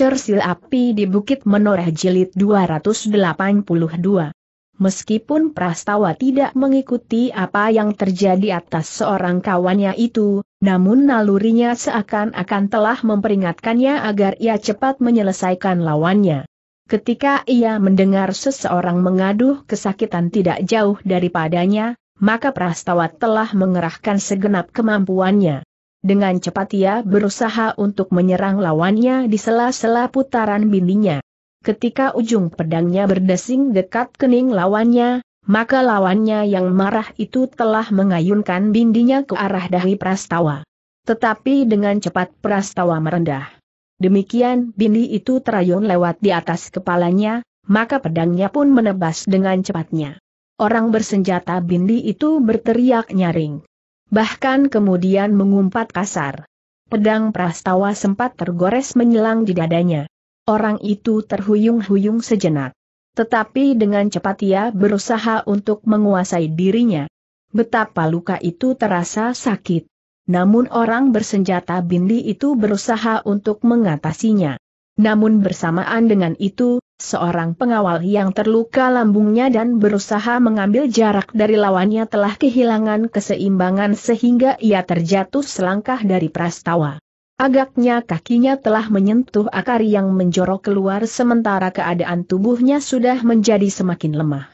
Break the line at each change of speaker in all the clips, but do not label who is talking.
Cersil Api di Bukit Menoreh Jilid 282. Meskipun Prastawa tidak mengikuti apa yang terjadi atas seorang kawannya itu, namun nalurinya seakan-akan telah memperingatkannya agar ia cepat menyelesaikan lawannya. Ketika ia mendengar seseorang mengaduh kesakitan tidak jauh daripadanya, maka Prastawa telah mengerahkan segenap kemampuannya. Dengan cepat ia berusaha untuk menyerang lawannya di sela-sela putaran bindinya. Ketika ujung pedangnya berdesing dekat kening lawannya, maka lawannya yang marah itu telah mengayunkan bindinya ke arah dahi Prastawa. Tetapi dengan cepat Prastawa merendah. Demikian bindi itu terayun lewat di atas kepalanya, maka pedangnya pun menebas dengan cepatnya. Orang bersenjata bindi itu berteriak nyaring bahkan kemudian mengumpat kasar. Pedang prastawa sempat tergores menyelang di dadanya. Orang itu terhuyung-huyung sejenak. Tetapi dengan cepat ia berusaha untuk menguasai dirinya. Betapa luka itu terasa sakit. Namun orang bersenjata bindi itu berusaha untuk mengatasinya. Namun bersamaan dengan itu, seorang pengawal yang terluka lambungnya dan berusaha mengambil jarak dari lawannya telah kehilangan keseimbangan sehingga ia terjatuh selangkah dari prastawa. Agaknya kakinya telah menyentuh akar yang menjorok keluar sementara keadaan tubuhnya sudah menjadi semakin lemah.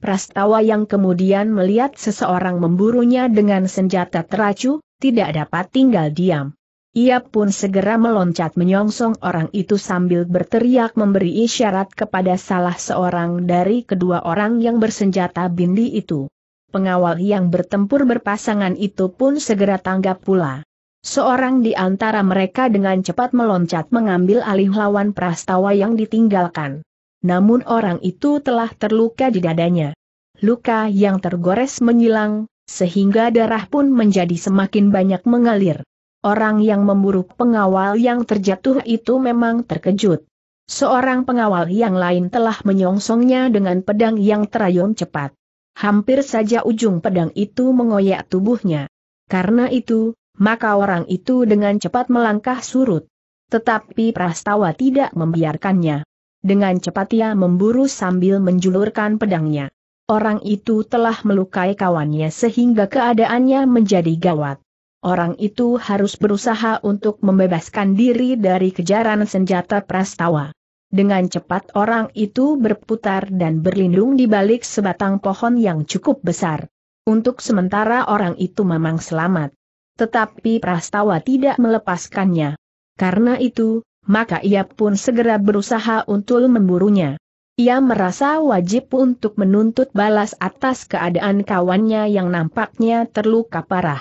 Prastawa yang kemudian melihat seseorang memburunya dengan senjata teracu, tidak dapat tinggal diam. Ia pun segera meloncat menyongsong orang itu sambil berteriak memberi isyarat kepada salah seorang dari kedua orang yang bersenjata bindi itu. Pengawal yang bertempur berpasangan itu pun segera tanggap pula. Seorang di antara mereka dengan cepat meloncat mengambil alih lawan prastawa yang ditinggalkan. Namun orang itu telah terluka di dadanya. Luka yang tergores menyilang, sehingga darah pun menjadi semakin banyak mengalir. Orang yang memburuk pengawal yang terjatuh itu memang terkejut. Seorang pengawal yang lain telah menyongsongnya dengan pedang yang terayun cepat. Hampir saja ujung pedang itu mengoyak tubuhnya. Karena itu, maka orang itu dengan cepat melangkah surut. Tetapi Prastawa tidak membiarkannya. Dengan cepat ia memburu sambil menjulurkan pedangnya. Orang itu telah melukai kawannya sehingga keadaannya menjadi gawat orang itu harus berusaha untuk membebaskan diri dari kejaran senjata prastawa. Dengan cepat orang itu berputar dan berlindung di balik sebatang pohon yang cukup besar. Untuk sementara orang itu memang selamat. Tetapi prastawa tidak melepaskannya. Karena itu, maka ia pun segera berusaha untuk memburunya. Ia merasa wajib untuk menuntut balas atas keadaan kawannya yang nampaknya terluka parah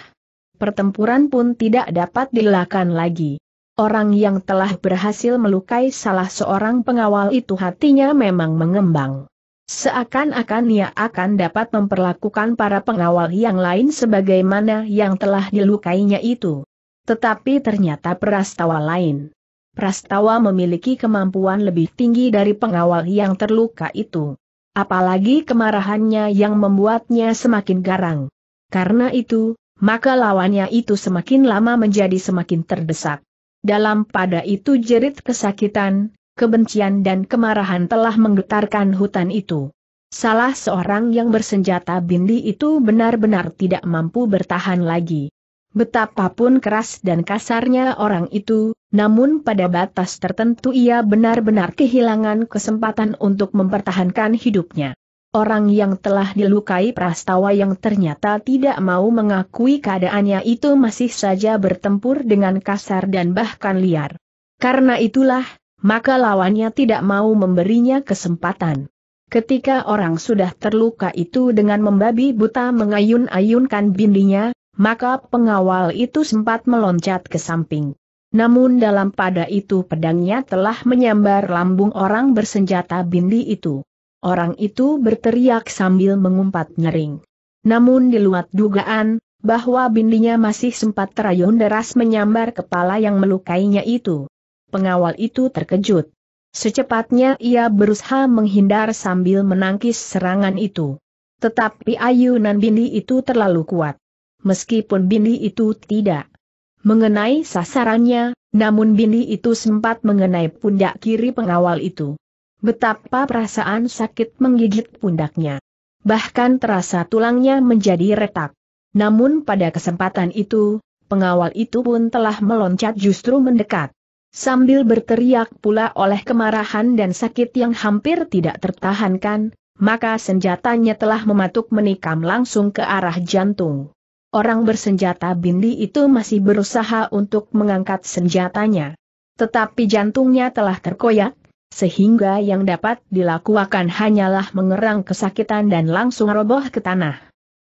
pertempuran pun tidak dapat dilakukan lagi. Orang yang telah berhasil melukai salah seorang pengawal itu hatinya memang mengembang. Seakan-akan ia akan dapat memperlakukan para pengawal yang lain sebagaimana yang telah dilukainya itu. Tetapi ternyata prastawa lain. Prastawa memiliki kemampuan lebih tinggi dari pengawal yang terluka itu. Apalagi kemarahannya yang membuatnya semakin garang. Karena itu, maka lawannya itu semakin lama menjadi semakin terdesak. Dalam pada itu jerit kesakitan, kebencian dan kemarahan telah menggetarkan hutan itu. Salah seorang yang bersenjata bindi itu benar-benar tidak mampu bertahan lagi. Betapapun keras dan kasarnya orang itu, namun pada batas tertentu ia benar-benar kehilangan kesempatan untuk mempertahankan hidupnya. Orang yang telah dilukai prastawa yang ternyata tidak mau mengakui keadaannya itu masih saja bertempur dengan kasar dan bahkan liar. Karena itulah, maka lawannya tidak mau memberinya kesempatan. Ketika orang sudah terluka itu dengan membabi buta mengayun-ayunkan bindinya, maka pengawal itu sempat meloncat ke samping. Namun dalam pada itu pedangnya telah menyambar lambung orang bersenjata bindi itu. Orang itu berteriak sambil mengumpat nyering. Namun di luar dugaan, bahwa bindinya masih sempat terayun deras menyambar kepala yang melukainya itu. Pengawal itu terkejut. Secepatnya ia berusaha menghindar sambil menangkis serangan itu. Tetapi ayunan bindi itu terlalu kuat. Meskipun bindi itu tidak mengenai sasarannya, namun bindi itu sempat mengenai pundak kiri pengawal itu. Betapa perasaan sakit menggigit pundaknya. Bahkan terasa tulangnya menjadi retak. Namun pada kesempatan itu, pengawal itu pun telah meloncat justru mendekat. Sambil berteriak pula oleh kemarahan dan sakit yang hampir tidak tertahankan, maka senjatanya telah mematuk menikam langsung ke arah jantung. Orang bersenjata bindi itu masih berusaha untuk mengangkat senjatanya. Tetapi jantungnya telah terkoyak, sehingga yang dapat dilakukan hanyalah mengerang kesakitan dan langsung roboh ke tanah.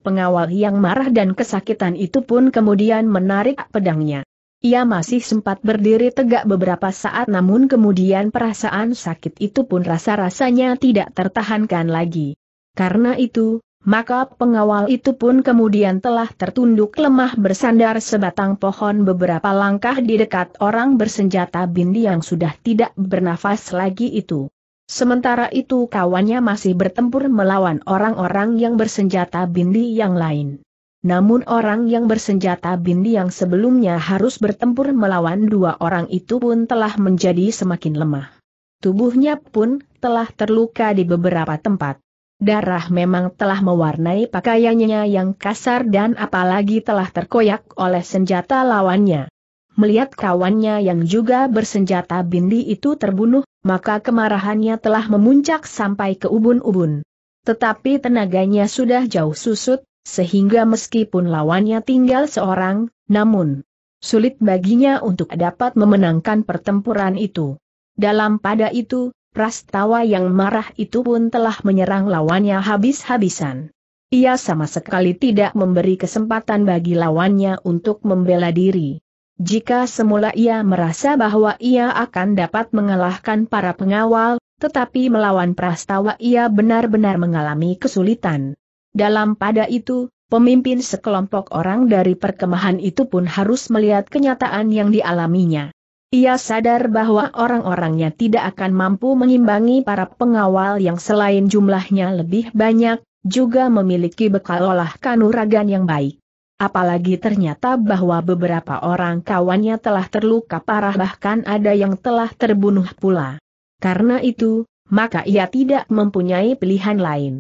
Pengawal yang marah dan kesakitan itu pun kemudian menarik pedangnya. Ia masih sempat berdiri tegak beberapa saat namun kemudian perasaan sakit itu pun rasa-rasanya tidak tertahankan lagi. Karena itu, maka pengawal itu pun kemudian telah tertunduk lemah bersandar sebatang pohon beberapa langkah di dekat orang bersenjata bindi yang sudah tidak bernafas lagi itu. Sementara itu kawannya masih bertempur melawan orang-orang yang bersenjata bindi yang lain. Namun orang yang bersenjata bindi yang sebelumnya harus bertempur melawan dua orang itu pun telah menjadi semakin lemah. Tubuhnya pun telah terluka di beberapa tempat. Darah memang telah mewarnai pakaiannya yang kasar dan apalagi telah terkoyak oleh senjata lawannya. Melihat kawannya yang juga bersenjata bindi itu terbunuh, maka kemarahannya telah memuncak sampai ke ubun-ubun. Tetapi tenaganya sudah jauh susut, sehingga meskipun lawannya tinggal seorang, namun sulit baginya untuk dapat memenangkan pertempuran itu. Dalam pada itu, Prastawa yang marah itu pun telah menyerang lawannya habis-habisan. Ia sama sekali tidak memberi kesempatan bagi lawannya untuk membela diri. Jika semula ia merasa bahwa ia akan dapat mengalahkan para pengawal, tetapi melawan Prastawa ia benar-benar mengalami kesulitan. Dalam pada itu, pemimpin sekelompok orang dari perkemahan itu pun harus melihat kenyataan yang dialaminya. Ia sadar bahwa orang-orangnya tidak akan mampu mengimbangi para pengawal yang selain jumlahnya lebih banyak, juga memiliki bekal olah kanuragan yang baik. Apalagi ternyata bahwa beberapa orang kawannya telah terluka parah bahkan ada yang telah terbunuh pula. Karena itu, maka ia tidak mempunyai pilihan lain.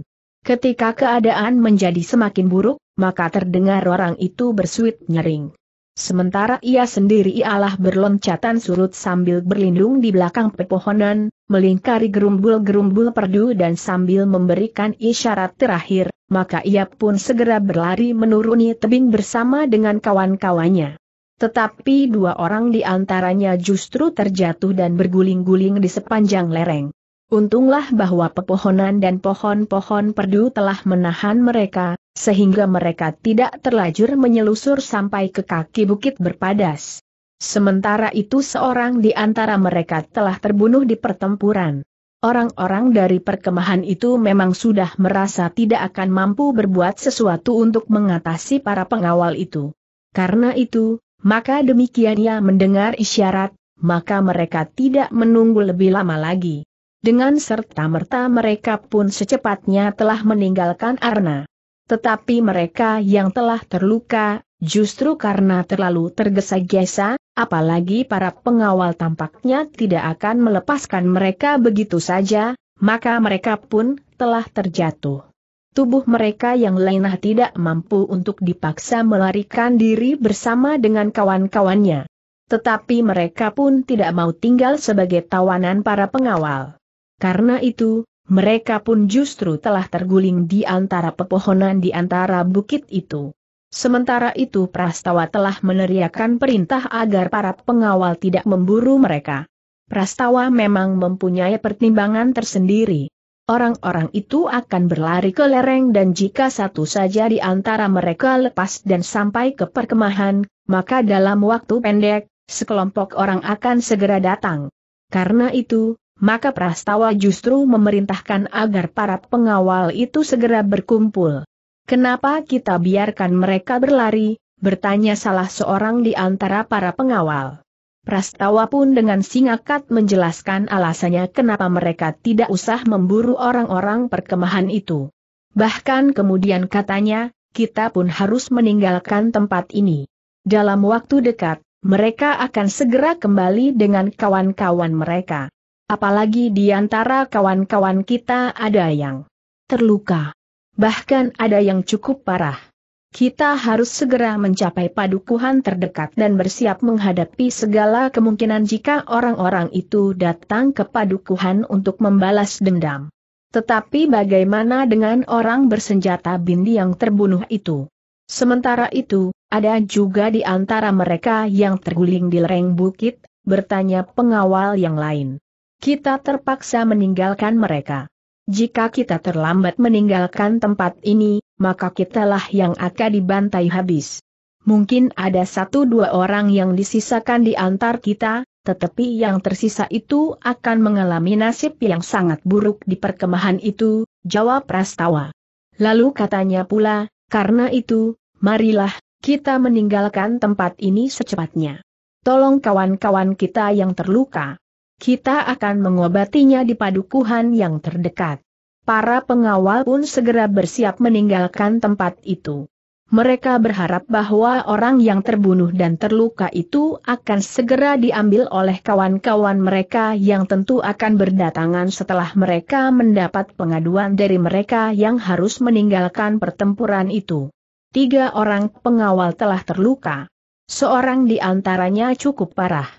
Ketika keadaan menjadi semakin buruk, maka terdengar orang itu bersuit nyering. Sementara ia sendiri ialah berloncatan surut sambil berlindung di belakang pepohonan, melingkari gerumbul-gerumbul perdu dan sambil memberikan isyarat terakhir, maka ia pun segera berlari menuruni tebing bersama dengan kawan-kawannya. Tetapi dua orang di antaranya justru terjatuh dan berguling-guling di sepanjang lereng. Untunglah bahwa pepohonan dan pohon-pohon perdu telah menahan mereka, sehingga mereka tidak terlajur menyelusur sampai ke kaki bukit berpadas. Sementara itu seorang di antara mereka telah terbunuh di pertempuran. Orang-orang dari perkemahan itu memang sudah merasa tidak akan mampu berbuat sesuatu untuk mengatasi para pengawal itu. Karena itu, maka demikian ia mendengar isyarat, maka mereka tidak menunggu lebih lama lagi. Dengan serta-merta mereka pun secepatnya telah meninggalkan Arna. Tetapi mereka yang telah terluka, justru karena terlalu tergesa-gesa, apalagi para pengawal tampaknya tidak akan melepaskan mereka begitu saja, maka mereka pun telah terjatuh. Tubuh mereka yang lainnya tidak mampu untuk dipaksa melarikan diri bersama dengan kawan-kawannya. Tetapi mereka pun tidak mau tinggal sebagai tawanan para pengawal. Karena itu, mereka pun justru telah terguling di antara pepohonan di antara bukit itu. Sementara itu Prastawa telah meneriakkan perintah agar para pengawal tidak memburu mereka. Prastawa memang mempunyai pertimbangan tersendiri. Orang-orang itu akan berlari ke lereng dan jika satu saja di antara mereka lepas dan sampai ke perkemahan, maka dalam waktu pendek, sekelompok orang akan segera datang. Karena itu, maka Prastawa justru memerintahkan agar para pengawal itu segera berkumpul. Kenapa kita biarkan mereka berlari, bertanya salah seorang di antara para pengawal. Prastawa pun dengan singkat menjelaskan alasannya kenapa mereka tidak usah memburu orang-orang perkemahan itu. Bahkan kemudian katanya, kita pun harus meninggalkan tempat ini. Dalam waktu dekat, mereka akan segera kembali dengan kawan-kawan mereka. Apalagi di antara kawan-kawan kita ada yang terluka. Bahkan ada yang cukup parah. Kita harus segera mencapai padukuhan terdekat dan bersiap menghadapi segala kemungkinan jika orang-orang itu datang ke padukuhan untuk membalas dendam. Tetapi bagaimana dengan orang bersenjata bindi yang terbunuh itu? Sementara itu, ada juga di antara mereka yang terguling di lereng bukit, bertanya pengawal yang lain kita terpaksa meninggalkan mereka. Jika kita terlambat meninggalkan tempat ini, maka kitalah yang akan dibantai habis. Mungkin ada satu dua orang yang disisakan di antar kita, tetapi yang tersisa itu akan mengalami nasib yang sangat buruk di perkemahan itu, jawab Prastawa. Lalu katanya pula, karena itu, marilah, kita meninggalkan tempat ini secepatnya. Tolong kawan-kawan kita yang terluka. Kita akan mengobatinya di padukuhan yang terdekat. Para pengawal pun segera bersiap meninggalkan tempat itu. Mereka berharap bahwa orang yang terbunuh dan terluka itu akan segera diambil oleh kawan-kawan mereka yang tentu akan berdatangan setelah mereka mendapat pengaduan dari mereka yang harus meninggalkan pertempuran itu. Tiga orang pengawal telah terluka. Seorang di antaranya cukup parah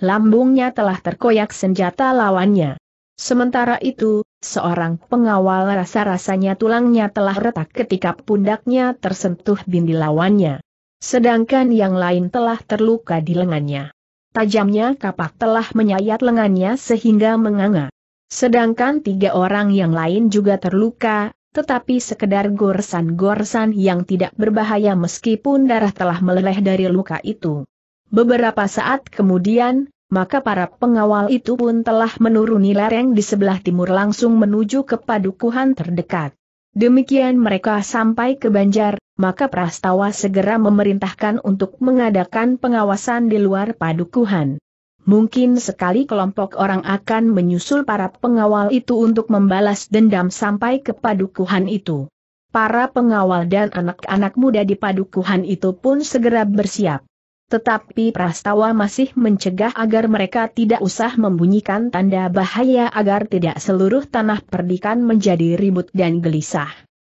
lambungnya telah terkoyak senjata lawannya. Sementara itu, seorang pengawal rasa-rasanya tulangnya telah retak ketika pundaknya tersentuh bindi lawannya. Sedangkan yang lain telah terluka di lengannya. Tajamnya kapak telah menyayat lengannya sehingga menganga. Sedangkan tiga orang yang lain juga terluka, tetapi sekedar goresan-goresan yang tidak berbahaya meskipun darah telah meleleh dari luka itu. Beberapa saat kemudian, maka para pengawal itu pun telah menuruni lereng di sebelah timur langsung menuju ke padukuhan terdekat. Demikian mereka sampai ke Banjar, maka Prastawa segera memerintahkan untuk mengadakan pengawasan di luar padukuhan. Mungkin sekali kelompok orang akan menyusul para pengawal itu untuk membalas dendam sampai ke padukuhan itu. Para pengawal dan anak-anak muda di padukuhan itu pun segera bersiap. Tetapi Prastawa masih mencegah agar mereka tidak usah membunyikan tanda bahaya agar tidak seluruh tanah perdikan menjadi ribut dan gelisah.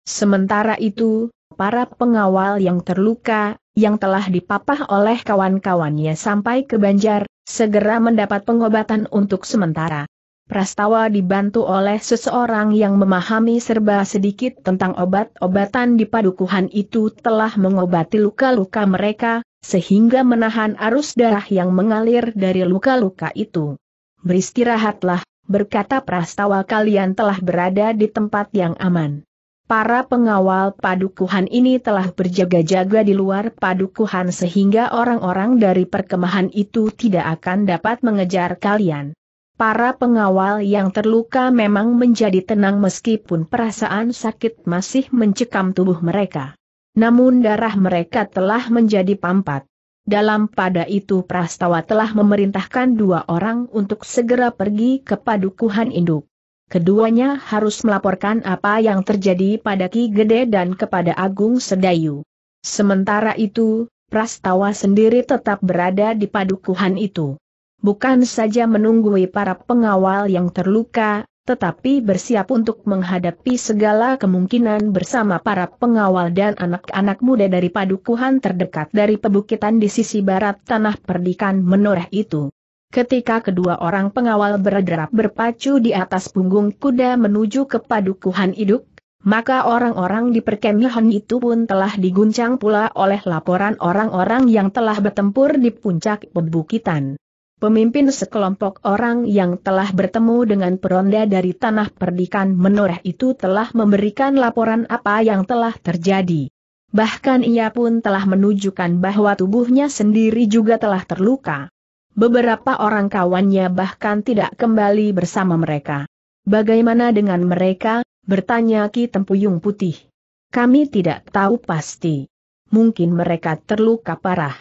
Sementara itu, para pengawal yang terluka, yang telah dipapah oleh kawan-kawannya sampai ke Banjar, segera mendapat pengobatan untuk sementara. Prastawa dibantu oleh seseorang yang memahami serba sedikit tentang obat-obatan di padukuhan itu telah mengobati luka-luka mereka, sehingga menahan arus darah yang mengalir dari luka-luka itu. Beristirahatlah, berkata prastawa kalian telah berada di tempat yang aman. Para pengawal padukuhan ini telah berjaga-jaga di luar padukuhan sehingga orang-orang dari perkemahan itu tidak akan dapat mengejar kalian. Para pengawal yang terluka memang menjadi tenang meskipun perasaan sakit masih mencekam tubuh mereka namun darah mereka telah menjadi pampat. Dalam pada itu Prastawa telah memerintahkan dua orang untuk segera pergi ke padukuhan induk. Keduanya harus melaporkan apa yang terjadi pada Ki Gede dan kepada Agung Sedayu. Sementara itu, Prastawa sendiri tetap berada di padukuhan itu. Bukan saja menunggui para pengawal yang terluka, tetapi bersiap untuk menghadapi segala kemungkinan bersama para pengawal dan anak-anak muda dari padukuhan terdekat dari pebukitan di sisi barat tanah perdikan menoreh itu. Ketika kedua orang pengawal berderap berpacu di atas punggung kuda menuju ke padukuhan hidup, maka orang-orang di perkemahan itu pun telah diguncang pula oleh laporan orang-orang yang telah bertempur di puncak pebukitan. Pemimpin sekelompok orang yang telah bertemu dengan peronda dari tanah perdikan menoreh itu telah memberikan laporan apa yang telah terjadi. Bahkan ia pun telah menunjukkan bahwa tubuhnya sendiri juga telah terluka. Beberapa orang kawannya bahkan tidak kembali bersama mereka. Bagaimana dengan mereka? bertanya Ki Tempuyung Putih. Kami tidak tahu pasti. Mungkin mereka terluka parah.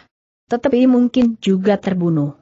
Tetapi mungkin juga terbunuh.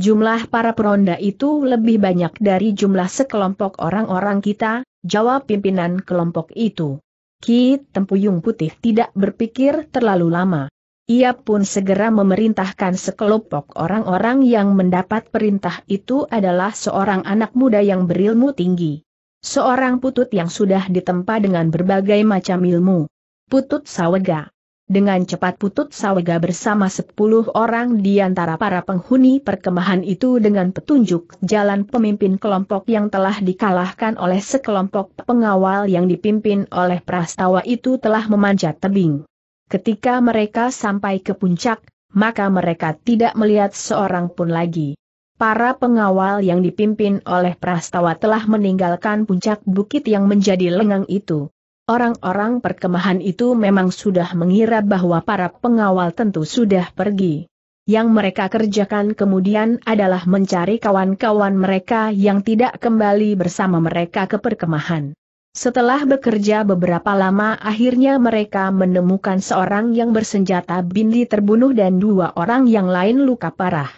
Jumlah para peronda itu lebih banyak dari jumlah sekelompok orang-orang kita, jawab pimpinan kelompok itu. Ki Tempuyung Putih tidak berpikir terlalu lama. Ia pun segera memerintahkan sekelompok orang-orang yang mendapat perintah itu adalah seorang anak muda yang berilmu tinggi. Seorang putut yang sudah ditempa dengan berbagai macam ilmu. Putut Sawega. Dengan cepat putut Sawega bersama sepuluh orang di antara para penghuni perkemahan itu dengan petunjuk jalan pemimpin kelompok yang telah dikalahkan oleh sekelompok pengawal yang dipimpin oleh prastawa itu telah memanjat tebing. Ketika mereka sampai ke puncak, maka mereka tidak melihat seorang pun lagi. Para pengawal yang dipimpin oleh prastawa telah meninggalkan puncak bukit yang menjadi lengang itu. Orang-orang perkemahan itu memang sudah mengira bahwa para pengawal tentu sudah pergi. Yang mereka kerjakan kemudian adalah mencari kawan-kawan mereka yang tidak kembali bersama mereka ke perkemahan. Setelah bekerja beberapa lama akhirnya mereka menemukan seorang yang bersenjata bindi terbunuh dan dua orang yang lain luka parah.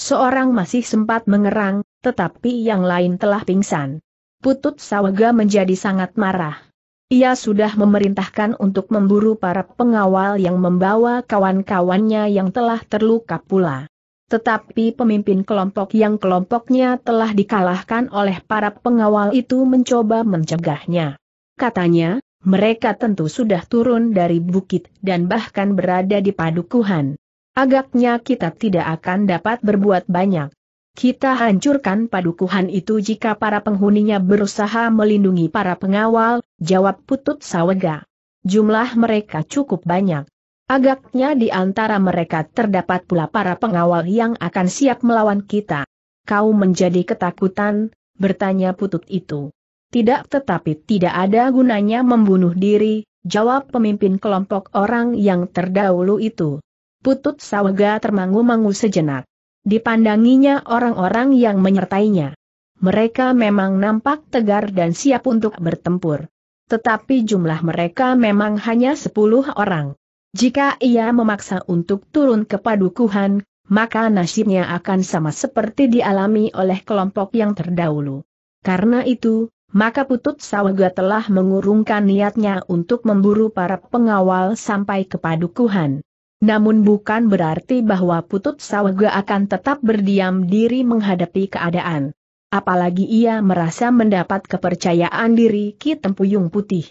Seorang masih sempat mengerang, tetapi yang lain telah pingsan. Putut Sawaga menjadi sangat marah. Ia sudah memerintahkan untuk memburu para pengawal yang membawa kawan-kawannya yang telah terluka pula. Tetapi pemimpin kelompok yang kelompoknya telah dikalahkan oleh para pengawal itu mencoba mencegahnya. Katanya, mereka tentu sudah turun dari bukit dan bahkan berada di padukuhan. Agaknya kita tidak akan dapat berbuat banyak. Kita hancurkan padukuhan itu jika para penghuninya berusaha melindungi para pengawal, jawab Putut Sawega. Jumlah mereka cukup banyak. Agaknya di antara mereka terdapat pula para pengawal yang akan siap melawan kita. Kau menjadi ketakutan, bertanya Putut itu. Tidak tetapi tidak ada gunanya membunuh diri, jawab pemimpin kelompok orang yang terdahulu itu. Putut Sawega termangu-mangu sejenak dipandanginya orang-orang yang menyertainya. Mereka memang nampak tegar dan siap untuk bertempur. Tetapi jumlah mereka memang hanya 10 orang. Jika ia memaksa untuk turun ke padukuhan, maka nasibnya akan sama seperti dialami oleh kelompok yang terdahulu. Karena itu, maka Putut Sawaga telah mengurungkan niatnya untuk memburu para pengawal sampai ke padukuhan. Namun bukan berarti bahwa Putut Sawaga akan tetap berdiam diri menghadapi keadaan. Apalagi ia merasa mendapat kepercayaan diri Ki Tempuyung Putih.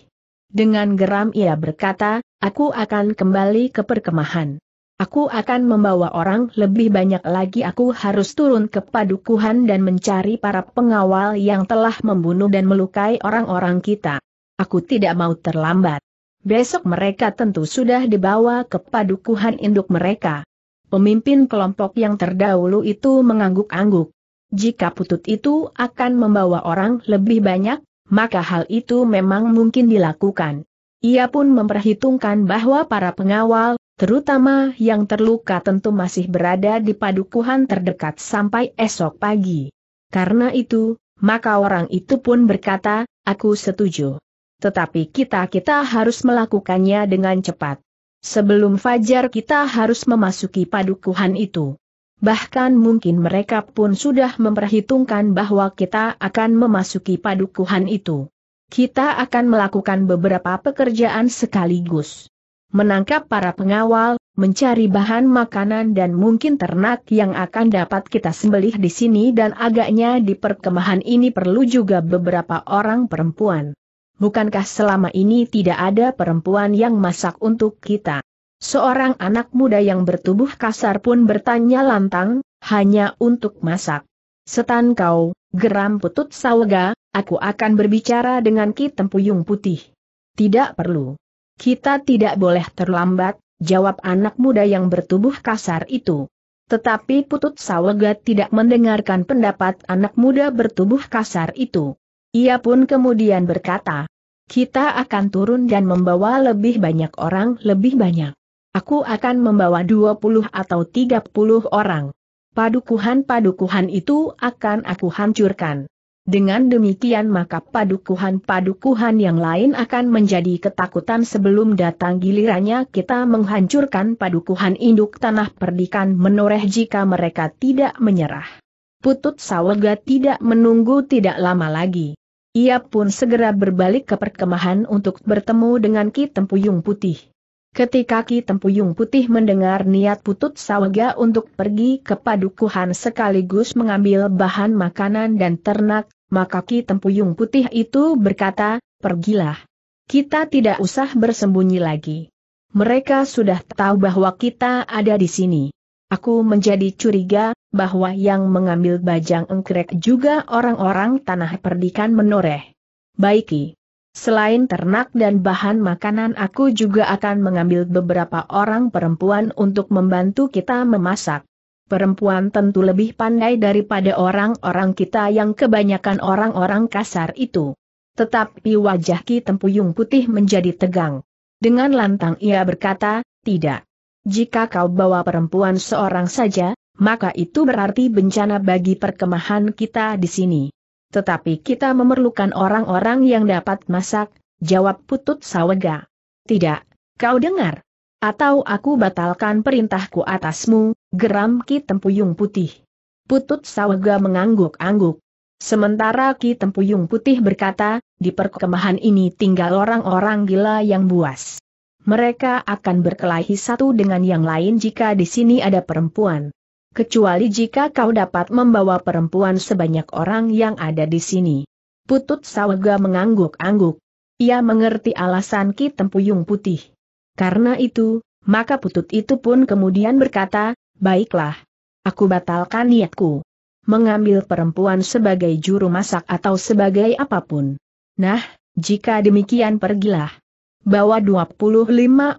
Dengan geram ia berkata, aku akan kembali ke perkemahan. Aku akan membawa orang lebih banyak lagi aku harus turun ke padukuhan dan mencari para pengawal yang telah membunuh dan melukai orang-orang kita. Aku tidak mau terlambat. Besok mereka tentu sudah dibawa ke padukuhan induk mereka. Pemimpin kelompok yang terdahulu itu mengangguk-angguk. Jika putut itu akan membawa orang lebih banyak, maka hal itu memang mungkin dilakukan. Ia pun memperhitungkan bahwa para pengawal, terutama yang terluka tentu masih berada di padukuhan terdekat sampai esok pagi. Karena itu, maka orang itu pun berkata, aku setuju. Tetapi kita-kita harus melakukannya dengan cepat. Sebelum fajar kita harus memasuki padukuhan itu. Bahkan mungkin mereka pun sudah memperhitungkan bahwa kita akan memasuki padukuhan itu. Kita akan melakukan beberapa pekerjaan sekaligus. Menangkap para pengawal, mencari bahan makanan dan mungkin ternak yang akan dapat kita sembelih di sini dan agaknya di perkemahan ini perlu juga beberapa orang perempuan bukankah selama ini tidak ada perempuan yang masak untuk kita? Seorang anak muda yang bertubuh kasar pun bertanya lantang, hanya untuk masak. Setan kau, geram putut sawega, aku akan berbicara dengan Ki Tempuyung Putih. Tidak perlu. Kita tidak boleh terlambat, jawab anak muda yang bertubuh kasar itu. Tetapi Putut Sawega tidak mendengarkan pendapat anak muda bertubuh kasar itu. Ia pun kemudian berkata, kita akan turun dan membawa lebih banyak orang lebih banyak. Aku akan membawa 20 atau 30 orang. Padukuhan-padukuhan itu akan aku hancurkan. Dengan demikian maka padukuhan-padukuhan yang lain akan menjadi ketakutan sebelum datang gilirannya kita menghancurkan padukuhan induk tanah perdikan menoreh jika mereka tidak menyerah. Putut Sawaga tidak menunggu tidak lama lagi. Ia pun segera berbalik ke perkemahan untuk bertemu dengan Ki Tempuyung Putih. Ketika Ki Tempuyung Putih mendengar niat Putut Sawaga untuk pergi ke padukuhan sekaligus mengambil bahan makanan dan ternak, maka Ki Tempuyung Putih itu berkata, pergilah. Kita tidak usah bersembunyi lagi. Mereka sudah tahu bahwa kita ada di sini. Aku menjadi curiga, bahwa yang mengambil bajang engkrek juga orang-orang tanah perdikan menoreh. Baiki. Selain ternak dan bahan makanan aku juga akan mengambil beberapa orang perempuan untuk membantu kita memasak. Perempuan tentu lebih pandai daripada orang-orang kita yang kebanyakan orang-orang kasar itu. Tetapi wajah Ki Tempuyung Putih menjadi tegang. Dengan lantang ia berkata, tidak. Jika kau bawa perempuan seorang saja, maka itu berarti bencana bagi perkemahan kita di sini. Tetapi kita memerlukan orang-orang yang dapat masak, jawab Putut Sawega. Tidak, kau dengar. Atau aku batalkan perintahku atasmu, geram Ki Tempuyung Putih. Putut Sawega mengangguk-angguk. Sementara Ki Tempuyung Putih berkata, di perkemahan ini tinggal orang-orang gila yang buas. Mereka akan berkelahi satu dengan yang lain jika di sini ada perempuan. Kecuali jika kau dapat membawa perempuan sebanyak orang yang ada di sini. Putut Sawaga mengangguk-angguk. Ia mengerti alasan Ki Tempuyung Putih. Karena itu, maka putut itu pun kemudian berkata, Baiklah. Aku batalkan niatku. Mengambil perempuan sebagai juru masak atau sebagai apapun. Nah, jika demikian pergilah bawa 25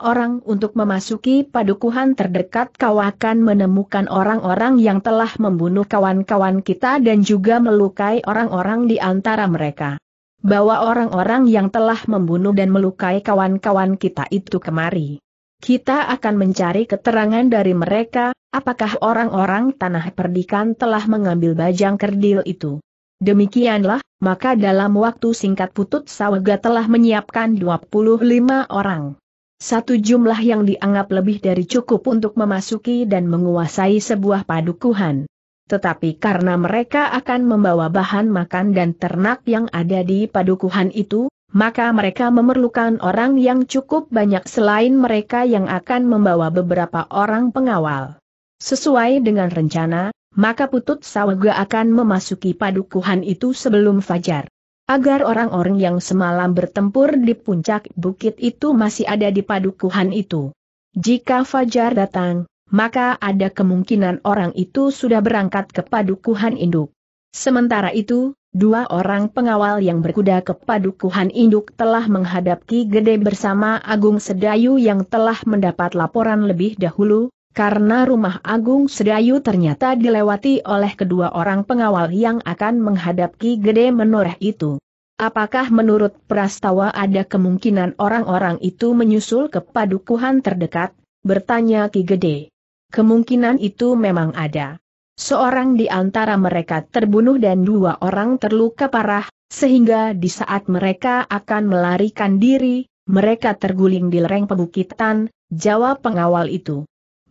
orang untuk memasuki padukuhan terdekat kau akan menemukan orang-orang yang telah membunuh kawan-kawan kita dan juga melukai orang-orang di antara mereka. Bawa orang-orang yang telah membunuh dan melukai kawan-kawan kita itu kemari. Kita akan mencari keterangan dari mereka, apakah orang-orang tanah perdikan telah mengambil bajang kerdil itu. Demikianlah, maka dalam waktu singkat Putut Sawaga telah menyiapkan 25 orang. Satu jumlah yang dianggap lebih dari cukup untuk memasuki dan menguasai sebuah padukuhan. Tetapi karena mereka akan membawa bahan makan dan ternak yang ada di padukuhan itu, maka mereka memerlukan orang yang cukup banyak selain mereka yang akan membawa beberapa orang pengawal. Sesuai dengan rencana, maka Putut Sawaga akan memasuki padukuhan itu sebelum fajar. Agar orang-orang yang semalam bertempur di puncak bukit itu masih ada di padukuhan itu. Jika fajar datang, maka ada kemungkinan orang itu sudah berangkat ke padukuhan induk. Sementara itu, dua orang pengawal yang berkuda ke padukuhan induk telah menghadapi Gede bersama Agung Sedayu yang telah mendapat laporan lebih dahulu, karena rumah Agung Sedayu ternyata dilewati oleh kedua orang pengawal yang akan menghadap Ki Gede Menoreh itu. Apakah menurut Prastawa ada kemungkinan orang-orang itu menyusul ke padukuhan terdekat? Bertanya Ki Gede. Kemungkinan itu memang ada. Seorang di antara mereka terbunuh dan dua orang terluka parah, sehingga di saat mereka akan melarikan diri, mereka terguling di lereng pebukitan, jawab pengawal itu.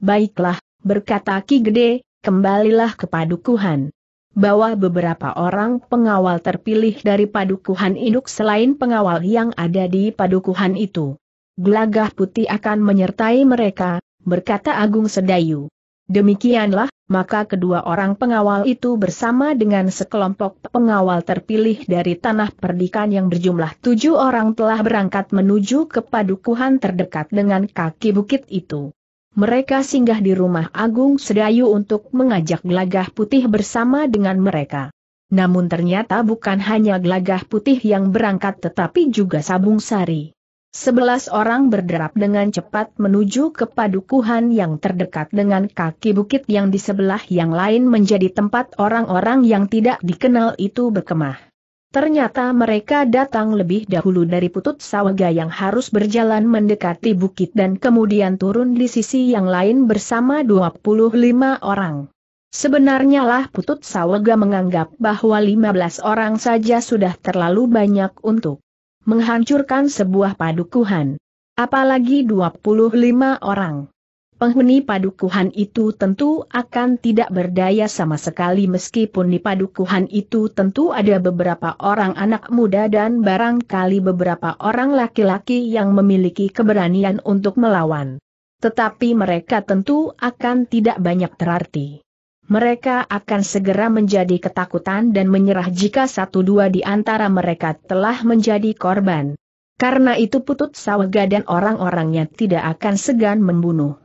Baiklah, berkata Ki Gede, kembalilah ke padukuhan. Bawa beberapa orang pengawal terpilih dari padukuhan induk selain pengawal yang ada di padukuhan itu. Glagah putih akan menyertai mereka, berkata Agung Sedayu. Demikianlah, maka kedua orang pengawal itu bersama dengan sekelompok pengawal terpilih dari tanah perdikan yang berjumlah tujuh orang telah berangkat menuju ke padukuhan terdekat dengan kaki bukit itu mereka singgah di rumah Agung Sedayu untuk mengajak Glagah Putih bersama dengan mereka. Namun ternyata bukan hanya Glagah Putih yang berangkat tetapi juga Sabung Sari. Sebelas orang berderap dengan cepat menuju ke padukuhan yang terdekat dengan kaki bukit yang di sebelah yang lain menjadi tempat orang-orang yang tidak dikenal itu berkemah. Ternyata mereka datang lebih dahulu dari Putut Sawaga yang harus berjalan mendekati bukit dan kemudian turun di sisi yang lain bersama 25 orang. Sebenarnya lah Putut Sawaga menganggap bahwa 15 orang saja sudah terlalu banyak untuk menghancurkan sebuah padukuhan. Apalagi 25 orang penghuni padukuhan itu tentu akan tidak berdaya sama sekali meskipun di padukuhan itu tentu ada beberapa orang anak muda dan barangkali beberapa orang laki-laki yang memiliki keberanian untuk melawan. Tetapi mereka tentu akan tidak banyak terarti. Mereka akan segera menjadi ketakutan dan menyerah jika satu dua di antara mereka telah menjadi korban. Karena itu putut sawega dan orang-orangnya tidak akan segan membunuh.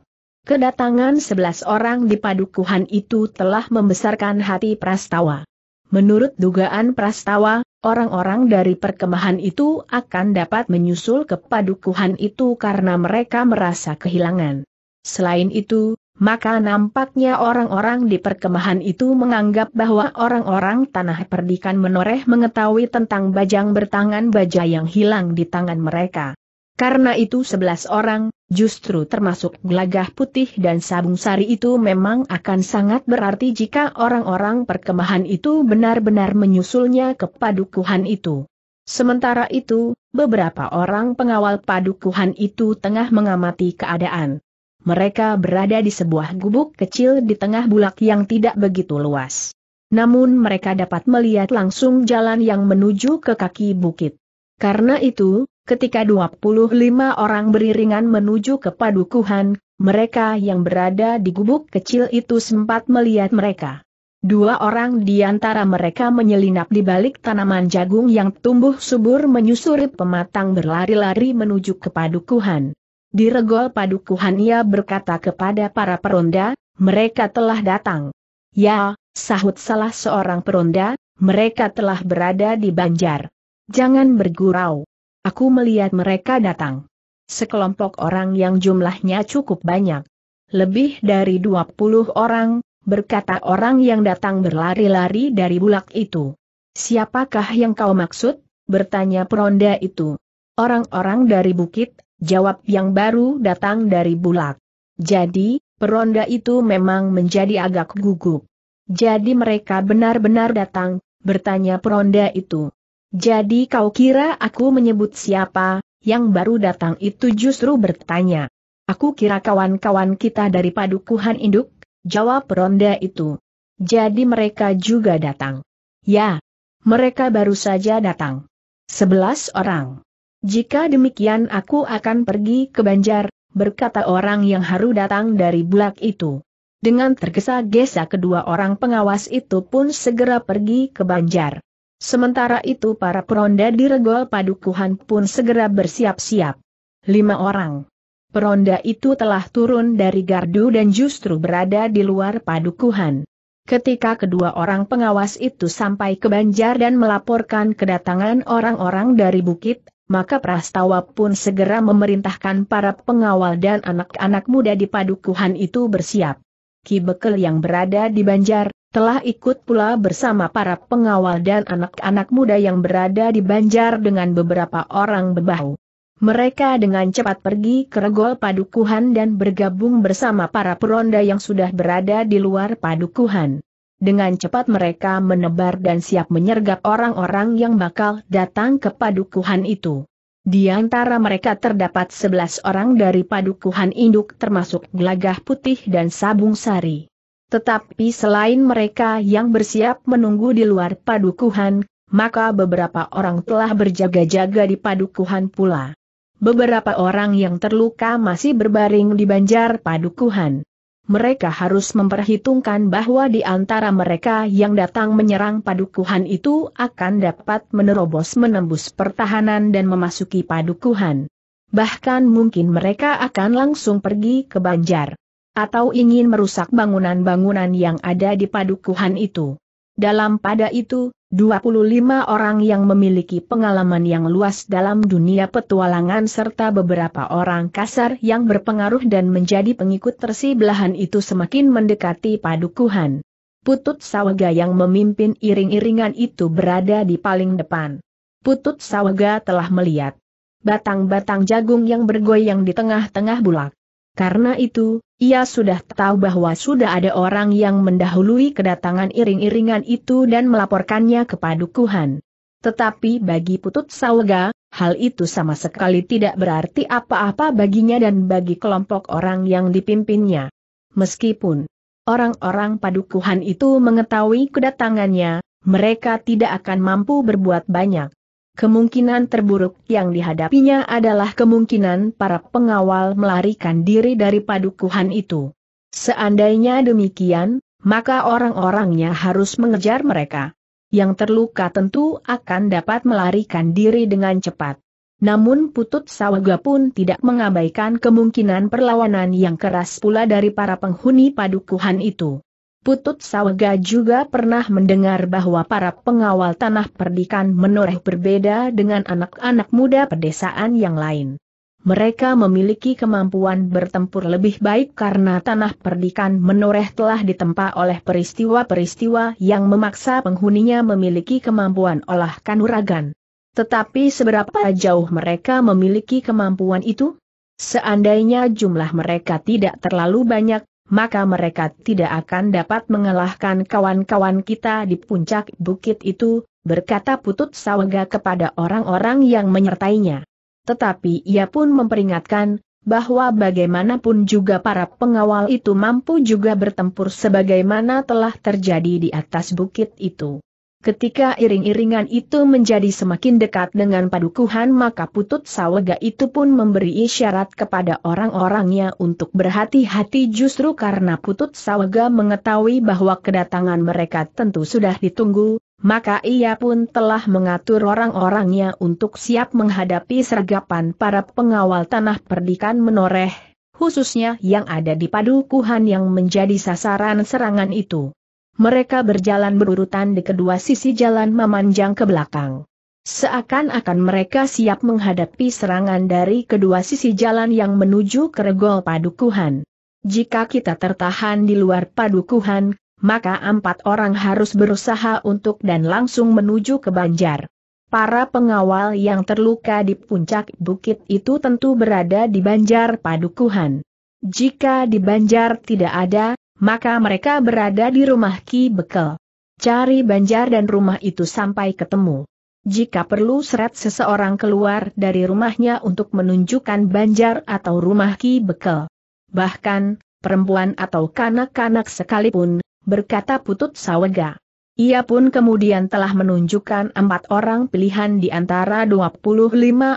Kedatangan sebelas orang di padukuhan itu telah membesarkan hati Prastawa. Menurut dugaan Prastawa, orang-orang dari perkemahan itu akan dapat menyusul ke padukuhan itu karena mereka merasa kehilangan. Selain itu, maka nampaknya orang-orang di perkemahan itu menganggap bahwa orang-orang tanah perdikan menoreh mengetahui tentang bajang bertangan baja yang hilang di tangan mereka. Karena itu sebelas orang, justru termasuk gelagah putih dan sabung sari itu memang akan sangat berarti jika orang-orang perkemahan itu benar-benar menyusulnya ke padukuhan itu. Sementara itu, beberapa orang pengawal padukuhan itu tengah mengamati keadaan. Mereka berada di sebuah gubuk kecil di tengah bulak yang tidak begitu luas. Namun mereka dapat melihat langsung jalan yang menuju ke kaki bukit. Karena itu, Ketika 25 orang beriringan menuju ke padukuhan, mereka yang berada di gubuk kecil itu sempat melihat mereka. Dua orang di antara mereka menyelinap di balik tanaman jagung yang tumbuh subur menyusuri pematang berlari-lari menuju ke padukuhan. Di regol padukuhan ia berkata kepada para peronda, mereka telah datang. Ya, sahut salah seorang peronda, mereka telah berada di banjar. Jangan bergurau. Aku melihat mereka datang. Sekelompok orang yang jumlahnya cukup banyak. Lebih dari 20 orang, berkata orang yang datang berlari-lari dari bulak itu. Siapakah yang kau maksud? bertanya peronda itu. Orang-orang dari bukit, jawab yang baru datang dari bulak. Jadi, peronda itu memang menjadi agak gugup. Jadi mereka benar-benar datang, bertanya peronda itu. Jadi kau kira aku menyebut siapa, yang baru datang itu justru bertanya. Aku kira kawan-kawan kita dari padukuhan induk, jawab ronda itu. Jadi mereka juga datang. Ya, mereka baru saja datang. Sebelas orang. Jika demikian aku akan pergi ke Banjar, berkata orang yang haru datang dari bulak itu. Dengan tergesa-gesa kedua orang pengawas itu pun segera pergi ke Banjar. Sementara itu para peronda di regol padukuhan pun segera bersiap-siap. Lima orang. Peronda itu telah turun dari gardu dan justru berada di luar padukuhan. Ketika kedua orang pengawas itu sampai ke Banjar dan melaporkan kedatangan orang-orang dari bukit, maka Prastawa pun segera memerintahkan para pengawal dan anak-anak muda di padukuhan itu bersiap. Ki Bekel yang berada di Banjar, telah ikut pula bersama para pengawal dan anak-anak muda yang berada di Banjar dengan beberapa orang berbau. Mereka dengan cepat pergi ke regol padukuhan dan bergabung bersama para peronda yang sudah berada di luar padukuhan. Dengan cepat mereka menebar dan siap menyergap orang-orang yang bakal datang ke padukuhan itu. Di antara mereka terdapat 11 orang dari padukuhan induk termasuk gelagah putih dan sabung sari. Tetapi selain mereka yang bersiap menunggu di luar padukuhan, maka beberapa orang telah berjaga-jaga di padukuhan pula. Beberapa orang yang terluka masih berbaring di banjar padukuhan. Mereka harus memperhitungkan bahwa di antara mereka yang datang menyerang padukuhan itu akan dapat menerobos menembus pertahanan dan memasuki padukuhan. Bahkan mungkin mereka akan langsung pergi ke banjar atau ingin merusak bangunan-bangunan yang ada di padukuhan itu. Dalam pada itu, 25 orang yang memiliki pengalaman yang luas dalam dunia petualangan serta beberapa orang kasar yang berpengaruh dan menjadi pengikut belahan itu semakin mendekati padukuhan. Putut Sawaga yang memimpin iring-iringan itu berada di paling depan. Putut Sawaga telah melihat batang-batang jagung yang bergoyang di tengah-tengah bulak. Karena itu, ia sudah tahu bahwa sudah ada orang yang mendahului kedatangan iring-iringan itu dan melaporkannya kepada Kuhan. Tetapi bagi Putut Sawega, hal itu sama sekali tidak berarti apa-apa baginya dan bagi kelompok orang yang dipimpinnya. Meskipun orang-orang padukuhan itu mengetahui kedatangannya, mereka tidak akan mampu berbuat banyak kemungkinan terburuk yang dihadapinya adalah kemungkinan para pengawal melarikan diri dari padukuhan itu. Seandainya demikian, maka orang-orangnya harus mengejar mereka. Yang terluka tentu akan dapat melarikan diri dengan cepat. Namun Putut Sawaga pun tidak mengabaikan kemungkinan perlawanan yang keras pula dari para penghuni padukuhan itu. Putut Sawega juga pernah mendengar bahwa para pengawal tanah perdikan menoreh berbeda dengan anak-anak muda pedesaan yang lain. Mereka memiliki kemampuan bertempur lebih baik karena tanah perdikan menoreh telah ditempa oleh peristiwa-peristiwa yang memaksa penghuninya memiliki kemampuan olah kanuragan. Tetapi seberapa jauh mereka memiliki kemampuan itu? Seandainya jumlah mereka tidak terlalu banyak, maka mereka tidak akan dapat mengalahkan kawan-kawan kita di puncak bukit itu, berkata Putut Sawaga kepada orang-orang yang menyertainya. Tetapi ia pun memperingatkan, bahwa bagaimanapun juga para pengawal itu mampu juga bertempur sebagaimana telah terjadi di atas bukit itu. Ketika iring-iringan itu menjadi semakin dekat dengan padukuhan maka putut sawega itu pun memberi isyarat kepada orang-orangnya untuk berhati-hati justru karena putut sawega mengetahui bahwa kedatangan mereka tentu sudah ditunggu, maka ia pun telah mengatur orang-orangnya untuk siap menghadapi sergapan para pengawal tanah perdikan menoreh, khususnya yang ada di padukuhan yang menjadi sasaran serangan itu. Mereka berjalan berurutan di kedua sisi jalan memanjang ke belakang. Seakan-akan mereka siap menghadapi serangan dari kedua sisi jalan yang menuju ke regol padukuhan. Jika kita tertahan di luar padukuhan, maka empat orang harus berusaha untuk dan langsung menuju ke Banjar. Para pengawal yang terluka di puncak bukit itu tentu berada di Banjar Padukuhan. Jika di Banjar tidak ada, maka mereka berada di rumah Ki Bekel. Cari banjar dan rumah itu sampai ketemu. Jika perlu seret seseorang keluar dari rumahnya untuk menunjukkan banjar atau rumah Ki Bekel. Bahkan, perempuan atau kanak-kanak sekalipun, berkata Putut Sawega. Ia pun kemudian telah menunjukkan empat orang pilihan di antara 25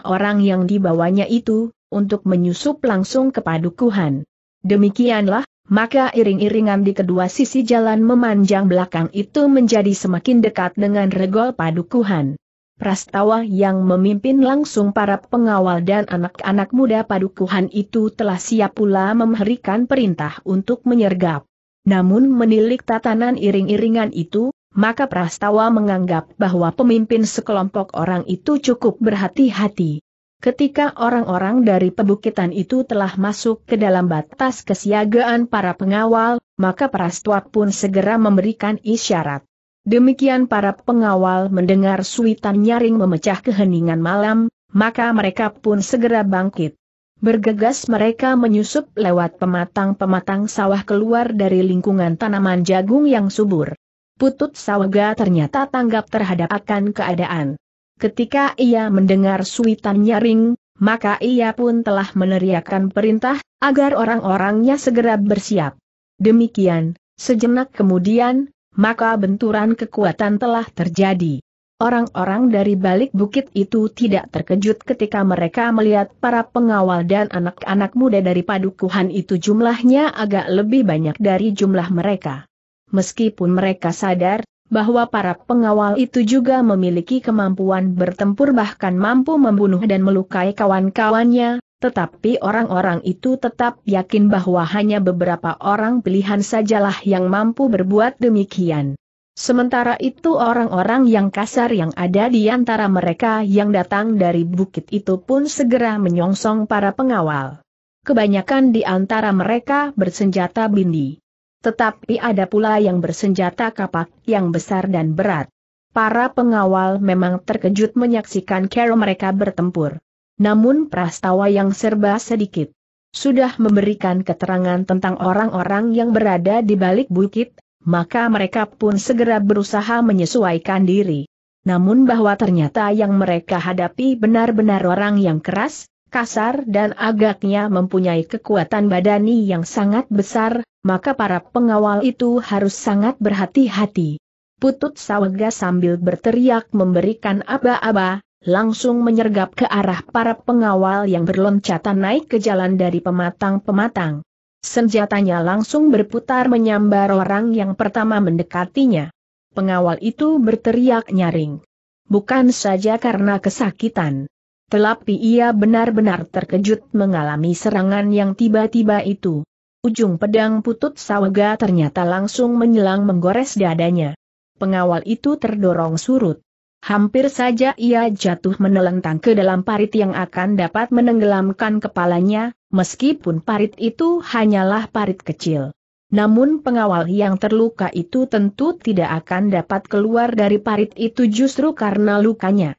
orang yang dibawanya itu, untuk menyusup langsung ke padukuhan. Demikianlah, maka iring-iringan di kedua sisi jalan memanjang belakang itu menjadi semakin dekat dengan regol padukuhan. Prastawa yang memimpin langsung para pengawal dan anak-anak muda padukuhan itu telah siap pula memberikan perintah untuk menyergap. Namun menilik tatanan iring-iringan itu, maka Prastawa menganggap bahwa pemimpin sekelompok orang itu cukup berhati-hati. Ketika orang-orang dari pebukitan itu telah masuk ke dalam batas kesiagaan para pengawal, maka Prastuak pun segera memberikan isyarat. Demikian para pengawal mendengar suitan nyaring memecah keheningan malam, maka mereka pun segera bangkit. Bergegas mereka menyusup lewat pematang-pematang sawah keluar dari lingkungan tanaman jagung yang subur. Putut Sawaga ternyata tanggap terhadap akan keadaan. Ketika ia mendengar suitan nyaring, maka ia pun telah meneriakkan perintah, agar orang-orangnya segera bersiap. Demikian, sejenak kemudian, maka benturan kekuatan telah terjadi. Orang-orang dari balik bukit itu tidak terkejut ketika mereka melihat para pengawal dan anak-anak muda dari padukuhan itu jumlahnya agak lebih banyak dari jumlah mereka. Meskipun mereka sadar, bahwa para pengawal itu juga memiliki kemampuan bertempur bahkan mampu membunuh dan melukai kawan-kawannya, tetapi orang-orang itu tetap yakin bahwa hanya beberapa orang pilihan sajalah yang mampu berbuat demikian. Sementara itu orang-orang yang kasar yang ada di antara mereka yang datang dari bukit itu pun segera menyongsong para pengawal. Kebanyakan di antara mereka bersenjata bindi. Tetapi ada pula yang bersenjata kapak yang besar dan berat. Para pengawal memang terkejut menyaksikan cara mereka bertempur. Namun prastawa yang serba sedikit sudah memberikan keterangan tentang orang-orang yang berada di balik bukit, maka mereka pun segera berusaha menyesuaikan diri. Namun bahwa ternyata yang mereka hadapi benar-benar orang yang keras, kasar dan agaknya mempunyai kekuatan badani yang sangat besar, maka para pengawal itu harus sangat berhati-hati. Putut Sawaga sambil berteriak memberikan aba-aba, langsung menyergap ke arah para pengawal yang berloncatan naik ke jalan dari pematang-pematang. Senjatanya langsung berputar menyambar orang yang pertama mendekatinya. Pengawal itu berteriak nyaring. Bukan saja karena kesakitan. Telapi ia benar-benar terkejut mengalami serangan yang tiba-tiba itu. Ujung pedang putut Sawaga ternyata langsung menyelang menggores dadanya. Pengawal itu terdorong surut. Hampir saja ia jatuh menelentang ke dalam parit yang akan dapat menenggelamkan kepalanya, meskipun parit itu hanyalah parit kecil. Namun pengawal yang terluka itu tentu tidak akan dapat keluar dari parit itu justru karena lukanya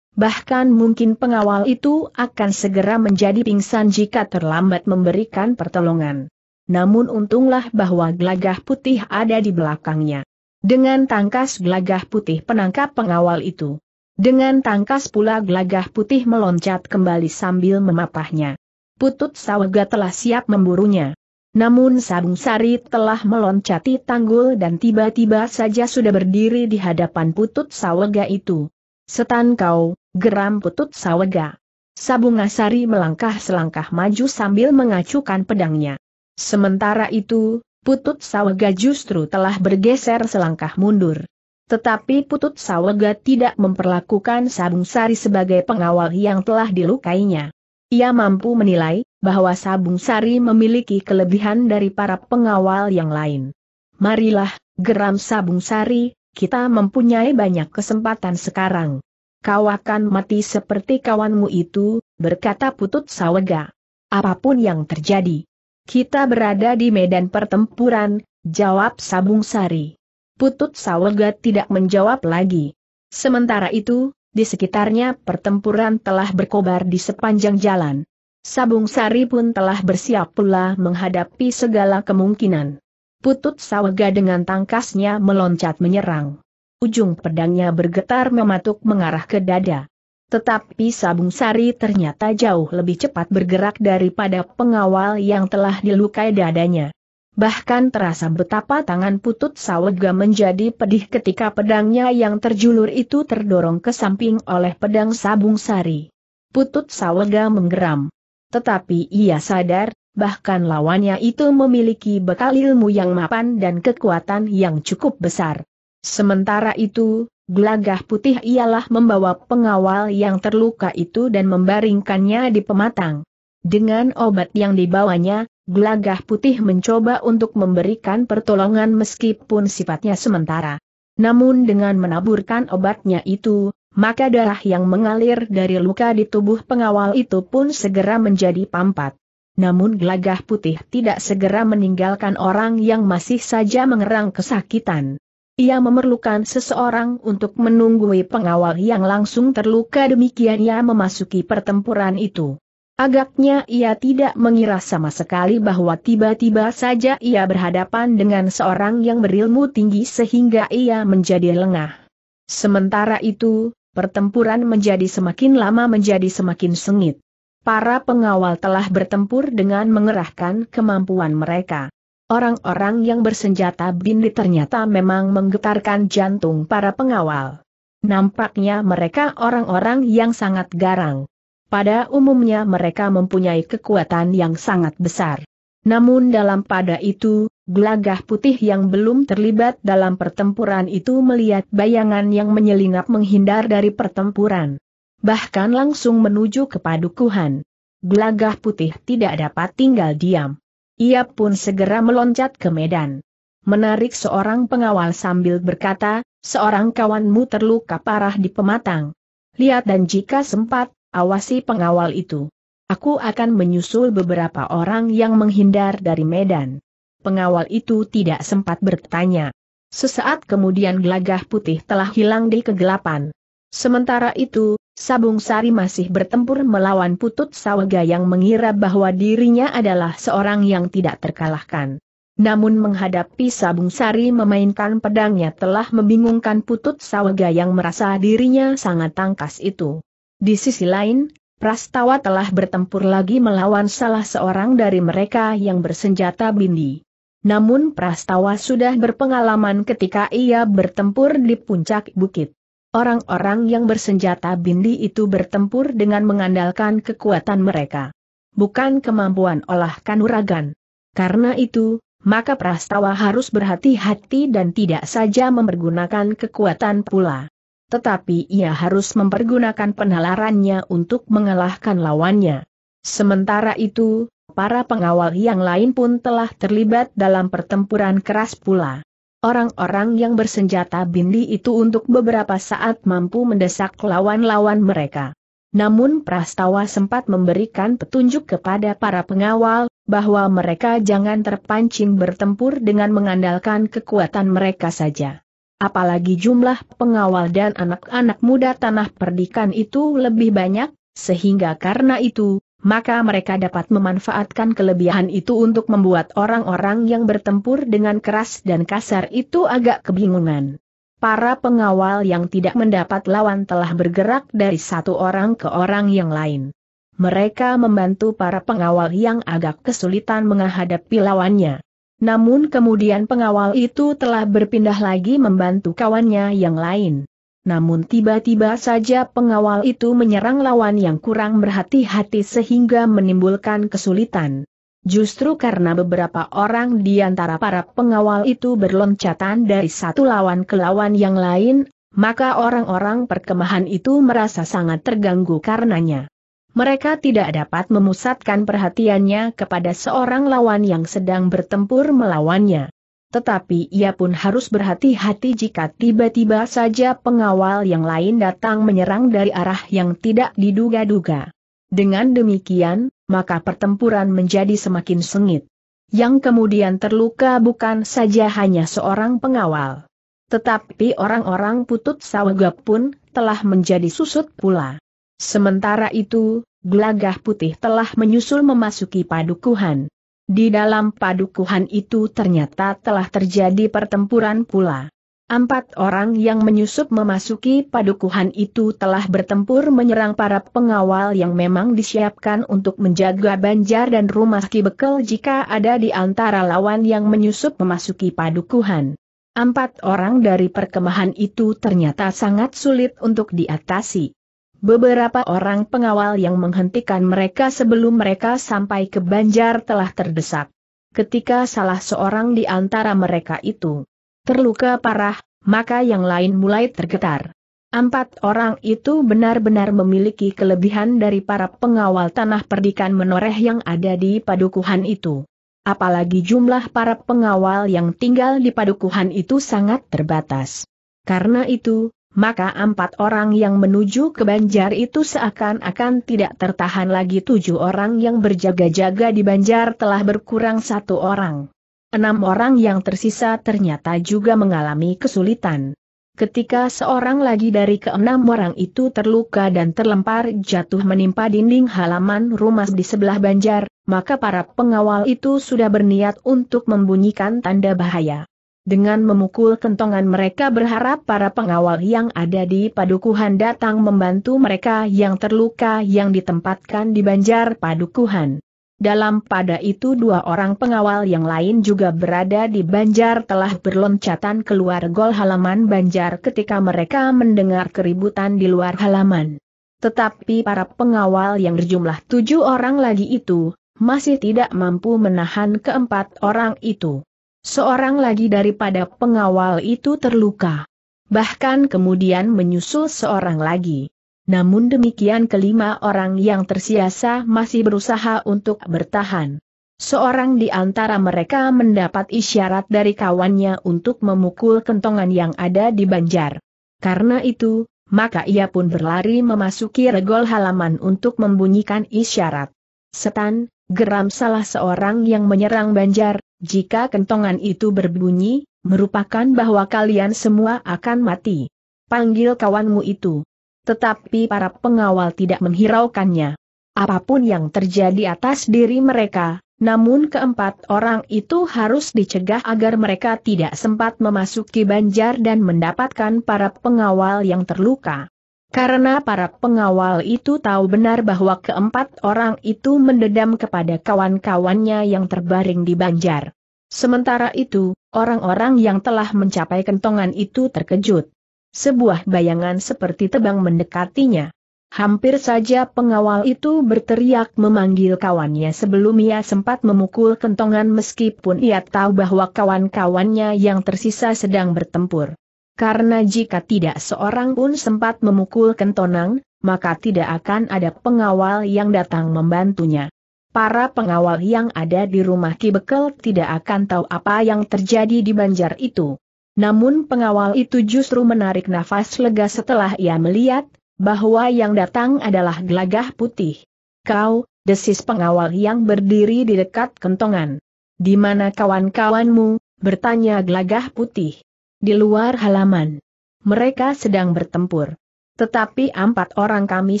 bahkan mungkin pengawal itu akan segera menjadi pingsan jika terlambat memberikan pertolongan. Namun untunglah bahwa gelagah putih ada di belakangnya. Dengan tangkas gelagah putih penangkap pengawal itu. Dengan tangkas pula gelagah putih meloncat kembali sambil memapahnya. Putut Sawaga telah siap memburunya. Namun Sabung Sari telah meloncati tanggul dan tiba-tiba saja sudah berdiri di hadapan putut sawaga itu. Setan kau, Geram putut sawega. Sabung Sabungasari melangkah selangkah maju sambil mengacukan pedangnya. Sementara itu, putut sawega justru telah bergeser selangkah mundur. Tetapi Putut Sawega tidak memperlakukan Sabung Sari sebagai pengawal yang telah dilukainya. Ia mampu menilai bahwa Sabung Sari memiliki kelebihan dari para pengawal yang lain. Marilah, geram Sabung Sari, kita mempunyai banyak kesempatan sekarang kau akan mati seperti kawanmu itu, berkata Putut Sawega. Apapun yang terjadi. Kita berada di medan pertempuran, jawab Sabung Sari. Putut Sawega tidak menjawab lagi. Sementara itu, di sekitarnya pertempuran telah berkobar di sepanjang jalan. Sabung Sari pun telah bersiap pula menghadapi segala kemungkinan. Putut Sawega dengan tangkasnya meloncat menyerang ujung pedangnya bergetar mematuk mengarah ke dada. Tetapi Sabung Sari ternyata jauh lebih cepat bergerak daripada pengawal yang telah dilukai dadanya. Bahkan terasa betapa tangan putut Sawega menjadi pedih ketika pedangnya yang terjulur itu terdorong ke samping oleh pedang Sabung Sari. Putut Sawega menggeram. Tetapi ia sadar, bahkan lawannya itu memiliki bekal ilmu yang mapan dan kekuatan yang cukup besar. Sementara itu, Glagah putih ialah membawa pengawal yang terluka itu dan membaringkannya di pematang. Dengan obat yang dibawanya, Glagah putih mencoba untuk memberikan pertolongan meskipun sifatnya sementara. Namun dengan menaburkan obatnya itu, maka darah yang mengalir dari luka di tubuh pengawal itu pun segera menjadi pampat. Namun Glagah putih tidak segera meninggalkan orang yang masih saja mengerang kesakitan. Ia memerlukan seseorang untuk menunggui pengawal yang langsung terluka demikian ia memasuki pertempuran itu. Agaknya ia tidak mengira sama sekali bahwa tiba-tiba saja ia berhadapan dengan seorang yang berilmu tinggi sehingga ia menjadi lengah. Sementara itu, pertempuran menjadi semakin lama menjadi semakin sengit. Para pengawal telah bertempur dengan mengerahkan kemampuan mereka. Orang-orang yang bersenjata bindi ternyata memang menggetarkan jantung para pengawal. Nampaknya mereka orang-orang yang sangat garang. Pada umumnya mereka mempunyai kekuatan yang sangat besar. Namun dalam pada itu, gelagah putih yang belum terlibat dalam pertempuran itu melihat bayangan yang menyelinap menghindar dari pertempuran. Bahkan langsung menuju ke padukuhan. Gelagah putih tidak dapat tinggal diam. Ia pun segera meloncat ke medan. Menarik seorang pengawal sambil berkata, seorang kawanmu terluka parah di pematang. Lihat dan jika sempat, awasi pengawal itu. Aku akan menyusul beberapa orang yang menghindar dari medan. Pengawal itu tidak sempat bertanya. Sesaat kemudian gelagah putih telah hilang di kegelapan. Sementara itu, Sabung Sari masih bertempur melawan Putut Sawaga yang mengira bahwa dirinya adalah seorang yang tidak terkalahkan. Namun menghadapi Sabung Sari memainkan pedangnya telah membingungkan Putut Sawaga yang merasa dirinya sangat tangkas itu. Di sisi lain, Prastawa telah bertempur lagi melawan salah seorang dari mereka yang bersenjata bindi. Namun Prastawa sudah berpengalaman ketika ia bertempur di puncak bukit. Orang-orang yang bersenjata bindi itu bertempur dengan mengandalkan kekuatan mereka. Bukan kemampuan olah kanuragan. Karena itu, maka prastawa harus berhati-hati dan tidak saja mempergunakan kekuatan pula. Tetapi ia harus mempergunakan penalarannya untuk mengalahkan lawannya. Sementara itu, para pengawal yang lain pun telah terlibat dalam pertempuran keras pula. Orang-orang yang bersenjata bindi itu untuk beberapa saat mampu mendesak lawan-lawan mereka. Namun Prastawa sempat memberikan petunjuk kepada para pengawal, bahwa mereka jangan terpancing bertempur dengan mengandalkan kekuatan mereka saja. Apalagi jumlah pengawal dan anak-anak muda tanah perdikan itu lebih banyak, sehingga karena itu, maka mereka dapat memanfaatkan kelebihan itu untuk membuat orang-orang yang bertempur dengan keras dan kasar itu agak kebingungan. Para pengawal yang tidak mendapat lawan telah bergerak dari satu orang ke orang yang lain. Mereka membantu para pengawal yang agak kesulitan menghadapi lawannya. Namun kemudian pengawal itu telah berpindah lagi membantu kawannya yang lain. Namun tiba-tiba saja pengawal itu menyerang lawan yang kurang berhati-hati sehingga menimbulkan kesulitan. Justru karena beberapa orang di antara para pengawal itu berloncatan dari satu lawan ke lawan yang lain, maka orang-orang perkemahan itu merasa sangat terganggu karenanya. Mereka tidak dapat memusatkan perhatiannya kepada seorang lawan yang sedang bertempur melawannya tetapi ia pun harus berhati-hati jika tiba-tiba saja pengawal yang lain datang menyerang dari arah yang tidak diduga-duga. Dengan demikian, maka pertempuran menjadi semakin sengit. Yang kemudian terluka bukan saja hanya seorang pengawal. Tetapi orang-orang putut sawagap pun telah menjadi susut pula. Sementara itu, gelagah putih telah menyusul memasuki padukuhan. Di dalam padukuhan itu ternyata telah terjadi pertempuran pula. Empat orang yang menyusup memasuki padukuhan itu telah bertempur menyerang para pengawal yang memang disiapkan untuk menjaga banjar dan rumah kibekel jika ada di antara lawan yang menyusup memasuki padukuhan. Empat orang dari perkemahan itu ternyata sangat sulit untuk diatasi. Beberapa orang pengawal yang menghentikan mereka sebelum mereka sampai ke Banjar telah terdesak. Ketika salah seorang di antara mereka itu terluka parah, maka yang lain mulai tergetar. Empat orang itu benar-benar memiliki kelebihan dari para pengawal tanah perdikan menoreh yang ada di padukuhan itu. Apalagi jumlah para pengawal yang tinggal di padukuhan itu sangat terbatas. Karena itu, maka empat orang yang menuju ke banjar itu seakan-akan tidak tertahan lagi tujuh orang yang berjaga-jaga di banjar telah berkurang satu orang. Enam orang yang tersisa ternyata juga mengalami kesulitan. Ketika seorang lagi dari keenam orang itu terluka dan terlempar jatuh menimpa dinding halaman rumah di sebelah banjar, maka para pengawal itu sudah berniat untuk membunyikan tanda bahaya. Dengan memukul kentongan mereka berharap para pengawal yang ada di padukuhan datang membantu mereka yang terluka yang ditempatkan di banjar padukuhan. Dalam pada itu dua orang pengawal yang lain juga berada di banjar telah berloncatan keluar gol halaman banjar ketika mereka mendengar keributan di luar halaman. Tetapi para pengawal yang berjumlah tujuh orang lagi itu, masih tidak mampu menahan keempat orang itu seorang lagi daripada pengawal itu terluka. Bahkan kemudian menyusul seorang lagi. Namun demikian kelima orang yang tersiasa masih berusaha untuk bertahan. Seorang di antara mereka mendapat isyarat dari kawannya untuk memukul kentongan yang ada di banjar. Karena itu, maka ia pun berlari memasuki regol halaman untuk membunyikan isyarat. Setan, geram salah seorang yang menyerang banjar, jika kentongan itu berbunyi, merupakan bahwa kalian semua akan mati. Panggil kawanmu itu. Tetapi para pengawal tidak menghiraukannya. Apapun yang terjadi atas diri mereka, namun keempat orang itu harus dicegah agar mereka tidak sempat memasuki banjar dan mendapatkan para pengawal yang terluka. Karena para pengawal itu tahu benar bahwa keempat orang itu mendedam kepada kawan-kawannya yang terbaring di banjar. Sementara itu, orang-orang yang telah mencapai kentongan itu terkejut. Sebuah bayangan seperti tebang mendekatinya. Hampir saja pengawal itu berteriak memanggil kawannya sebelum ia sempat memukul kentongan meskipun ia tahu bahwa kawan-kawannya yang tersisa sedang bertempur. Karena jika tidak seorang pun sempat memukul kentonang, maka tidak akan ada pengawal yang datang membantunya. Para pengawal yang ada di rumah Ki Bekel tidak akan tahu apa yang terjadi di banjar itu. Namun pengawal itu justru menarik nafas lega setelah ia melihat, bahwa yang datang adalah Glagah putih. Kau, desis pengawal yang berdiri di dekat kentongan. Di mana kawan-kawanmu, bertanya Glagah putih. Di luar halaman, mereka sedang bertempur. Tetapi empat orang kami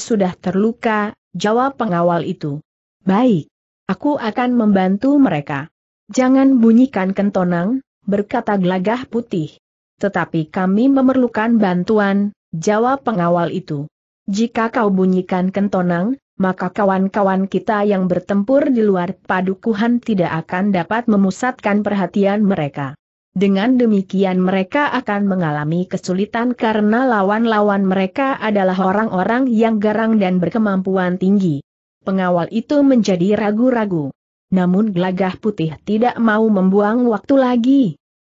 sudah terluka, jawab pengawal itu. Baik, aku akan membantu mereka. Jangan bunyikan kentonang, berkata gelagah putih. Tetapi kami memerlukan bantuan, jawab pengawal itu. Jika kau bunyikan kentonang, maka kawan-kawan kita yang bertempur di luar padukuhan tidak akan dapat memusatkan perhatian mereka. Dengan demikian mereka akan mengalami kesulitan karena lawan-lawan mereka adalah orang-orang yang garang dan berkemampuan tinggi. Pengawal itu menjadi ragu-ragu. Namun gelagah putih tidak mau membuang waktu lagi.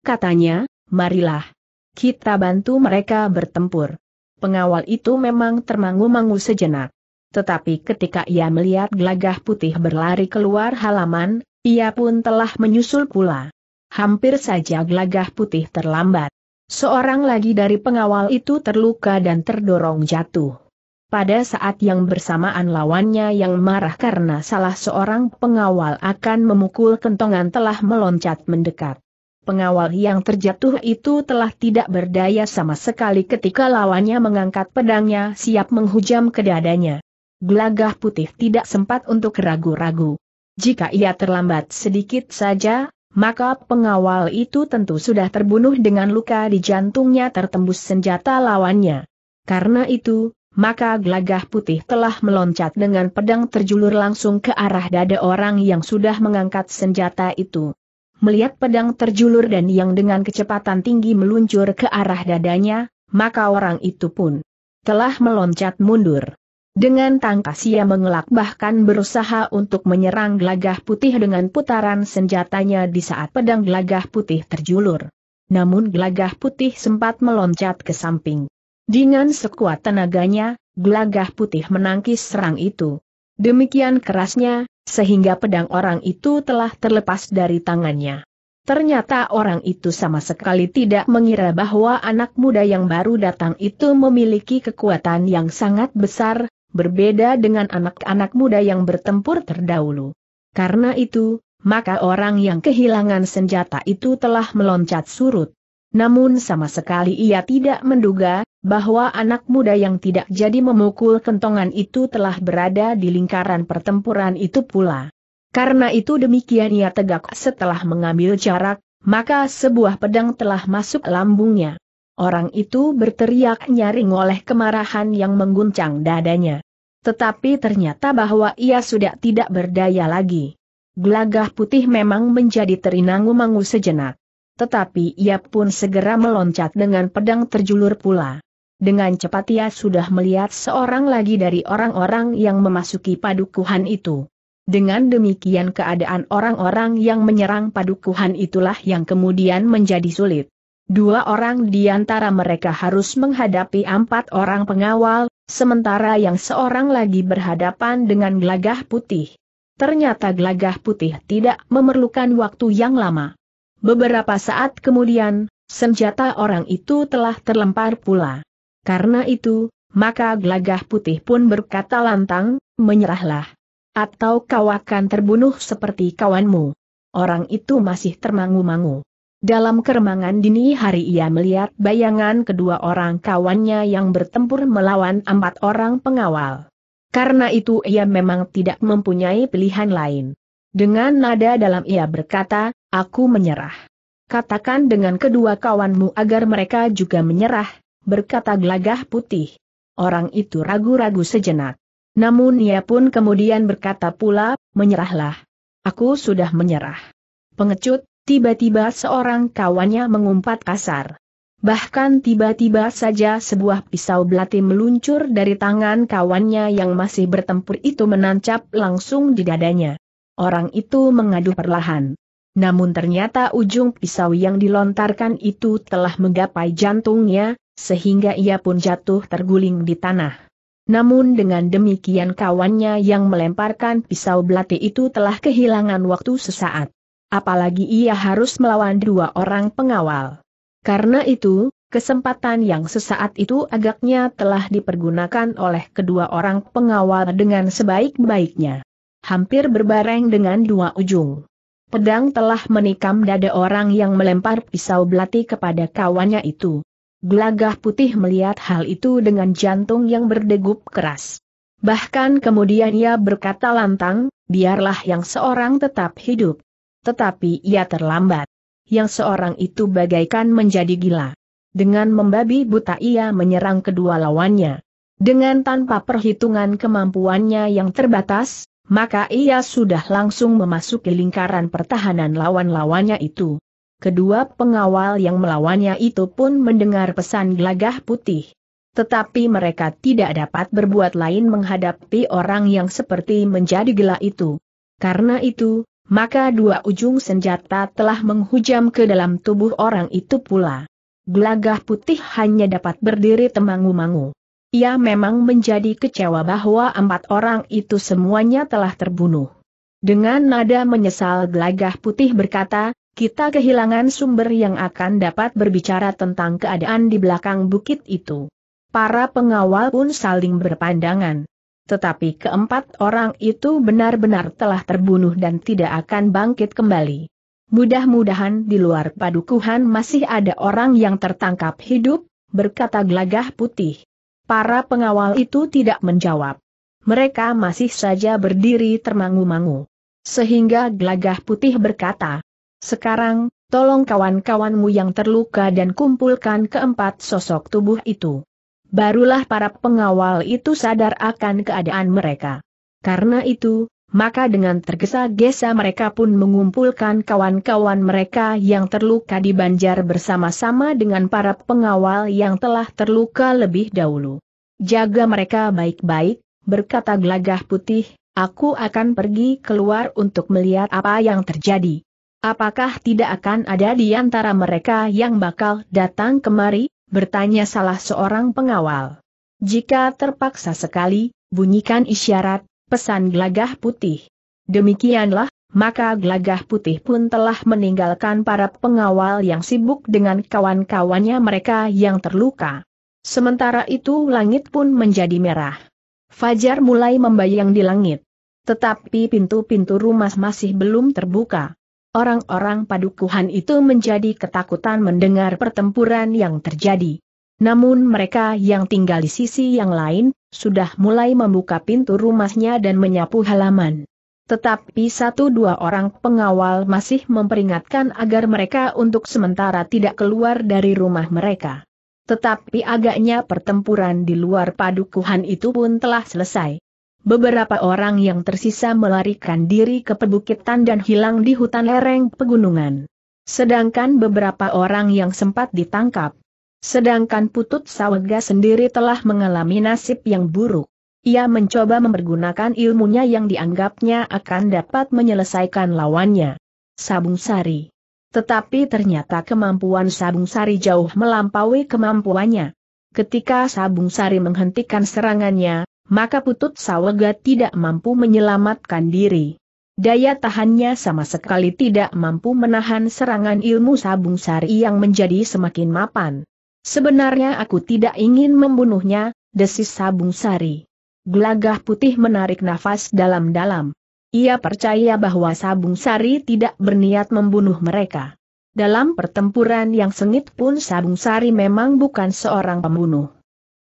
Katanya, marilah. Kita bantu mereka bertempur. Pengawal itu memang termangu-mangu sejenak. Tetapi ketika ia melihat gelagah putih berlari keluar halaman, ia pun telah menyusul pula. Hampir saja gelagah putih terlambat. Seorang lagi dari pengawal itu terluka dan terdorong jatuh. Pada saat yang bersamaan lawannya yang marah karena salah seorang pengawal akan memukul kentongan telah meloncat mendekat. Pengawal yang terjatuh itu telah tidak berdaya sama sekali ketika lawannya mengangkat pedangnya siap menghujam ke dadanya. Gelagah putih tidak sempat untuk ragu-ragu. Jika ia terlambat sedikit saja, maka pengawal itu tentu sudah terbunuh dengan luka di jantungnya tertembus senjata lawannya. Karena itu, maka gelagah putih telah meloncat dengan pedang terjulur langsung ke arah dada orang yang sudah mengangkat senjata itu. Melihat pedang terjulur dan yang dengan kecepatan tinggi meluncur ke arah dadanya, maka orang itu pun telah meloncat mundur. Dengan tangkas ia mengelak bahkan berusaha untuk menyerang gelagah putih dengan putaran senjatanya di saat pedang gelagah putih terjulur. Namun gelagah putih sempat meloncat ke samping. Dengan sekuat tenaganya, gelagah putih menangkis serang itu. Demikian kerasnya, sehingga pedang orang itu telah terlepas dari tangannya. Ternyata orang itu sama sekali tidak mengira bahwa anak muda yang baru datang itu memiliki kekuatan yang sangat besar, berbeda dengan anak-anak muda yang bertempur terdahulu. Karena itu, maka orang yang kehilangan senjata itu telah meloncat surut. Namun sama sekali ia tidak menduga, bahwa anak muda yang tidak jadi memukul kentongan itu telah berada di lingkaran pertempuran itu pula. Karena itu demikian ia tegak setelah mengambil jarak, maka sebuah pedang telah masuk lambungnya. Orang itu berteriak nyaring oleh kemarahan yang mengguncang dadanya. Tetapi ternyata bahwa ia sudah tidak berdaya lagi. Gelagah putih memang menjadi terinangu-mangu sejenak. Tetapi ia pun segera meloncat dengan pedang terjulur pula. Dengan cepat ia sudah melihat seorang lagi dari orang-orang yang memasuki padukuhan itu. Dengan demikian keadaan orang-orang yang menyerang padukuhan itulah yang kemudian menjadi sulit. Dua orang di antara mereka harus menghadapi empat orang pengawal, sementara yang seorang lagi berhadapan dengan gelagah putih. Ternyata gelagah putih tidak memerlukan waktu yang lama. Beberapa saat kemudian, senjata orang itu telah terlempar pula. Karena itu, maka gelagah putih pun berkata lantang, menyerahlah. Atau kau akan terbunuh seperti kawanmu. Orang itu masih termangu-mangu. Dalam keremangan dini hari ia melihat bayangan kedua orang kawannya yang bertempur melawan empat orang pengawal. Karena itu ia memang tidak mempunyai pilihan lain. Dengan nada dalam ia berkata, aku menyerah. Katakan dengan kedua kawanmu agar mereka juga menyerah, berkata gelagah putih. Orang itu ragu-ragu sejenak. Namun ia pun kemudian berkata pula, menyerahlah. Aku sudah menyerah. Pengecut, tiba-tiba seorang kawannya mengumpat kasar. Bahkan tiba-tiba saja sebuah pisau belati meluncur dari tangan kawannya yang masih bertempur itu menancap langsung di dadanya. Orang itu mengadu perlahan. Namun ternyata ujung pisau yang dilontarkan itu telah menggapai jantungnya, sehingga ia pun jatuh terguling di tanah. Namun dengan demikian kawannya yang melemparkan pisau belati itu telah kehilangan waktu sesaat apalagi ia harus melawan dua orang pengawal. Karena itu, kesempatan yang sesaat itu agaknya telah dipergunakan oleh kedua orang pengawal dengan sebaik-baiknya. Hampir berbareng dengan dua ujung. Pedang telah menikam dada orang yang melempar pisau belati kepada kawannya itu. Gelagah putih melihat hal itu dengan jantung yang berdegup keras. Bahkan kemudian ia berkata lantang, biarlah yang seorang tetap hidup. Tetapi ia terlambat. Yang seorang itu bagaikan menjadi gila. Dengan membabi buta ia menyerang kedua lawannya. Dengan tanpa perhitungan kemampuannya yang terbatas, maka ia sudah langsung memasuki lingkaran pertahanan lawan-lawannya itu. Kedua pengawal yang melawannya itu pun mendengar pesan gelagah putih. Tetapi mereka tidak dapat berbuat lain menghadapi orang yang seperti menjadi gila itu. Karena itu, maka dua ujung senjata telah menghujam ke dalam tubuh orang itu pula. Gelagah putih hanya dapat berdiri temangu-mangu. Ia memang menjadi kecewa bahwa empat orang itu semuanya telah terbunuh. Dengan nada menyesal gelagah putih berkata, kita kehilangan sumber yang akan dapat berbicara tentang keadaan di belakang bukit itu. Para pengawal pun saling berpandangan tetapi keempat orang itu benar-benar telah terbunuh dan tidak akan bangkit kembali. Mudah-mudahan di luar padukuhan masih ada orang yang tertangkap hidup, berkata gelagah putih. Para pengawal itu tidak menjawab. Mereka masih saja berdiri termangu-mangu. Sehingga gelagah putih berkata, Sekarang, tolong kawan-kawanmu yang terluka dan kumpulkan keempat sosok tubuh itu barulah para pengawal itu sadar akan keadaan mereka. Karena itu, maka dengan tergesa-gesa mereka pun mengumpulkan kawan-kawan mereka yang terluka di banjar bersama-sama dengan para pengawal yang telah terluka lebih dahulu. Jaga mereka baik-baik, berkata gelagah putih, aku akan pergi keluar untuk melihat apa yang terjadi. Apakah tidak akan ada di antara mereka yang bakal datang kemari? bertanya salah seorang pengawal. Jika terpaksa sekali, bunyikan isyarat, pesan gelagah putih. Demikianlah, maka gelagah putih pun telah meninggalkan para pengawal yang sibuk dengan kawan-kawannya mereka yang terluka. Sementara itu langit pun menjadi merah. Fajar mulai membayang di langit. Tetapi pintu-pintu rumah masih belum terbuka. Orang-orang padukuhan itu menjadi ketakutan mendengar pertempuran yang terjadi. Namun mereka yang tinggal di sisi yang lain, sudah mulai membuka pintu rumahnya dan menyapu halaman. Tetapi satu dua orang pengawal masih memperingatkan agar mereka untuk sementara tidak keluar dari rumah mereka. Tetapi agaknya pertempuran di luar padukuhan itu pun telah selesai beberapa orang yang tersisa melarikan diri ke pebukitan dan hilang di hutan lereng pegunungan. Sedangkan beberapa orang yang sempat ditangkap. Sedangkan Putut Sawega sendiri telah mengalami nasib yang buruk. Ia mencoba mempergunakan ilmunya yang dianggapnya akan dapat menyelesaikan lawannya. Sabung Sari. Tetapi ternyata kemampuan Sabung Sari jauh melampaui kemampuannya. Ketika Sabung Sari menghentikan serangannya, maka putut Sawega tidak mampu menyelamatkan diri. Daya tahannya sama sekali tidak mampu menahan serangan ilmu sabung sari yang menjadi semakin mapan. Sebenarnya aku tidak ingin membunuhnya, desis sabung sari. Gelagah putih menarik nafas dalam-dalam. Ia percaya bahwa sabung sari tidak berniat membunuh mereka. Dalam pertempuran yang sengit pun Sabung Sari memang bukan seorang pembunuh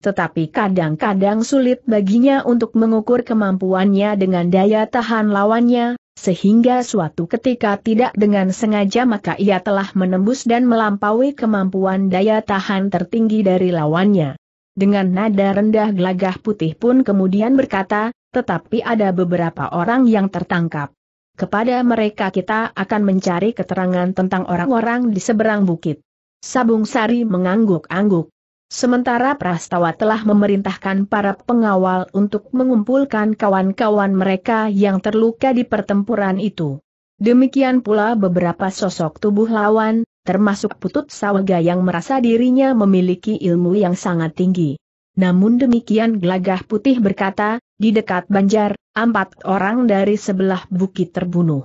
tetapi kadang-kadang sulit baginya untuk mengukur kemampuannya dengan daya tahan lawannya, sehingga suatu ketika tidak dengan sengaja maka ia telah menembus dan melampaui kemampuan daya tahan tertinggi dari lawannya. Dengan nada rendah gelagah putih pun kemudian berkata, tetapi ada beberapa orang yang tertangkap. Kepada mereka kita akan mencari keterangan tentang orang-orang di seberang bukit. Sabung Sari mengangguk-angguk. Sementara Prastawa telah memerintahkan para pengawal untuk mengumpulkan kawan-kawan mereka yang terluka di pertempuran itu. Demikian pula beberapa sosok tubuh lawan, termasuk Putut Sawaga yang merasa dirinya memiliki ilmu yang sangat tinggi. Namun demikian Glagah Putih berkata, di dekat Banjar, empat orang dari sebelah bukit terbunuh.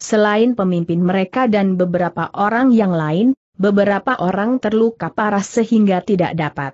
Selain pemimpin mereka dan beberapa orang yang lain, beberapa orang terluka parah sehingga tidak dapat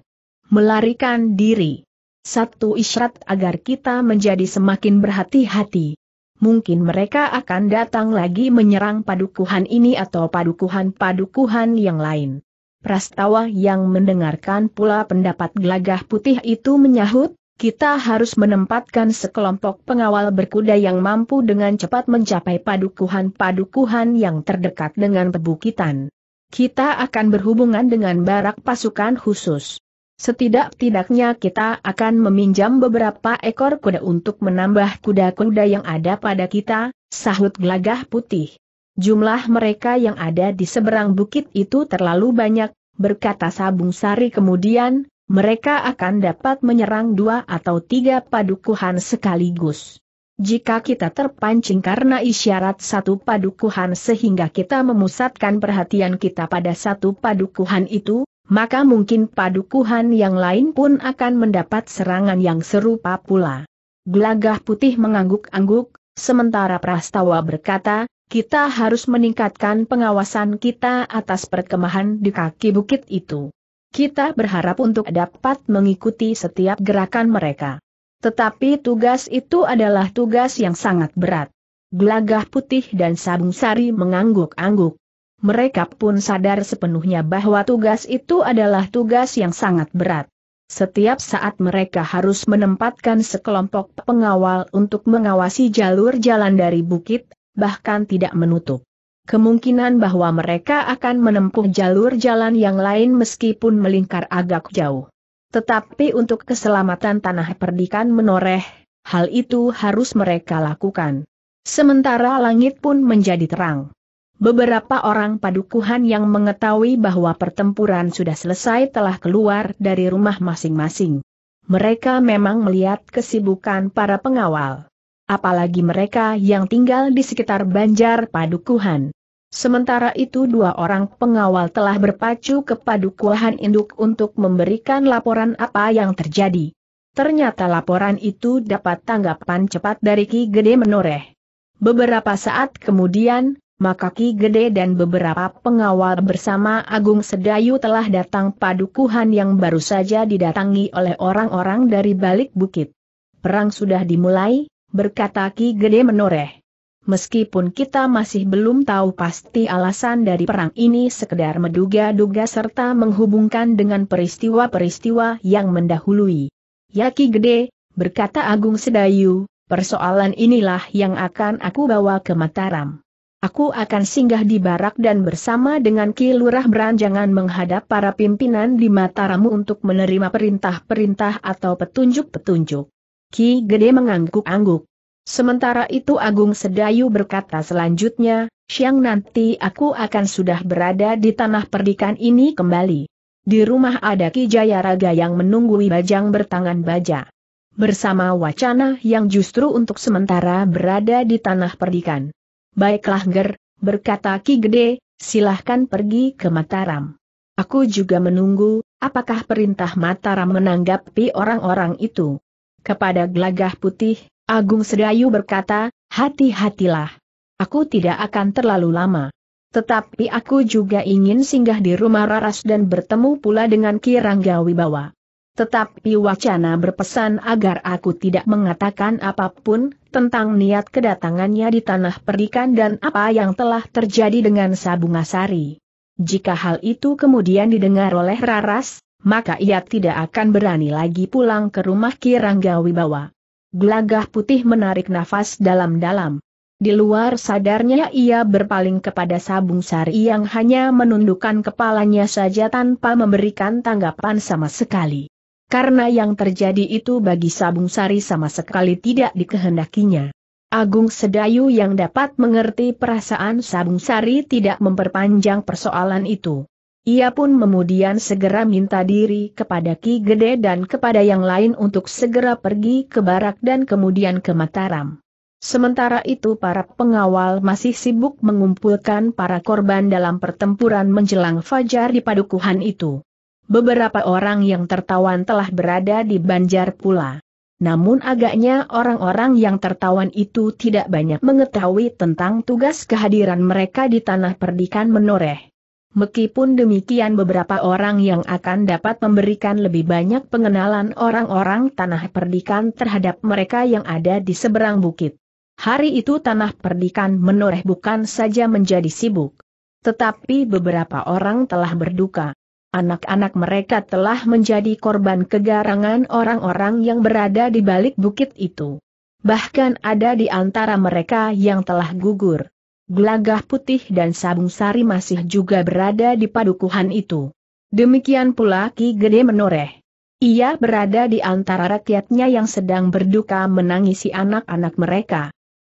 melarikan diri. Satu isyarat agar kita menjadi semakin berhati-hati. Mungkin mereka akan datang lagi menyerang padukuhan ini atau padukuhan-padukuhan yang lain. Prastawa yang mendengarkan pula pendapat gelagah putih itu menyahut, kita harus menempatkan sekelompok pengawal berkuda yang mampu dengan cepat mencapai padukuhan-padukuhan yang terdekat dengan pebukitan. Kita akan berhubungan dengan barak pasukan khusus. Setidak-tidaknya kita akan meminjam beberapa ekor kuda untuk menambah kuda-kuda yang ada pada kita, sahut gelagah putih. Jumlah mereka yang ada di seberang bukit itu terlalu banyak, berkata Sabung Sari kemudian, mereka akan dapat menyerang dua atau tiga padukuhan sekaligus. Jika kita terpancing karena isyarat satu padukuhan sehingga kita memusatkan perhatian kita pada satu padukuhan itu, maka mungkin padukuhan yang lain pun akan mendapat serangan yang serupa pula. Gelagah putih mengangguk-angguk, sementara Prastawa berkata, kita harus meningkatkan pengawasan kita atas perkemahan di kaki bukit itu. Kita berharap untuk dapat mengikuti setiap gerakan mereka. Tetapi tugas itu adalah tugas yang sangat berat. Gelagah putih dan sabung sari mengangguk-angguk. Mereka pun sadar sepenuhnya bahwa tugas itu adalah tugas yang sangat berat. Setiap saat mereka harus menempatkan sekelompok pengawal untuk mengawasi jalur jalan dari bukit, bahkan tidak menutup. Kemungkinan bahwa mereka akan menempuh jalur jalan yang lain meskipun melingkar agak jauh. Tetapi untuk keselamatan tanah perdikan menoreh, hal itu harus mereka lakukan. Sementara langit pun menjadi terang. Beberapa orang padukuhan yang mengetahui bahwa pertempuran sudah selesai telah keluar dari rumah masing-masing. Mereka memang melihat kesibukan para pengawal. Apalagi mereka yang tinggal di sekitar banjar padukuhan. Sementara itu dua orang pengawal telah berpacu ke padukuhan induk untuk memberikan laporan apa yang terjadi. Ternyata laporan itu dapat tanggapan cepat dari Ki Gede menoreh. Beberapa saat kemudian, maka Ki Gede dan beberapa pengawal bersama Agung Sedayu telah datang padukuhan yang baru saja didatangi oleh orang-orang dari balik bukit. Perang sudah dimulai, berkata Ki Gede menoreh meskipun kita masih belum tahu pasti alasan dari perang ini sekedar menduga-duga serta menghubungkan dengan peristiwa-peristiwa yang mendahului. Yaki Gede, berkata Agung Sedayu, persoalan inilah yang akan aku bawa ke Mataram. Aku akan singgah di barak dan bersama dengan Ki Lurah Beranjangan menghadap para pimpinan di Mataramu untuk menerima perintah-perintah atau petunjuk-petunjuk. Ki Gede mengangguk-angguk. Sementara itu Agung Sedayu berkata selanjutnya, Siang nanti aku akan sudah berada di tanah perdikan ini kembali. Di rumah ada Ki Jayaraga yang menunggui Bajang bertangan baja. Bersama wacana yang justru untuk sementara berada di tanah perdikan. Baiklah Ger, berkata Ki Gede, silahkan pergi ke Mataram. Aku juga menunggu, apakah perintah Mataram menanggapi orang-orang itu. Kepada gelagah putih, Agung Sedayu berkata, hati-hatilah. Aku tidak akan terlalu lama. Tetapi aku juga ingin singgah di rumah Raras dan bertemu pula dengan Kirangga Wibawa. Tetapi wacana berpesan agar aku tidak mengatakan apapun tentang niat kedatangannya di tanah perdikan dan apa yang telah terjadi dengan Sabungasari. Jika hal itu kemudian didengar oleh Raras, maka ia tidak akan berani lagi pulang ke rumah Kirangga Wibawa. Gelagah putih menarik nafas dalam-dalam. Di luar sadarnya ia berpaling kepada Sabung Sari yang hanya menundukkan kepalanya saja tanpa memberikan tanggapan sama sekali. Karena yang terjadi itu bagi Sabung Sari sama sekali tidak dikehendakinya. Agung Sedayu yang dapat mengerti perasaan Sabung Sari tidak memperpanjang persoalan itu. Ia pun kemudian segera minta diri kepada Ki Gede dan kepada yang lain untuk segera pergi ke barak dan kemudian ke Mataram. Sementara itu para pengawal masih sibuk mengumpulkan para korban dalam pertempuran menjelang fajar di padukuhan itu. Beberapa orang yang tertawan telah berada di Banjar pula. Namun agaknya orang-orang yang tertawan itu tidak banyak mengetahui tentang tugas kehadiran mereka di tanah perdikan menoreh. Meskipun demikian beberapa orang yang akan dapat memberikan lebih banyak pengenalan orang-orang tanah perdikan terhadap mereka yang ada di seberang bukit. Hari itu tanah perdikan menoreh bukan saja menjadi sibuk. Tetapi beberapa orang telah berduka. Anak-anak mereka telah menjadi korban kegarangan orang-orang yang berada di balik bukit itu. Bahkan ada di antara mereka yang telah gugur gelagah putih dan sabung sari masih juga berada di padukuhan itu. Demikian pula Ki Gede menoreh. Ia berada di antara rakyatnya yang sedang berduka menangisi anak-anak mereka.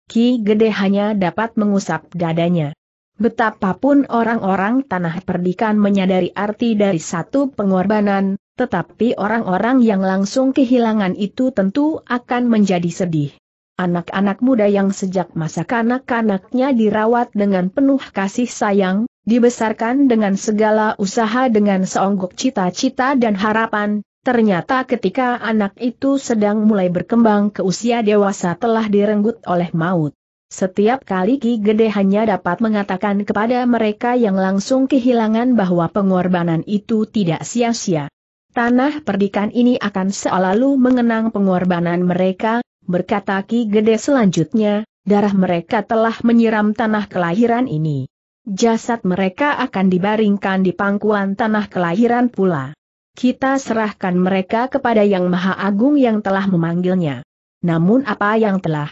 Ki Gede hanya dapat mengusap dadanya. Betapapun orang-orang tanah perdikan menyadari arti dari satu pengorbanan, tetapi orang-orang yang langsung kehilangan itu tentu akan menjadi sedih. Anak-anak muda yang sejak masa kanak-kanaknya dirawat dengan penuh kasih sayang, dibesarkan dengan segala usaha dengan seonggok cita-cita dan harapan, ternyata ketika anak itu sedang mulai berkembang ke usia dewasa telah direnggut oleh maut. Setiap kali Ki Gede hanya dapat mengatakan kepada mereka yang langsung kehilangan bahwa pengorbanan itu tidak sia-sia. Tanah perdikan ini akan selalu mengenang pengorbanan mereka, berkata Ki Gede selanjutnya, darah mereka telah menyiram tanah kelahiran ini. Jasad mereka akan dibaringkan di pangkuan tanah kelahiran pula. Kita serahkan mereka kepada Yang Maha Agung yang telah memanggilnya. Namun apa yang telah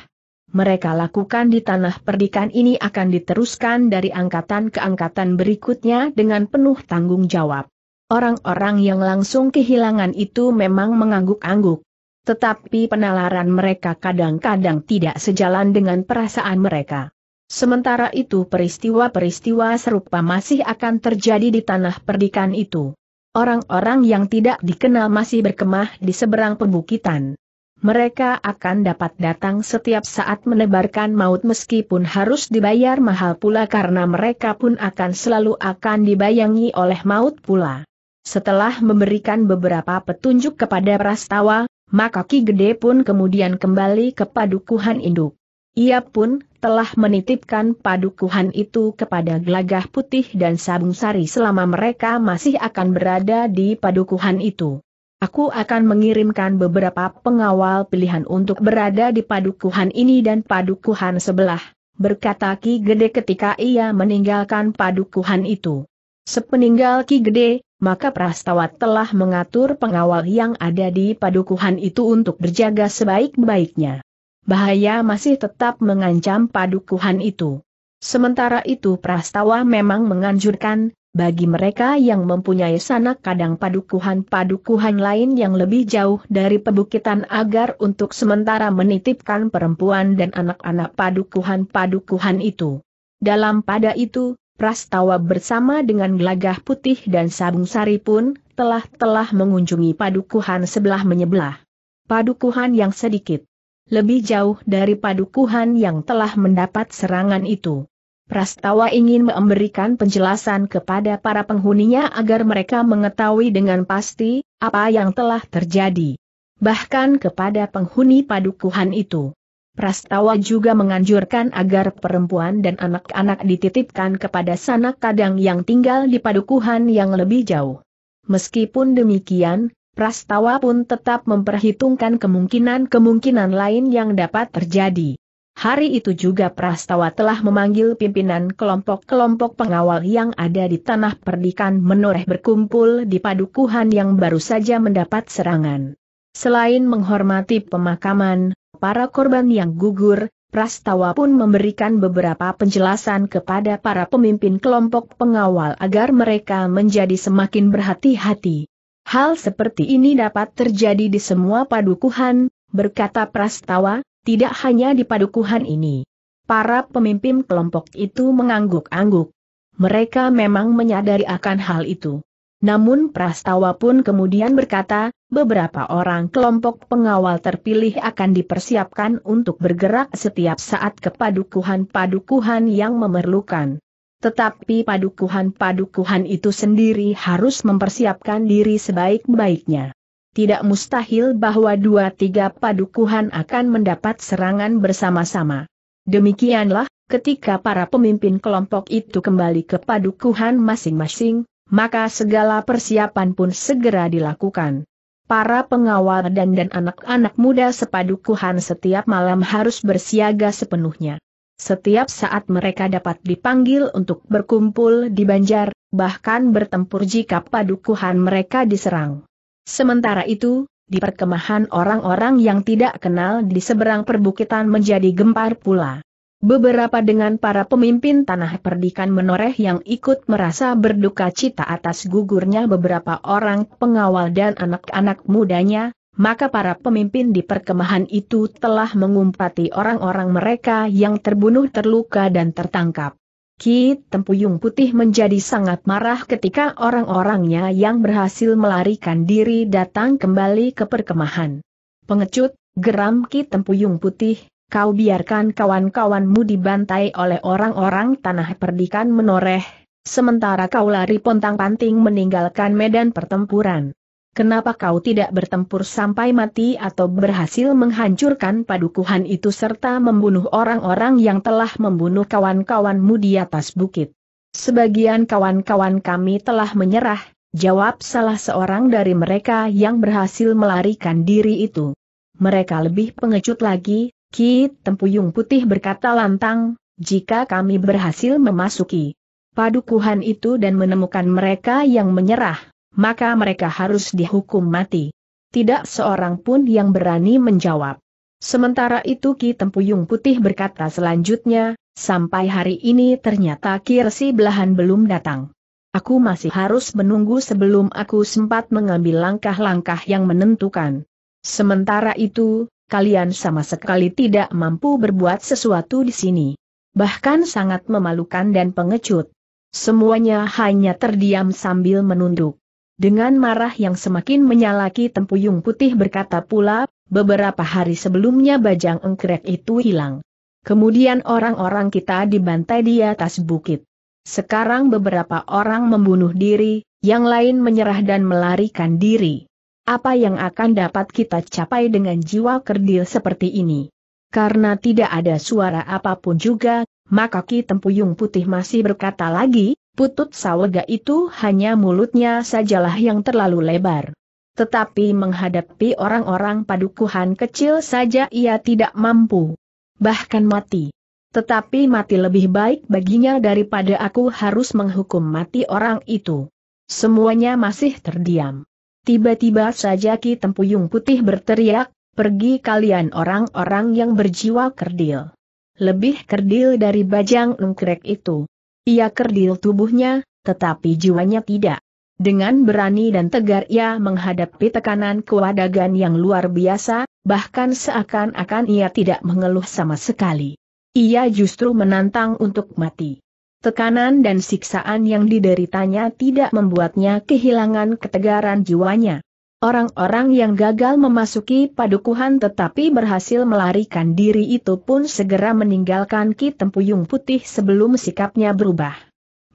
mereka lakukan di tanah perdikan ini akan diteruskan dari angkatan ke angkatan berikutnya dengan penuh tanggung jawab. Orang-orang yang langsung kehilangan itu memang mengangguk-angguk. Tetapi penalaran mereka kadang-kadang tidak sejalan dengan perasaan mereka. Sementara itu peristiwa-peristiwa serupa masih akan terjadi di tanah perdikan itu. Orang-orang yang tidak dikenal masih berkemah di seberang pembukitan. Mereka akan dapat datang setiap saat menebarkan maut meskipun harus dibayar mahal pula karena mereka pun akan selalu akan dibayangi oleh maut pula. Setelah memberikan beberapa petunjuk kepada Prastawa, maka Ki Gede pun kemudian kembali ke padukuhan induk. Ia pun telah menitipkan padukuhan itu kepada Gelagah Putih dan Sabung Sari selama mereka masih akan berada di padukuhan itu. Aku akan mengirimkan beberapa pengawal pilihan untuk berada di padukuhan ini dan padukuhan sebelah, berkata Ki Gede ketika ia meninggalkan padukuhan itu. Sepeninggal Ki Gede, maka Prastawa telah mengatur pengawal yang ada di padukuhan itu untuk berjaga sebaik-baiknya. Bahaya masih tetap mengancam padukuhan itu. Sementara itu Prastawa memang menganjurkan, bagi mereka yang mempunyai sanak kadang padukuhan-padukuhan lain yang lebih jauh dari pebukitan agar untuk sementara menitipkan perempuan dan anak-anak padukuhan-padukuhan itu. Dalam pada itu, Prastawa bersama dengan gelagah putih dan sabung sari pun telah-telah mengunjungi padukuhan sebelah menyebelah. Padukuhan yang sedikit lebih jauh dari padukuhan yang telah mendapat serangan itu. Prastawa ingin memberikan penjelasan kepada para penghuninya agar mereka mengetahui dengan pasti apa yang telah terjadi. Bahkan kepada penghuni padukuhan itu. Prastawa juga menganjurkan agar perempuan dan anak-anak dititipkan kepada sanak kadang yang tinggal di padukuhan yang lebih jauh. Meskipun demikian, Prastawa pun tetap memperhitungkan kemungkinan-kemungkinan lain yang dapat terjadi. Hari itu juga Prastawa telah memanggil pimpinan kelompok-kelompok pengawal yang ada di tanah perdikan menoreh berkumpul di padukuhan yang baru saja mendapat serangan. Selain menghormati pemakaman, para korban yang gugur, Prastawa pun memberikan beberapa penjelasan kepada para pemimpin kelompok pengawal agar mereka menjadi semakin berhati-hati. Hal seperti ini dapat terjadi di semua padukuhan, berkata Prastawa, tidak hanya di padukuhan ini. Para pemimpin kelompok itu mengangguk-angguk. Mereka memang menyadari akan hal itu. Namun Prastawa pun kemudian berkata, beberapa orang kelompok pengawal terpilih akan dipersiapkan untuk bergerak setiap saat ke padukuhan-padukuhan yang memerlukan. Tetapi padukuhan-padukuhan itu sendiri harus mempersiapkan diri sebaik-baiknya. Tidak mustahil bahwa dua tiga padukuhan akan mendapat serangan bersama-sama. Demikianlah, ketika para pemimpin kelompok itu kembali ke padukuhan masing-masing, maka segala persiapan pun segera dilakukan. Para pengawal dan dan anak-anak muda sepadukuhan setiap malam harus bersiaga sepenuhnya. Setiap saat mereka dapat dipanggil untuk berkumpul di banjar, bahkan bertempur jika padukuhan mereka diserang. Sementara itu, di perkemahan orang-orang yang tidak kenal di seberang perbukitan menjadi gempar pula. Beberapa dengan para pemimpin tanah perdikan menoreh yang ikut merasa berduka cita atas gugurnya beberapa orang pengawal dan anak-anak mudanya, maka para pemimpin di perkemahan itu telah mengumpati orang-orang mereka yang terbunuh terluka dan tertangkap. Ki Tempuyung Putih menjadi sangat marah ketika orang-orangnya yang berhasil melarikan diri datang kembali ke perkemahan. Pengecut, geram Ki Tempuyung Putih, kau biarkan kawan-kawanmu dibantai oleh orang-orang tanah perdikan menoreh, sementara kau lari pontang-panting meninggalkan medan pertempuran. Kenapa kau tidak bertempur sampai mati atau berhasil menghancurkan padukuhan itu serta membunuh orang-orang yang telah membunuh kawan-kawanmu di atas bukit? Sebagian kawan-kawan kami telah menyerah, jawab salah seorang dari mereka yang berhasil melarikan diri itu. Mereka lebih pengecut lagi, Ki Tempuyung Putih berkata lantang, jika kami berhasil memasuki padukuhan itu dan menemukan mereka yang menyerah, maka mereka harus dihukum mati. Tidak seorang pun yang berani menjawab. Sementara itu Ki Tempuyung Putih berkata selanjutnya, sampai hari ini ternyata Ki Resi Belahan belum datang. Aku masih harus menunggu sebelum aku sempat mengambil langkah-langkah yang menentukan. Sementara itu, kalian sama sekali tidak mampu berbuat sesuatu di sini. Bahkan sangat memalukan dan pengecut. Semuanya hanya terdiam sambil menunduk. Dengan marah yang semakin menyalaki Tempuyung Putih berkata pula, beberapa hari sebelumnya Bajang Engkrek itu hilang. Kemudian orang-orang kita dibantai di atas bukit. Sekarang beberapa orang membunuh diri, yang lain menyerah dan melarikan diri. Apa yang akan dapat kita capai dengan jiwa kerdil seperti ini? Karena tidak ada suara apapun juga, maka Ki Tempuyung Putih masih berkata lagi, putut sawega itu hanya mulutnya sajalah yang terlalu lebar. Tetapi menghadapi orang-orang padukuhan kecil saja ia tidak mampu. Bahkan mati. Tetapi mati lebih baik baginya daripada aku harus menghukum mati orang itu. Semuanya masih terdiam. Tiba-tiba saja Ki Tempuyung Putih berteriak, pergi kalian orang-orang yang berjiwa kerdil. Lebih kerdil dari bajang ungkrek itu. Ia kerdil tubuhnya, tetapi jiwanya tidak. Dengan berani dan tegar ia menghadapi tekanan kewadagan yang luar biasa, bahkan seakan-akan ia tidak mengeluh sama sekali. Ia justru menantang untuk mati. Tekanan dan siksaan yang dideritanya tidak membuatnya kehilangan ketegaran jiwanya. Orang-orang yang gagal memasuki padukuhan tetapi berhasil melarikan diri itu pun segera meninggalkan Ki Tempuyung Putih sebelum sikapnya berubah.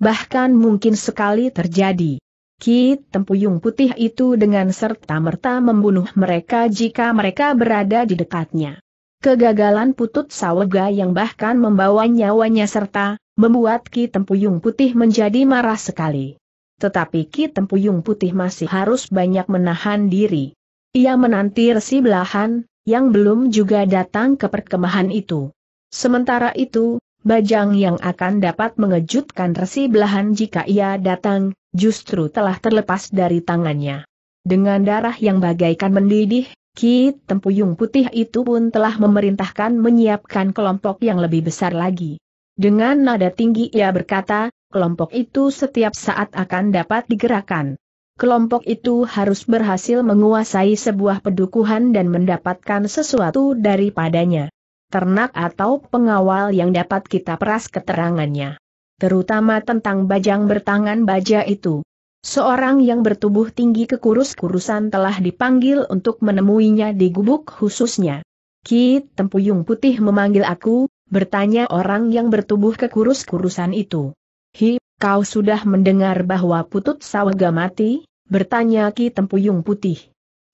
Bahkan mungkin sekali terjadi. Ki Tempuyung Putih itu dengan serta-merta membunuh mereka jika mereka berada di dekatnya. Kegagalan putut sawega yang bahkan membawa nyawanya serta membuat Ki Tempuyung Putih menjadi marah sekali. Tetapi Ki Tempuyung Putih masih harus banyak menahan diri. Ia menanti resi belahan, yang belum juga datang ke perkemahan itu. Sementara itu, bajang yang akan dapat mengejutkan resi belahan jika ia datang, justru telah terlepas dari tangannya. Dengan darah yang bagaikan mendidih, Ki Tempuyung Putih itu pun telah memerintahkan menyiapkan kelompok yang lebih besar lagi. Dengan nada tinggi ia berkata, kelompok itu setiap saat akan dapat digerakkan. Kelompok itu harus berhasil menguasai sebuah pedukuhan dan mendapatkan sesuatu daripadanya. Ternak atau pengawal yang dapat kita peras keterangannya. Terutama tentang bajang bertangan baja itu. Seorang yang bertubuh tinggi kekurus-kurusan telah dipanggil untuk menemuinya di gubuk khususnya. Ki Tempuyung Putih memanggil aku, bertanya orang yang bertubuh kekurus-kurusan itu. Hi, kau sudah mendengar bahwa Putut Sawaga mati? Bertanya Ki Tempuyung Putih.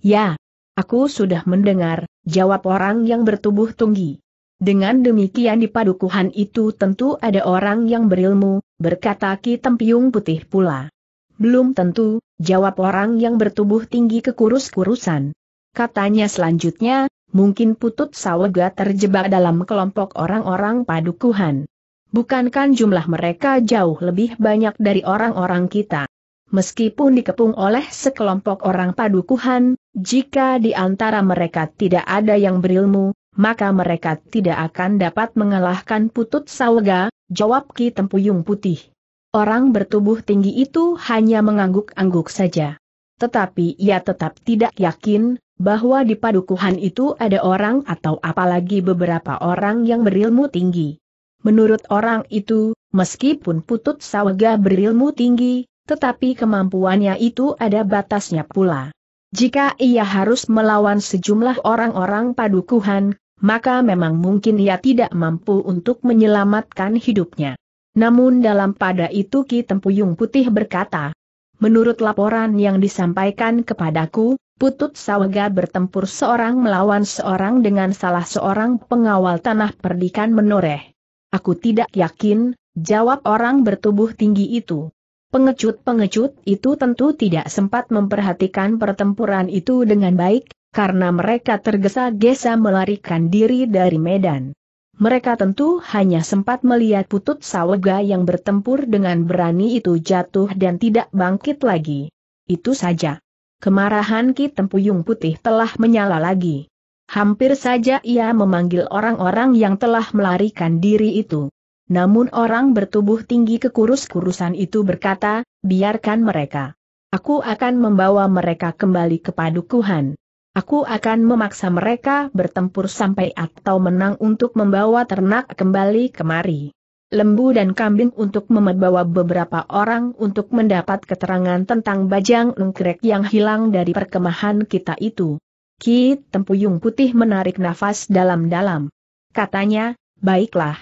Ya, aku sudah mendengar, jawab orang yang bertubuh tunggi. Dengan demikian di padukuhan itu tentu ada orang yang berilmu, berkata Ki Tempuyung Putih pula. Belum tentu, jawab orang yang bertubuh tinggi kekurus-kurusan. Katanya selanjutnya, mungkin Putut Sawega terjebak dalam kelompok orang-orang padukuhan. Bukankan jumlah mereka jauh lebih banyak dari orang-orang kita. Meskipun dikepung oleh sekelompok orang padukuhan, jika di antara mereka tidak ada yang berilmu, maka mereka tidak akan dapat mengalahkan Putut Sawega, jawab Ki Tempuyung Putih. Orang bertubuh tinggi itu hanya mengangguk-angguk saja. Tetapi ia tetap tidak yakin, bahwa di padukuhan itu ada orang atau apalagi beberapa orang yang berilmu tinggi. Menurut orang itu, meskipun Putut Sawaga berilmu tinggi, tetapi kemampuannya itu ada batasnya pula. Jika ia harus melawan sejumlah orang-orang padukuhan, maka memang mungkin ia tidak mampu untuk menyelamatkan hidupnya. Namun dalam pada itu Ki Tempuyung Putih berkata, Menurut laporan yang disampaikan kepadaku, Putut Sawaga bertempur seorang melawan seorang dengan salah seorang pengawal tanah perdikan menoreh. Aku tidak yakin, jawab orang bertubuh tinggi itu. Pengecut-pengecut itu tentu tidak sempat memperhatikan pertempuran itu dengan baik, karena mereka tergesa-gesa melarikan diri dari medan mereka tentu hanya sempat melihat putut sawega yang bertempur dengan berani itu jatuh dan tidak bangkit lagi. Itu saja. Kemarahan Ki Tempuyung Putih telah menyala lagi. Hampir saja ia memanggil orang-orang yang telah melarikan diri itu. Namun orang bertubuh tinggi kekurus-kurusan itu berkata, biarkan mereka. Aku akan membawa mereka kembali ke padukuhan. Aku akan memaksa mereka bertempur sampai atau menang untuk membawa ternak kembali kemari. Lembu dan kambing untuk membawa beberapa orang untuk mendapat keterangan tentang bajang nungkrek yang hilang dari perkemahan kita itu. Ki Tempuyung Putih menarik nafas dalam-dalam. Katanya, baiklah.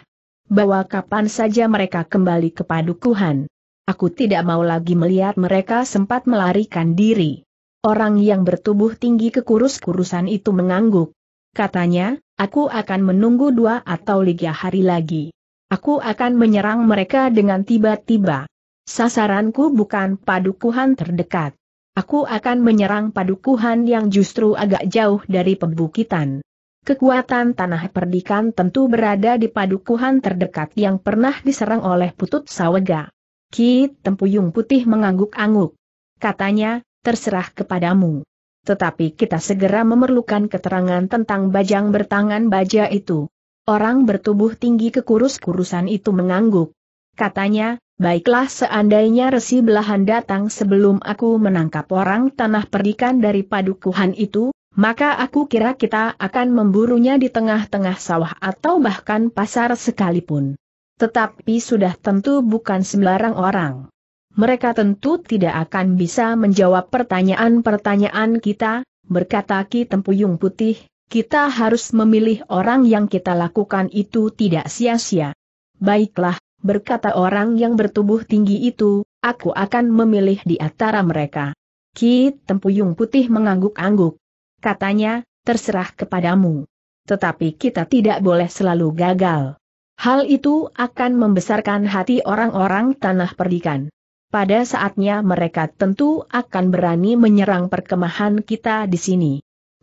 Bawa kapan saja mereka kembali ke padukuhan. Aku tidak mau lagi melihat mereka sempat melarikan diri. Orang yang bertubuh tinggi kekurus-kurusan itu mengangguk. Katanya, aku akan menunggu dua atau tiga hari lagi. Aku akan menyerang mereka dengan tiba-tiba. Sasaranku bukan padukuhan terdekat. Aku akan menyerang padukuhan yang justru agak jauh dari pembukitan. Kekuatan tanah perdikan tentu berada di padukuhan terdekat yang pernah diserang oleh Putut Sawega. Ki Tempuyung Putih mengangguk-angguk. Katanya, terserah kepadamu. Tetapi kita segera memerlukan keterangan tentang bajang bertangan baja itu. Orang bertubuh tinggi kekurus-kurusan itu mengangguk. Katanya, baiklah seandainya resi belahan datang sebelum aku menangkap orang tanah perdikan dari padukuhan itu, maka aku kira kita akan memburunya di tengah-tengah sawah atau bahkan pasar sekalipun. Tetapi sudah tentu bukan sembarang orang mereka tentu tidak akan bisa menjawab pertanyaan-pertanyaan kita, berkata Ki Tempuyung Putih, kita harus memilih orang yang kita lakukan itu tidak sia-sia. Baiklah, berkata orang yang bertubuh tinggi itu, aku akan memilih di antara mereka. Ki Tempuyung Putih mengangguk-angguk. Katanya, terserah kepadamu. Tetapi kita tidak boleh selalu gagal. Hal itu akan membesarkan hati orang-orang tanah perdikan. Pada saatnya mereka tentu akan berani menyerang perkemahan kita di sini.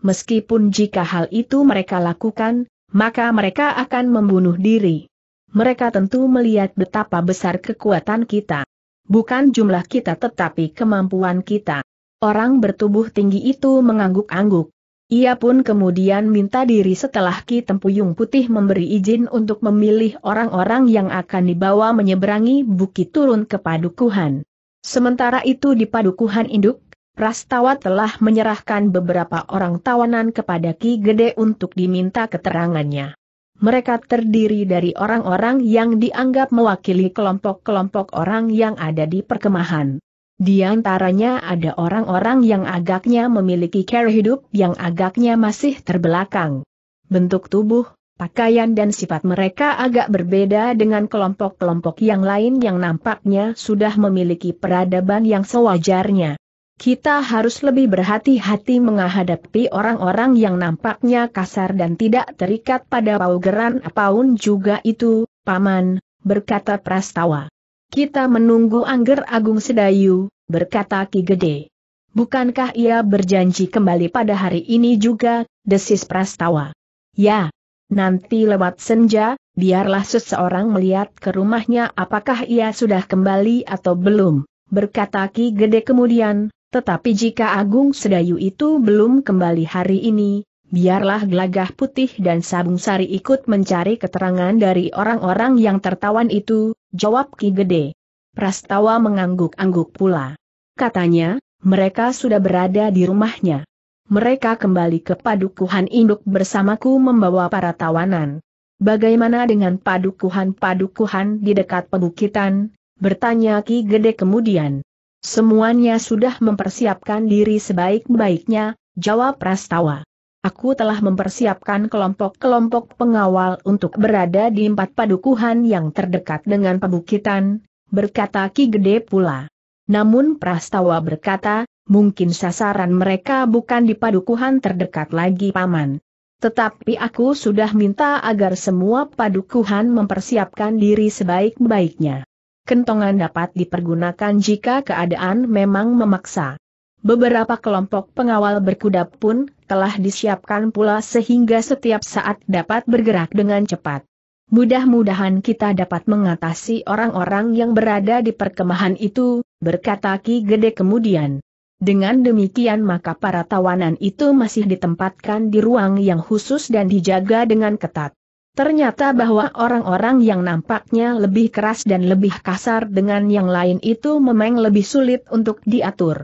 Meskipun jika hal itu mereka lakukan, maka mereka akan membunuh diri. Mereka tentu melihat betapa besar kekuatan kita. Bukan jumlah kita tetapi kemampuan kita. Orang bertubuh tinggi itu mengangguk-angguk. Ia pun kemudian minta diri setelah Ki Tempuyung Putih memberi izin untuk memilih orang-orang yang akan dibawa menyeberangi bukit turun ke padukuhan. Sementara itu di padukuhan induk, Prastawa telah menyerahkan beberapa orang tawanan kepada Ki Gede untuk diminta keterangannya. Mereka terdiri dari orang-orang yang dianggap mewakili kelompok-kelompok orang yang ada di perkemahan. Di antaranya ada orang-orang yang agaknya memiliki cara hidup yang agaknya masih terbelakang. Bentuk tubuh, pakaian dan sifat mereka agak berbeda dengan kelompok-kelompok yang lain yang nampaknya sudah memiliki peradaban yang sewajarnya. Kita harus lebih berhati-hati menghadapi orang-orang yang nampaknya kasar dan tidak terikat pada paugeran apapun juga itu, Paman, berkata Prastawa. Kita menunggu Angger Agung Sedayu, berkata Ki Gede. Bukankah ia berjanji kembali pada hari ini juga, desis Prastawa? Ya. Nanti lewat senja, biarlah seseorang melihat ke rumahnya apakah ia sudah kembali atau belum, berkata Ki Gede kemudian, tetapi jika Agung Sedayu itu belum kembali hari ini, biarlah gelagah putih dan sabung sari ikut mencari keterangan dari orang-orang yang tertawan itu, jawab Ki Gede. Prastawa mengangguk-angguk pula. Katanya, mereka sudah berada di rumahnya. Mereka kembali ke padukuhan induk bersamaku membawa para tawanan. Bagaimana dengan padukuhan-padukuhan di dekat pebukitan? Bertanya Ki Gede kemudian. Semuanya sudah mempersiapkan diri sebaik-baiknya, jawab Prastawa. Aku telah mempersiapkan kelompok-kelompok pengawal untuk berada di empat padukuhan yang terdekat dengan pebukitan, berkata Ki Gede pula. Namun Prastawa berkata, mungkin sasaran mereka bukan di padukuhan terdekat lagi paman. Tetapi aku sudah minta agar semua padukuhan mempersiapkan diri sebaik-baiknya. Kentongan dapat dipergunakan jika keadaan memang memaksa. Beberapa kelompok pengawal berkuda pun telah disiapkan pula sehingga setiap saat dapat bergerak dengan cepat. Mudah-mudahan kita dapat mengatasi orang-orang yang berada di perkemahan itu, berkata Ki Gede kemudian. Dengan demikian maka para tawanan itu masih ditempatkan di ruang yang khusus dan dijaga dengan ketat. Ternyata bahwa orang-orang yang nampaknya lebih keras dan lebih kasar dengan yang lain itu memang lebih sulit untuk diatur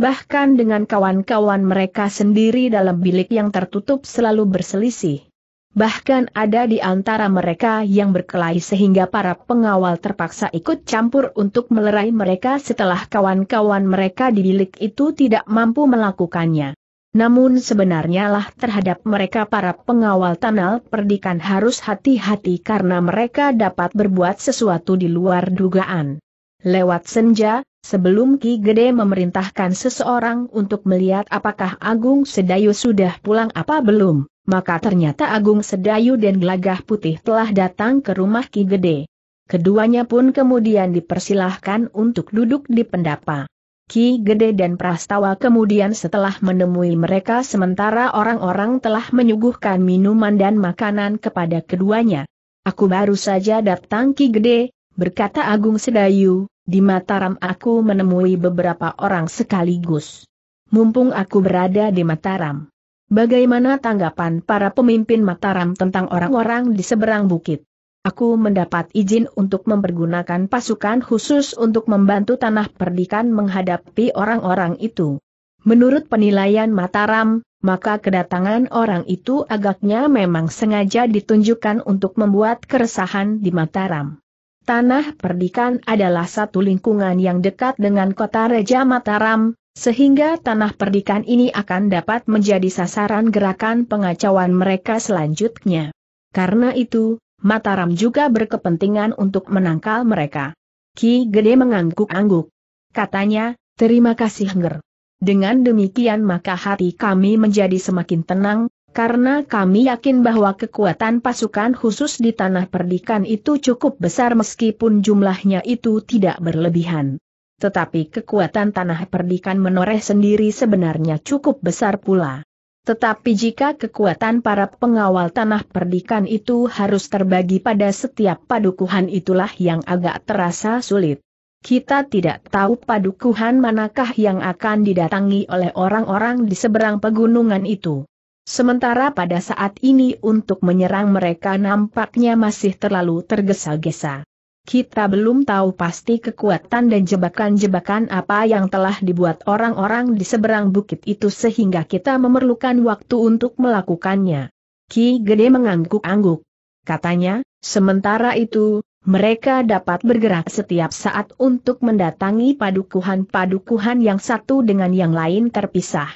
bahkan dengan kawan-kawan mereka sendiri dalam bilik yang tertutup selalu berselisih. Bahkan ada di antara mereka yang berkelahi sehingga para pengawal terpaksa ikut campur untuk melerai mereka setelah kawan-kawan mereka di bilik itu tidak mampu melakukannya. Namun sebenarnya lah terhadap mereka para pengawal tanal perdikan harus hati-hati karena mereka dapat berbuat sesuatu di luar dugaan. Lewat senja, Sebelum Ki Gede memerintahkan seseorang untuk melihat apakah Agung Sedayu sudah pulang apa belum, maka ternyata Agung Sedayu dan Gelagah Putih telah datang ke rumah Ki Gede. Keduanya pun kemudian dipersilahkan untuk duduk di pendapa. Ki Gede dan Prastawa kemudian setelah menemui mereka sementara orang-orang telah menyuguhkan minuman dan makanan kepada keduanya. Aku baru saja datang Ki Gede, berkata Agung Sedayu, di Mataram aku menemui beberapa orang sekaligus. Mumpung aku berada di Mataram. Bagaimana tanggapan para pemimpin Mataram tentang orang-orang di seberang bukit? Aku mendapat izin untuk mempergunakan pasukan khusus untuk membantu tanah perdikan menghadapi orang-orang itu. Menurut penilaian Mataram, maka kedatangan orang itu agaknya memang sengaja ditunjukkan untuk membuat keresahan di Mataram. Tanah Perdikan adalah satu lingkungan yang dekat dengan kota Reja Mataram, sehingga tanah perdikan ini akan dapat menjadi sasaran gerakan pengacauan mereka selanjutnya. Karena itu, Mataram juga berkepentingan untuk menangkal mereka. Ki Gede mengangguk-angguk. Katanya, terima kasih Nger. Dengan demikian maka hati kami menjadi semakin tenang, karena kami yakin bahwa kekuatan pasukan khusus di tanah perdikan itu cukup besar meskipun jumlahnya itu tidak berlebihan. Tetapi kekuatan tanah perdikan menoreh sendiri sebenarnya cukup besar pula. Tetapi jika kekuatan para pengawal tanah perdikan itu harus terbagi pada setiap padukuhan itulah yang agak terasa sulit. Kita tidak tahu padukuhan manakah yang akan didatangi oleh orang-orang di seberang pegunungan itu. Sementara pada saat ini untuk menyerang mereka nampaknya masih terlalu tergesa-gesa. Kita belum tahu pasti kekuatan dan jebakan-jebakan apa yang telah dibuat orang-orang di seberang bukit itu sehingga kita memerlukan waktu untuk melakukannya. Ki Gede mengangguk-angguk. Katanya, sementara itu, mereka dapat bergerak setiap saat untuk mendatangi padukuhan-padukuhan yang satu dengan yang lain terpisah.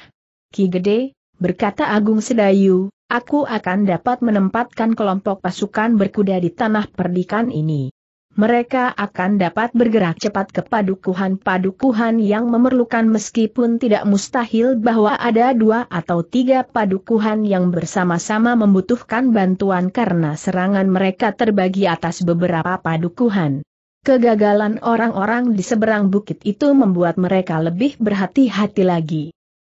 Ki Gede, berkata Agung Sedayu, aku akan dapat menempatkan kelompok pasukan berkuda di tanah perdikan ini. Mereka akan dapat bergerak cepat ke padukuhan-padukuhan yang memerlukan meskipun tidak mustahil bahwa ada dua atau tiga padukuhan yang bersama-sama membutuhkan bantuan karena serangan mereka terbagi atas beberapa padukuhan. Kegagalan orang-orang di seberang bukit itu membuat mereka lebih berhati-hati lagi.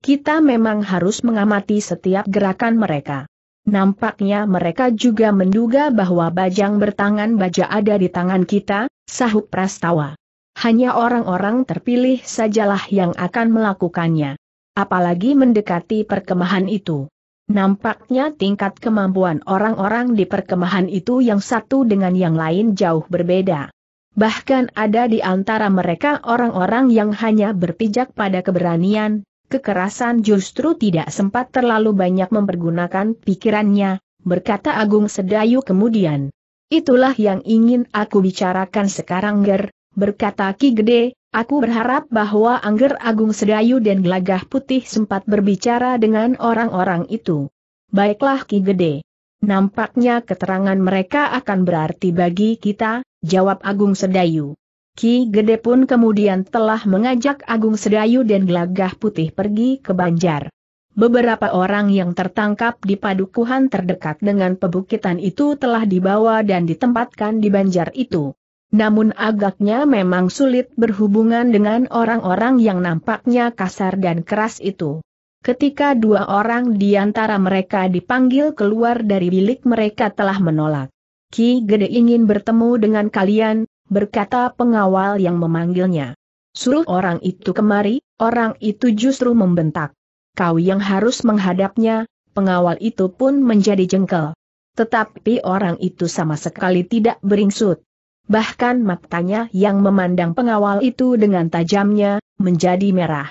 Kita memang harus mengamati setiap gerakan mereka. Nampaknya mereka juga menduga bahwa bajang bertangan baja ada di tangan kita, sahut Prastawa. Hanya orang-orang terpilih sajalah yang akan melakukannya. Apalagi mendekati perkemahan itu. Nampaknya tingkat kemampuan orang-orang di perkemahan itu yang satu dengan yang lain jauh berbeda. Bahkan ada di antara mereka orang-orang yang hanya berpijak pada keberanian, kekerasan justru tidak sempat terlalu banyak mempergunakan pikirannya, berkata Agung Sedayu kemudian. Itulah yang ingin aku bicarakan sekarang Ger, berkata Ki Gede, Aku berharap bahwa Angger Agung Sedayu dan Gelagah Putih sempat berbicara dengan orang-orang itu. Baiklah Ki Gede. Nampaknya keterangan mereka akan berarti bagi kita, jawab Agung Sedayu. Ki Gede pun kemudian telah mengajak Agung Sedayu dan Gelagah Putih pergi ke Banjar. Beberapa orang yang tertangkap di padukuhan terdekat dengan pebukitan itu telah dibawa dan ditempatkan di Banjar itu. Namun agaknya memang sulit berhubungan dengan orang-orang yang nampaknya kasar dan keras itu. Ketika dua orang di antara mereka dipanggil keluar dari bilik mereka telah menolak. Ki Gede ingin bertemu dengan kalian, berkata pengawal yang memanggilnya. Suruh orang itu kemari, orang itu justru membentak. Kau yang harus menghadapnya, pengawal itu pun menjadi jengkel. Tetapi orang itu sama sekali tidak beringsut. Bahkan matanya yang memandang pengawal itu dengan tajamnya, menjadi merah.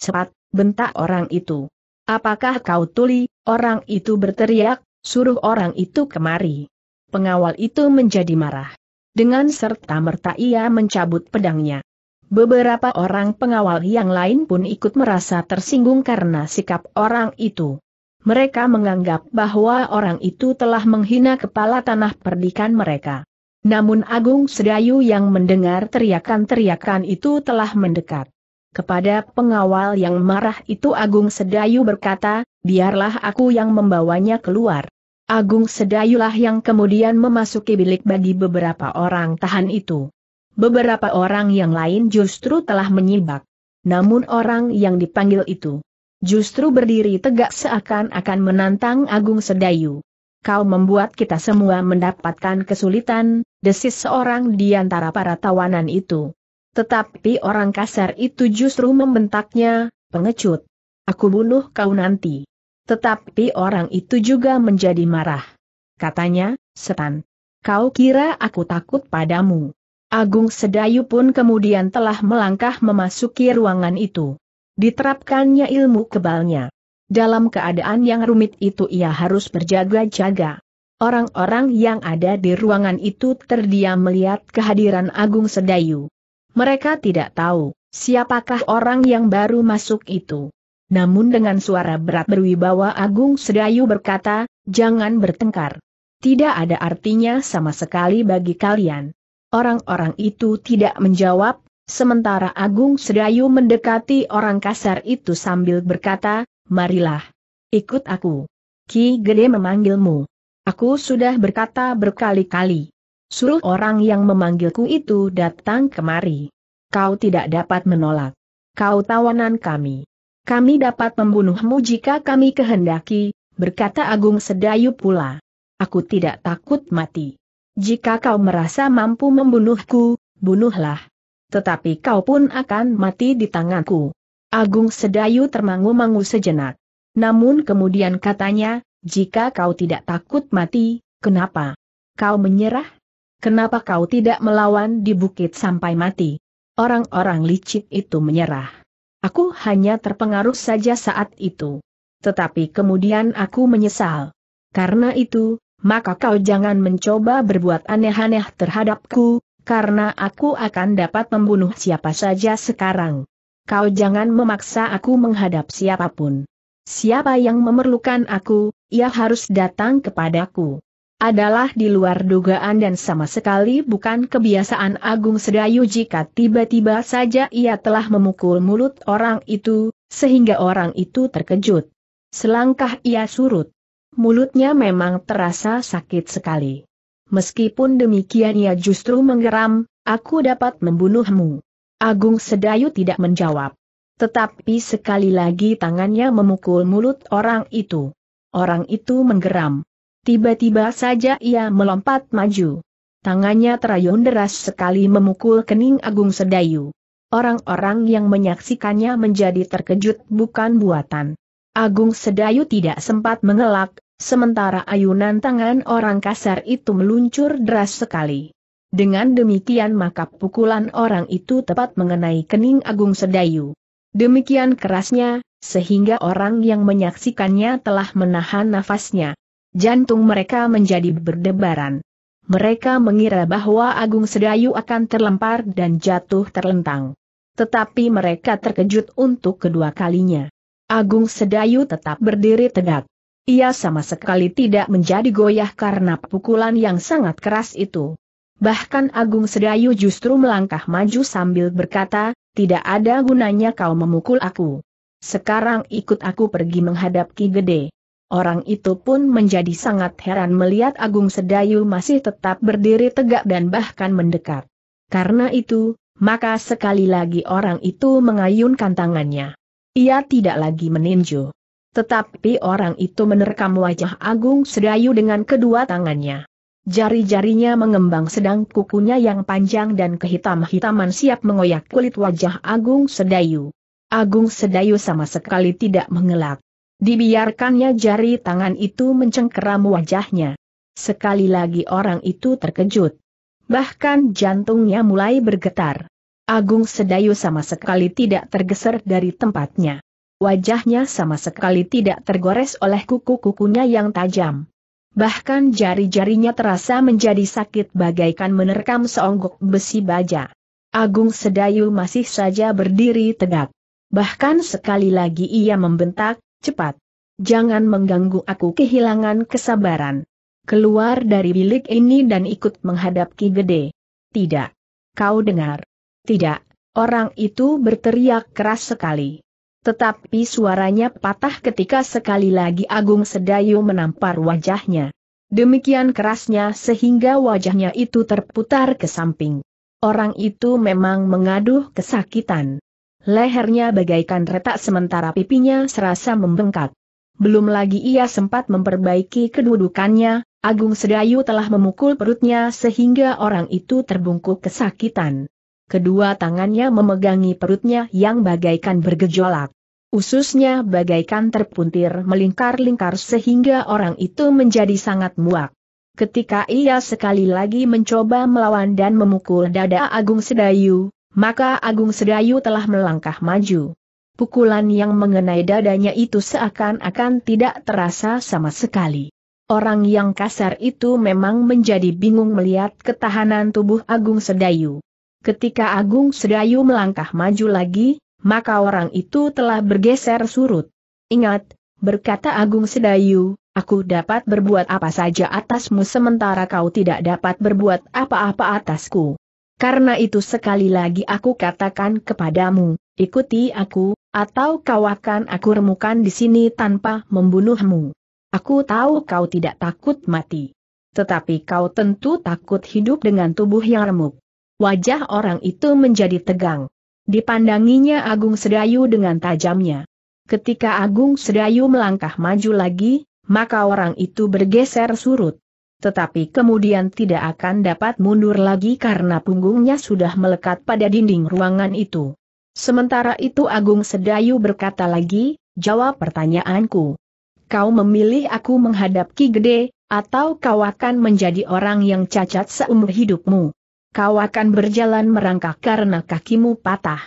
Cepat, bentak orang itu. Apakah kau tuli, orang itu berteriak, suruh orang itu kemari. Pengawal itu menjadi marah. Dengan serta merta ia mencabut pedangnya. Beberapa orang pengawal yang lain pun ikut merasa tersinggung karena sikap orang itu. Mereka menganggap bahwa orang itu telah menghina kepala tanah perdikan mereka. Namun Agung Sedayu yang mendengar teriakan-teriakan itu telah mendekat. Kepada pengawal yang marah itu Agung Sedayu berkata, biarlah aku yang membawanya keluar. Agung Sedayulah yang kemudian memasuki bilik bagi beberapa orang tahan itu. Beberapa orang yang lain justru telah menyibak. Namun orang yang dipanggil itu justru berdiri tegak seakan-akan menantang Agung Sedayu. Kau membuat kita semua mendapatkan kesulitan, desis seorang di antara para tawanan itu. Tetapi orang kasar itu justru membentaknya, pengecut. Aku bunuh kau nanti. Tetapi orang itu juga menjadi marah. Katanya, Setan, kau kira aku takut padamu. Agung Sedayu pun kemudian telah melangkah memasuki ruangan itu. Diterapkannya ilmu kebalnya. Dalam keadaan yang rumit itu ia harus berjaga-jaga. Orang-orang yang ada di ruangan itu terdiam melihat kehadiran Agung Sedayu. Mereka tidak tahu siapakah orang yang baru masuk itu namun dengan suara berat berwibawa Agung Sedayu berkata, jangan bertengkar. Tidak ada artinya sama sekali bagi kalian. Orang-orang itu tidak menjawab, sementara Agung Sedayu mendekati orang kasar itu sambil berkata, marilah. Ikut aku. Ki Gede memanggilmu. Aku sudah berkata berkali-kali. Suruh orang yang memanggilku itu datang kemari. Kau tidak dapat menolak. Kau tawanan kami. Kami dapat membunuhmu jika kami kehendaki, berkata Agung Sedayu pula. Aku tidak takut mati. Jika kau merasa mampu membunuhku, bunuhlah. Tetapi kau pun akan mati di tanganku. Agung Sedayu termangu-mangu sejenak. Namun kemudian katanya, jika kau tidak takut mati, kenapa? Kau menyerah? Kenapa kau tidak melawan di bukit sampai mati? Orang-orang licik itu menyerah. Aku hanya terpengaruh saja saat itu. Tetapi kemudian aku menyesal. Karena itu, maka kau jangan mencoba berbuat aneh-aneh terhadapku, karena aku akan dapat membunuh siapa saja sekarang. Kau jangan memaksa aku menghadap siapapun. Siapa yang memerlukan aku, ia harus datang kepadaku adalah di luar dugaan dan sama sekali bukan kebiasaan Agung Sedayu jika tiba-tiba saja ia telah memukul mulut orang itu, sehingga orang itu terkejut. Selangkah ia surut. Mulutnya memang terasa sakit sekali. Meskipun demikian ia justru menggeram, aku dapat membunuhmu. Agung Sedayu tidak menjawab. Tetapi sekali lagi tangannya memukul mulut orang itu. Orang itu menggeram. Tiba-tiba saja ia melompat maju. Tangannya terayun deras sekali memukul kening Agung Sedayu. Orang-orang yang menyaksikannya menjadi terkejut bukan buatan. Agung Sedayu tidak sempat mengelak, sementara ayunan tangan orang kasar itu meluncur deras sekali. Dengan demikian maka pukulan orang itu tepat mengenai kening Agung Sedayu. Demikian kerasnya, sehingga orang yang menyaksikannya telah menahan nafasnya, Jantung mereka menjadi berdebaran. Mereka mengira bahwa Agung Sedayu akan terlempar dan jatuh terlentang. Tetapi mereka terkejut untuk kedua kalinya. Agung Sedayu tetap berdiri tegak. Ia sama sekali tidak menjadi goyah karena pukulan yang sangat keras itu. Bahkan Agung Sedayu justru melangkah maju sambil berkata, tidak ada gunanya kau memukul aku. Sekarang ikut aku pergi menghadap Ki Gede. Orang itu pun menjadi sangat heran melihat Agung Sedayu masih tetap berdiri tegak dan bahkan mendekat. Karena itu, maka sekali lagi orang itu mengayunkan tangannya. Ia tidak lagi meninju. Tetapi orang itu menerkam wajah Agung Sedayu dengan kedua tangannya. Jari-jarinya mengembang sedang kukunya yang panjang dan kehitam-hitaman siap mengoyak kulit wajah Agung Sedayu. Agung Sedayu sama sekali tidak mengelak. Dibiarkannya jari tangan itu mencengkeram wajahnya. Sekali lagi orang itu terkejut. Bahkan jantungnya mulai bergetar. Agung Sedayu sama sekali tidak tergeser dari tempatnya. Wajahnya sama sekali tidak tergores oleh kuku-kukunya yang tajam. Bahkan jari-jarinya terasa menjadi sakit bagaikan menerkam seonggok besi baja. Agung Sedayu masih saja berdiri tegak. Bahkan sekali lagi ia membentak, Cepat. Jangan mengganggu aku kehilangan kesabaran. Keluar dari bilik ini dan ikut menghadap Ki Gede. Tidak. Kau dengar. Tidak. Orang itu berteriak keras sekali. Tetapi suaranya patah ketika sekali lagi Agung Sedayu menampar wajahnya. Demikian kerasnya sehingga wajahnya itu terputar ke samping. Orang itu memang mengaduh kesakitan. Lehernya bagaikan retak sementara pipinya serasa membengkak. Belum lagi ia sempat memperbaiki kedudukannya, Agung Sedayu telah memukul perutnya sehingga orang itu terbungkuk kesakitan. Kedua tangannya memegangi perutnya yang bagaikan bergejolak. Ususnya bagaikan terpuntir melingkar-lingkar sehingga orang itu menjadi sangat muak. Ketika ia sekali lagi mencoba melawan dan memukul dada Agung Sedayu, maka Agung Sedayu telah melangkah maju. Pukulan yang mengenai dadanya itu seakan-akan tidak terasa sama sekali. Orang yang kasar itu memang menjadi bingung melihat ketahanan tubuh Agung Sedayu. Ketika Agung Sedayu melangkah maju lagi, maka orang itu telah bergeser surut. Ingat, berkata Agung Sedayu, aku dapat berbuat apa saja atasmu sementara kau tidak dapat berbuat apa-apa atasku. Karena itu sekali lagi aku katakan kepadamu, ikuti aku, atau kau akan aku remukan di sini tanpa membunuhmu. Aku tahu kau tidak takut mati. Tetapi kau tentu takut hidup dengan tubuh yang remuk. Wajah orang itu menjadi tegang. Dipandanginya Agung Sedayu dengan tajamnya. Ketika Agung Sedayu melangkah maju lagi, maka orang itu bergeser surut tetapi kemudian tidak akan dapat mundur lagi karena punggungnya sudah melekat pada dinding ruangan itu. Sementara itu Agung Sedayu berkata lagi, jawab pertanyaanku. Kau memilih aku menghadap Ki Gede, atau kau akan menjadi orang yang cacat seumur hidupmu. Kau akan berjalan merangkak karena kakimu patah.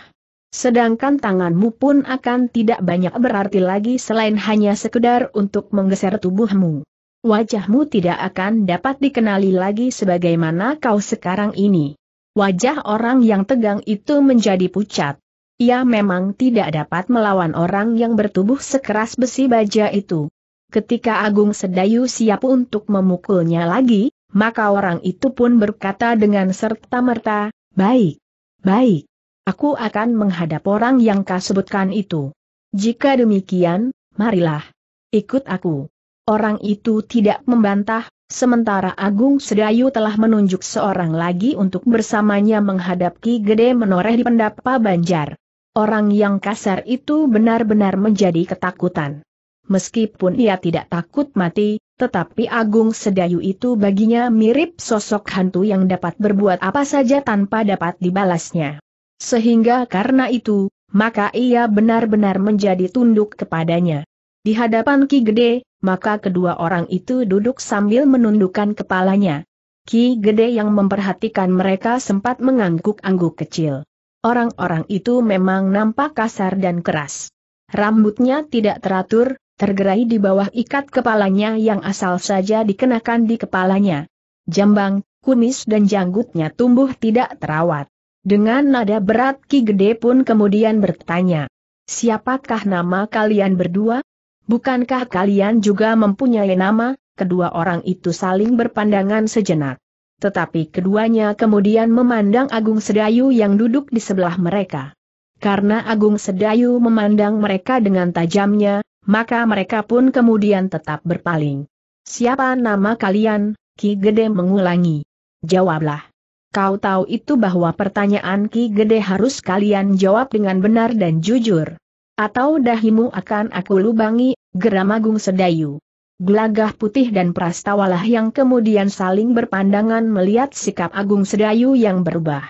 Sedangkan tanganmu pun akan tidak banyak berarti lagi selain hanya sekedar untuk menggeser tubuhmu wajahmu tidak akan dapat dikenali lagi sebagaimana kau sekarang ini. Wajah orang yang tegang itu menjadi pucat. Ia memang tidak dapat melawan orang yang bertubuh sekeras besi baja itu. Ketika Agung Sedayu siap untuk memukulnya lagi, maka orang itu pun berkata dengan serta-merta, baik, baik, aku akan menghadap orang yang kau sebutkan itu. Jika demikian, marilah, ikut aku. Orang itu tidak membantah, sementara Agung Sedayu telah menunjuk seorang lagi untuk bersamanya menghadapi Gede menoreh di pendapa Banjar. Orang yang kasar itu benar-benar menjadi ketakutan. Meskipun ia tidak takut mati, tetapi Agung Sedayu itu baginya mirip sosok hantu yang dapat berbuat apa saja tanpa dapat dibalasnya. Sehingga karena itu, maka ia benar-benar menjadi tunduk kepadanya. Di hadapan Ki Gede, maka kedua orang itu duduk sambil menundukkan kepalanya. Ki Gede yang memperhatikan mereka sempat mengangguk-angguk kecil. Orang-orang itu memang nampak kasar dan keras. Rambutnya tidak teratur, tergerai di bawah ikat kepalanya yang asal saja dikenakan di kepalanya. Jambang, kumis dan janggutnya tumbuh tidak terawat. Dengan nada berat Ki Gede pun kemudian bertanya, Siapakah nama kalian berdua? Bukankah kalian juga mempunyai nama? Kedua orang itu saling berpandangan sejenak. Tetapi keduanya kemudian memandang Agung Sedayu yang duduk di sebelah mereka. Karena Agung Sedayu memandang mereka dengan tajamnya, maka mereka pun kemudian tetap berpaling. Siapa nama kalian? Ki Gede mengulangi. Jawablah. Kau tahu itu bahwa pertanyaan Ki Gede harus kalian jawab dengan benar dan jujur. Atau dahimu akan aku lubangi, geram Agung Sedayu. Gelagah putih dan prastawalah yang kemudian saling berpandangan melihat sikap Agung Sedayu yang berubah.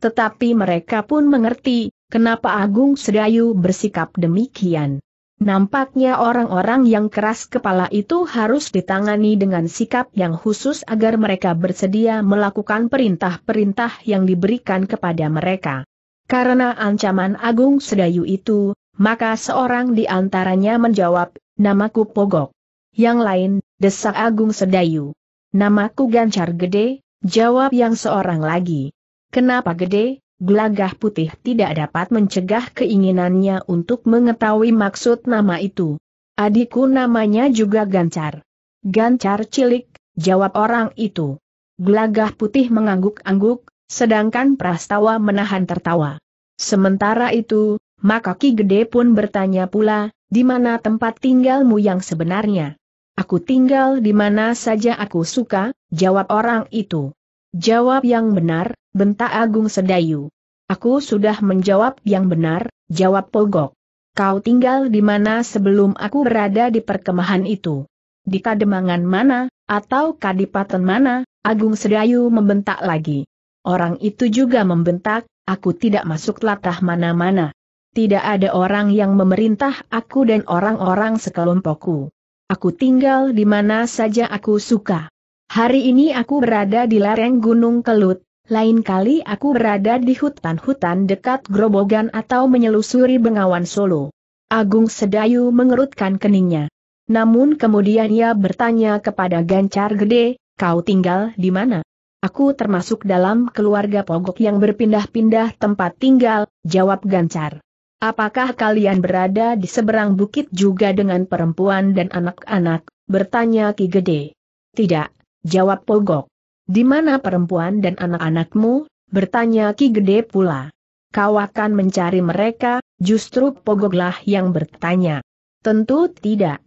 Tetapi mereka pun mengerti, kenapa Agung Sedayu bersikap demikian. Nampaknya orang-orang yang keras kepala itu harus ditangani dengan sikap yang khusus agar mereka bersedia melakukan perintah-perintah yang diberikan kepada mereka. Karena ancaman Agung Sedayu itu, maka seorang di antaranya menjawab, namaku Pogok. Yang lain, desak Agung Sedayu. Namaku Gancar Gede, jawab yang seorang lagi. Kenapa Gede? Gelagah putih tidak dapat mencegah keinginannya untuk mengetahui maksud nama itu. Adikku namanya juga Gancar. Gancar cilik, jawab orang itu. Gelagah putih mengangguk-angguk, sedangkan Prastawa menahan tertawa. Sementara itu, maka Ki Gede pun bertanya pula, di mana tempat tinggalmu yang sebenarnya? Aku tinggal di mana saja aku suka, jawab orang itu. Jawab yang benar, bentak Agung Sedayu. Aku sudah menjawab yang benar, jawab Pogok. Kau tinggal di mana sebelum aku berada di perkemahan itu? Di kademangan mana, atau kadipaten mana, Agung Sedayu membentak lagi. Orang itu juga membentak, aku tidak masuk latah mana-mana. Tidak ada orang yang memerintah aku dan orang-orang sekelompokku. Aku tinggal di mana saja aku suka. Hari ini aku berada di lereng Gunung Kelut, lain kali aku berada di hutan-hutan dekat Grobogan atau menyelusuri Bengawan Solo. Agung Sedayu mengerutkan keningnya. Namun kemudian ia bertanya kepada Gancar Gede, kau tinggal di mana? Aku termasuk dalam keluarga Pogok yang berpindah-pindah tempat tinggal, jawab Gancar. Apakah kalian berada di seberang bukit juga dengan perempuan dan anak-anak? Bertanya Ki Gede. Tidak, jawab Pogok. Di mana perempuan dan anak-anakmu? Bertanya Ki Gede pula. Kau akan mencari mereka, justru Pogoklah yang bertanya. Tentu tidak.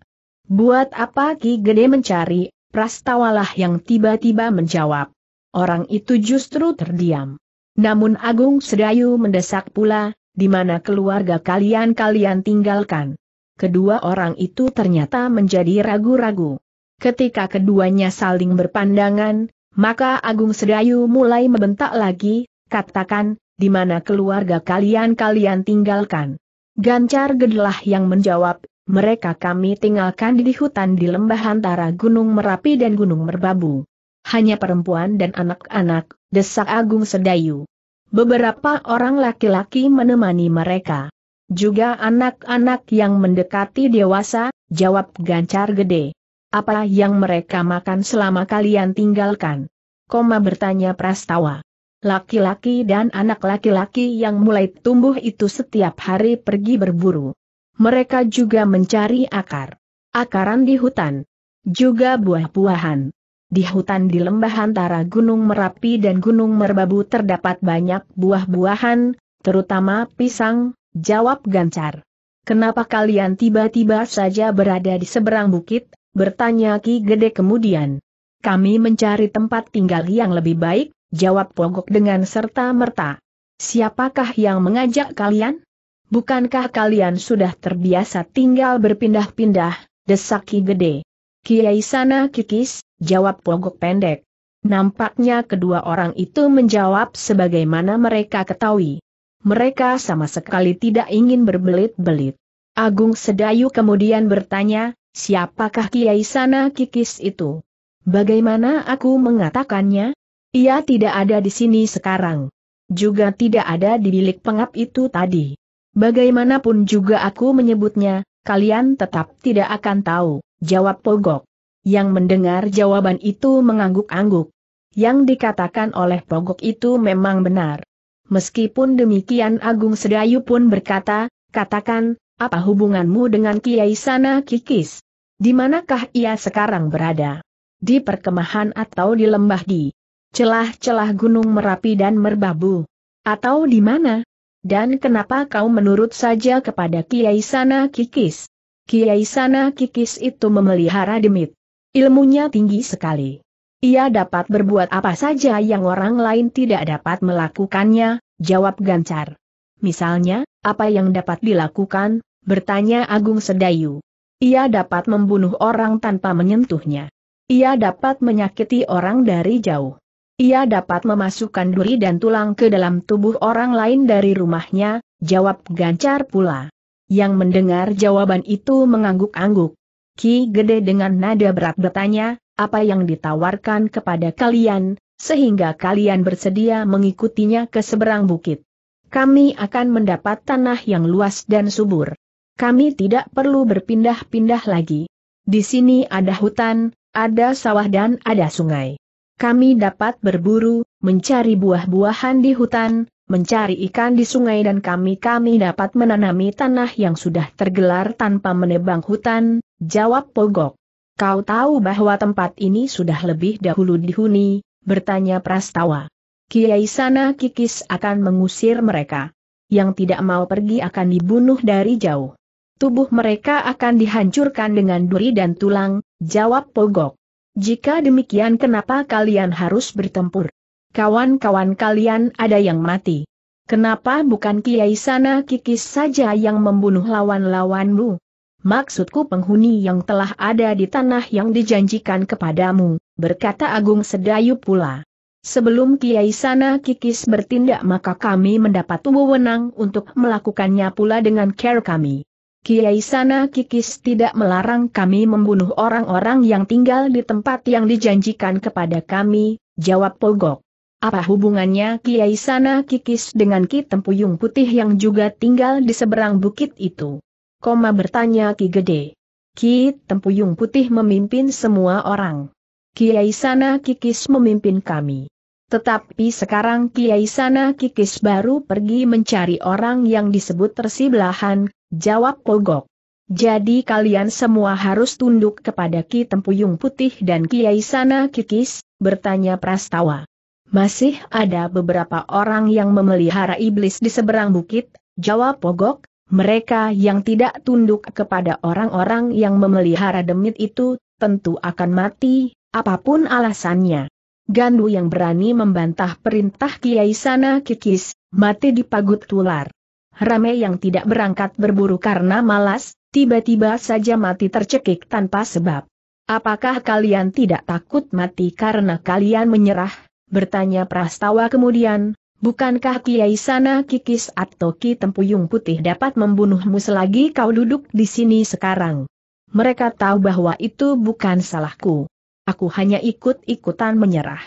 Buat apa Ki Gede mencari? Prastawalah yang tiba-tiba menjawab. Orang itu justru terdiam. Namun Agung Sedayu mendesak pula, di mana keluarga kalian-kalian tinggalkan. Kedua orang itu ternyata menjadi ragu-ragu. Ketika keduanya saling berpandangan, maka Agung Sedayu mulai membentak lagi, katakan, di mana keluarga kalian-kalian tinggalkan. Gancar Gedelah yang menjawab, mereka kami tinggalkan di hutan di lembah antara Gunung Merapi dan Gunung Merbabu. Hanya perempuan dan anak-anak, desak Agung Sedayu. Beberapa orang laki-laki menemani mereka. Juga anak-anak yang mendekati dewasa, jawab Gancar Gede. Apa yang mereka makan selama kalian tinggalkan? Koma bertanya Prastawa. Laki-laki dan anak laki-laki yang mulai tumbuh itu setiap hari pergi berburu. Mereka juga mencari akar. Akaran di hutan. Juga buah-buahan. Di hutan di lembah antara Gunung Merapi dan Gunung Merbabu terdapat banyak buah-buahan, terutama pisang, jawab Gancar. Kenapa kalian tiba-tiba saja berada di seberang bukit? bertanya Ki Gede kemudian. Kami mencari tempat tinggal yang lebih baik, jawab Pogok dengan serta merta. Siapakah yang mengajak kalian? Bukankah kalian sudah terbiasa tinggal berpindah-pindah, desak Ki Gede? Kiai sana kikis, jawab Pogok pendek. Nampaknya kedua orang itu menjawab sebagaimana mereka ketahui. Mereka sama sekali tidak ingin berbelit-belit. Agung Sedayu kemudian bertanya, siapakah Kiai Sana Kikis itu? Bagaimana aku mengatakannya? Ia tidak ada di sini sekarang. Juga tidak ada di bilik pengap itu tadi. Bagaimanapun juga aku menyebutnya, kalian tetap tidak akan tahu, jawab Pogok. Yang mendengar jawaban itu mengangguk-angguk. Yang dikatakan oleh Pogok itu memang benar. Meskipun demikian Agung Sedayu pun berkata, katakan, apa hubunganmu dengan Kiai Sana Kikis? Di manakah ia sekarang berada? Di perkemahan atau di lembah di celah-celah gunung Merapi dan Merbabu? Atau di mana? Dan kenapa kau menurut saja kepada Kiai Sana Kikis? Kiai Sana Kikis itu memelihara demit. Ilmunya tinggi sekali. Ia dapat berbuat apa saja yang orang lain tidak dapat melakukannya, jawab Gancar. Misalnya, apa yang dapat dilakukan, bertanya Agung Sedayu. Ia dapat membunuh orang tanpa menyentuhnya. Ia dapat menyakiti orang dari jauh. Ia dapat memasukkan duri dan tulang ke dalam tubuh orang lain dari rumahnya, jawab Gancar pula. Yang mendengar jawaban itu mengangguk-angguk. Ki Gede dengan nada berat bertanya, apa yang ditawarkan kepada kalian, sehingga kalian bersedia mengikutinya ke seberang bukit. Kami akan mendapat tanah yang luas dan subur. Kami tidak perlu berpindah-pindah lagi. Di sini ada hutan, ada sawah dan ada sungai. Kami dapat berburu, mencari buah-buahan di hutan, mencari ikan di sungai dan kami-kami dapat menanami tanah yang sudah tergelar tanpa menebang hutan, jawab Pogok. Kau tahu bahwa tempat ini sudah lebih dahulu dihuni, bertanya Prastawa. Kiai sana kikis akan mengusir mereka. Yang tidak mau pergi akan dibunuh dari jauh. Tubuh mereka akan dihancurkan dengan duri dan tulang, jawab Pogok. Jika demikian kenapa kalian harus bertempur? Kawan-kawan kalian ada yang mati. Kenapa bukan Kiai Sana Kikis saja yang membunuh lawan-lawanmu? Maksudku penghuni yang telah ada di tanah yang dijanjikan kepadamu, berkata Agung Sedayu pula. Sebelum Kiai Sana Kikis bertindak maka kami mendapat wewenang untuk melakukannya pula dengan care kami. Kiai Sana Kikis tidak melarang kami membunuh orang-orang yang tinggal di tempat yang dijanjikan kepada kami, jawab Pogok. Apa hubungannya Kiai Sana Kikis dengan Ki Tempuyung Putih yang juga tinggal di seberang bukit itu? Koma bertanya Ki Gede. Ki Tempuyung Putih memimpin semua orang. Kiai Sana Kikis memimpin kami. Tetapi sekarang Kiai Sana Kikis baru pergi mencari orang yang disebut tersibelahan, jawab Pogok. Jadi kalian semua harus tunduk kepada Ki Tempuyung Putih dan Kiai Sana Kikis, bertanya Prastawa. Masih ada beberapa orang yang memelihara iblis di seberang bukit, jawab Pogok, mereka yang tidak tunduk kepada orang-orang yang memelihara demit itu, tentu akan mati, apapun alasannya. Gandu yang berani membantah perintah Kiai Sana Kikis, mati di pagut tular. Rame yang tidak berangkat berburu karena malas, tiba-tiba saja mati tercekik tanpa sebab. Apakah kalian tidak takut mati karena kalian menyerah? bertanya Prastawa kemudian, bukankah Kiai Sana Kikis atau Ki Tempuyung Putih dapat membunuhmu selagi kau duduk di sini sekarang? Mereka tahu bahwa itu bukan salahku. Aku hanya ikut-ikutan menyerah.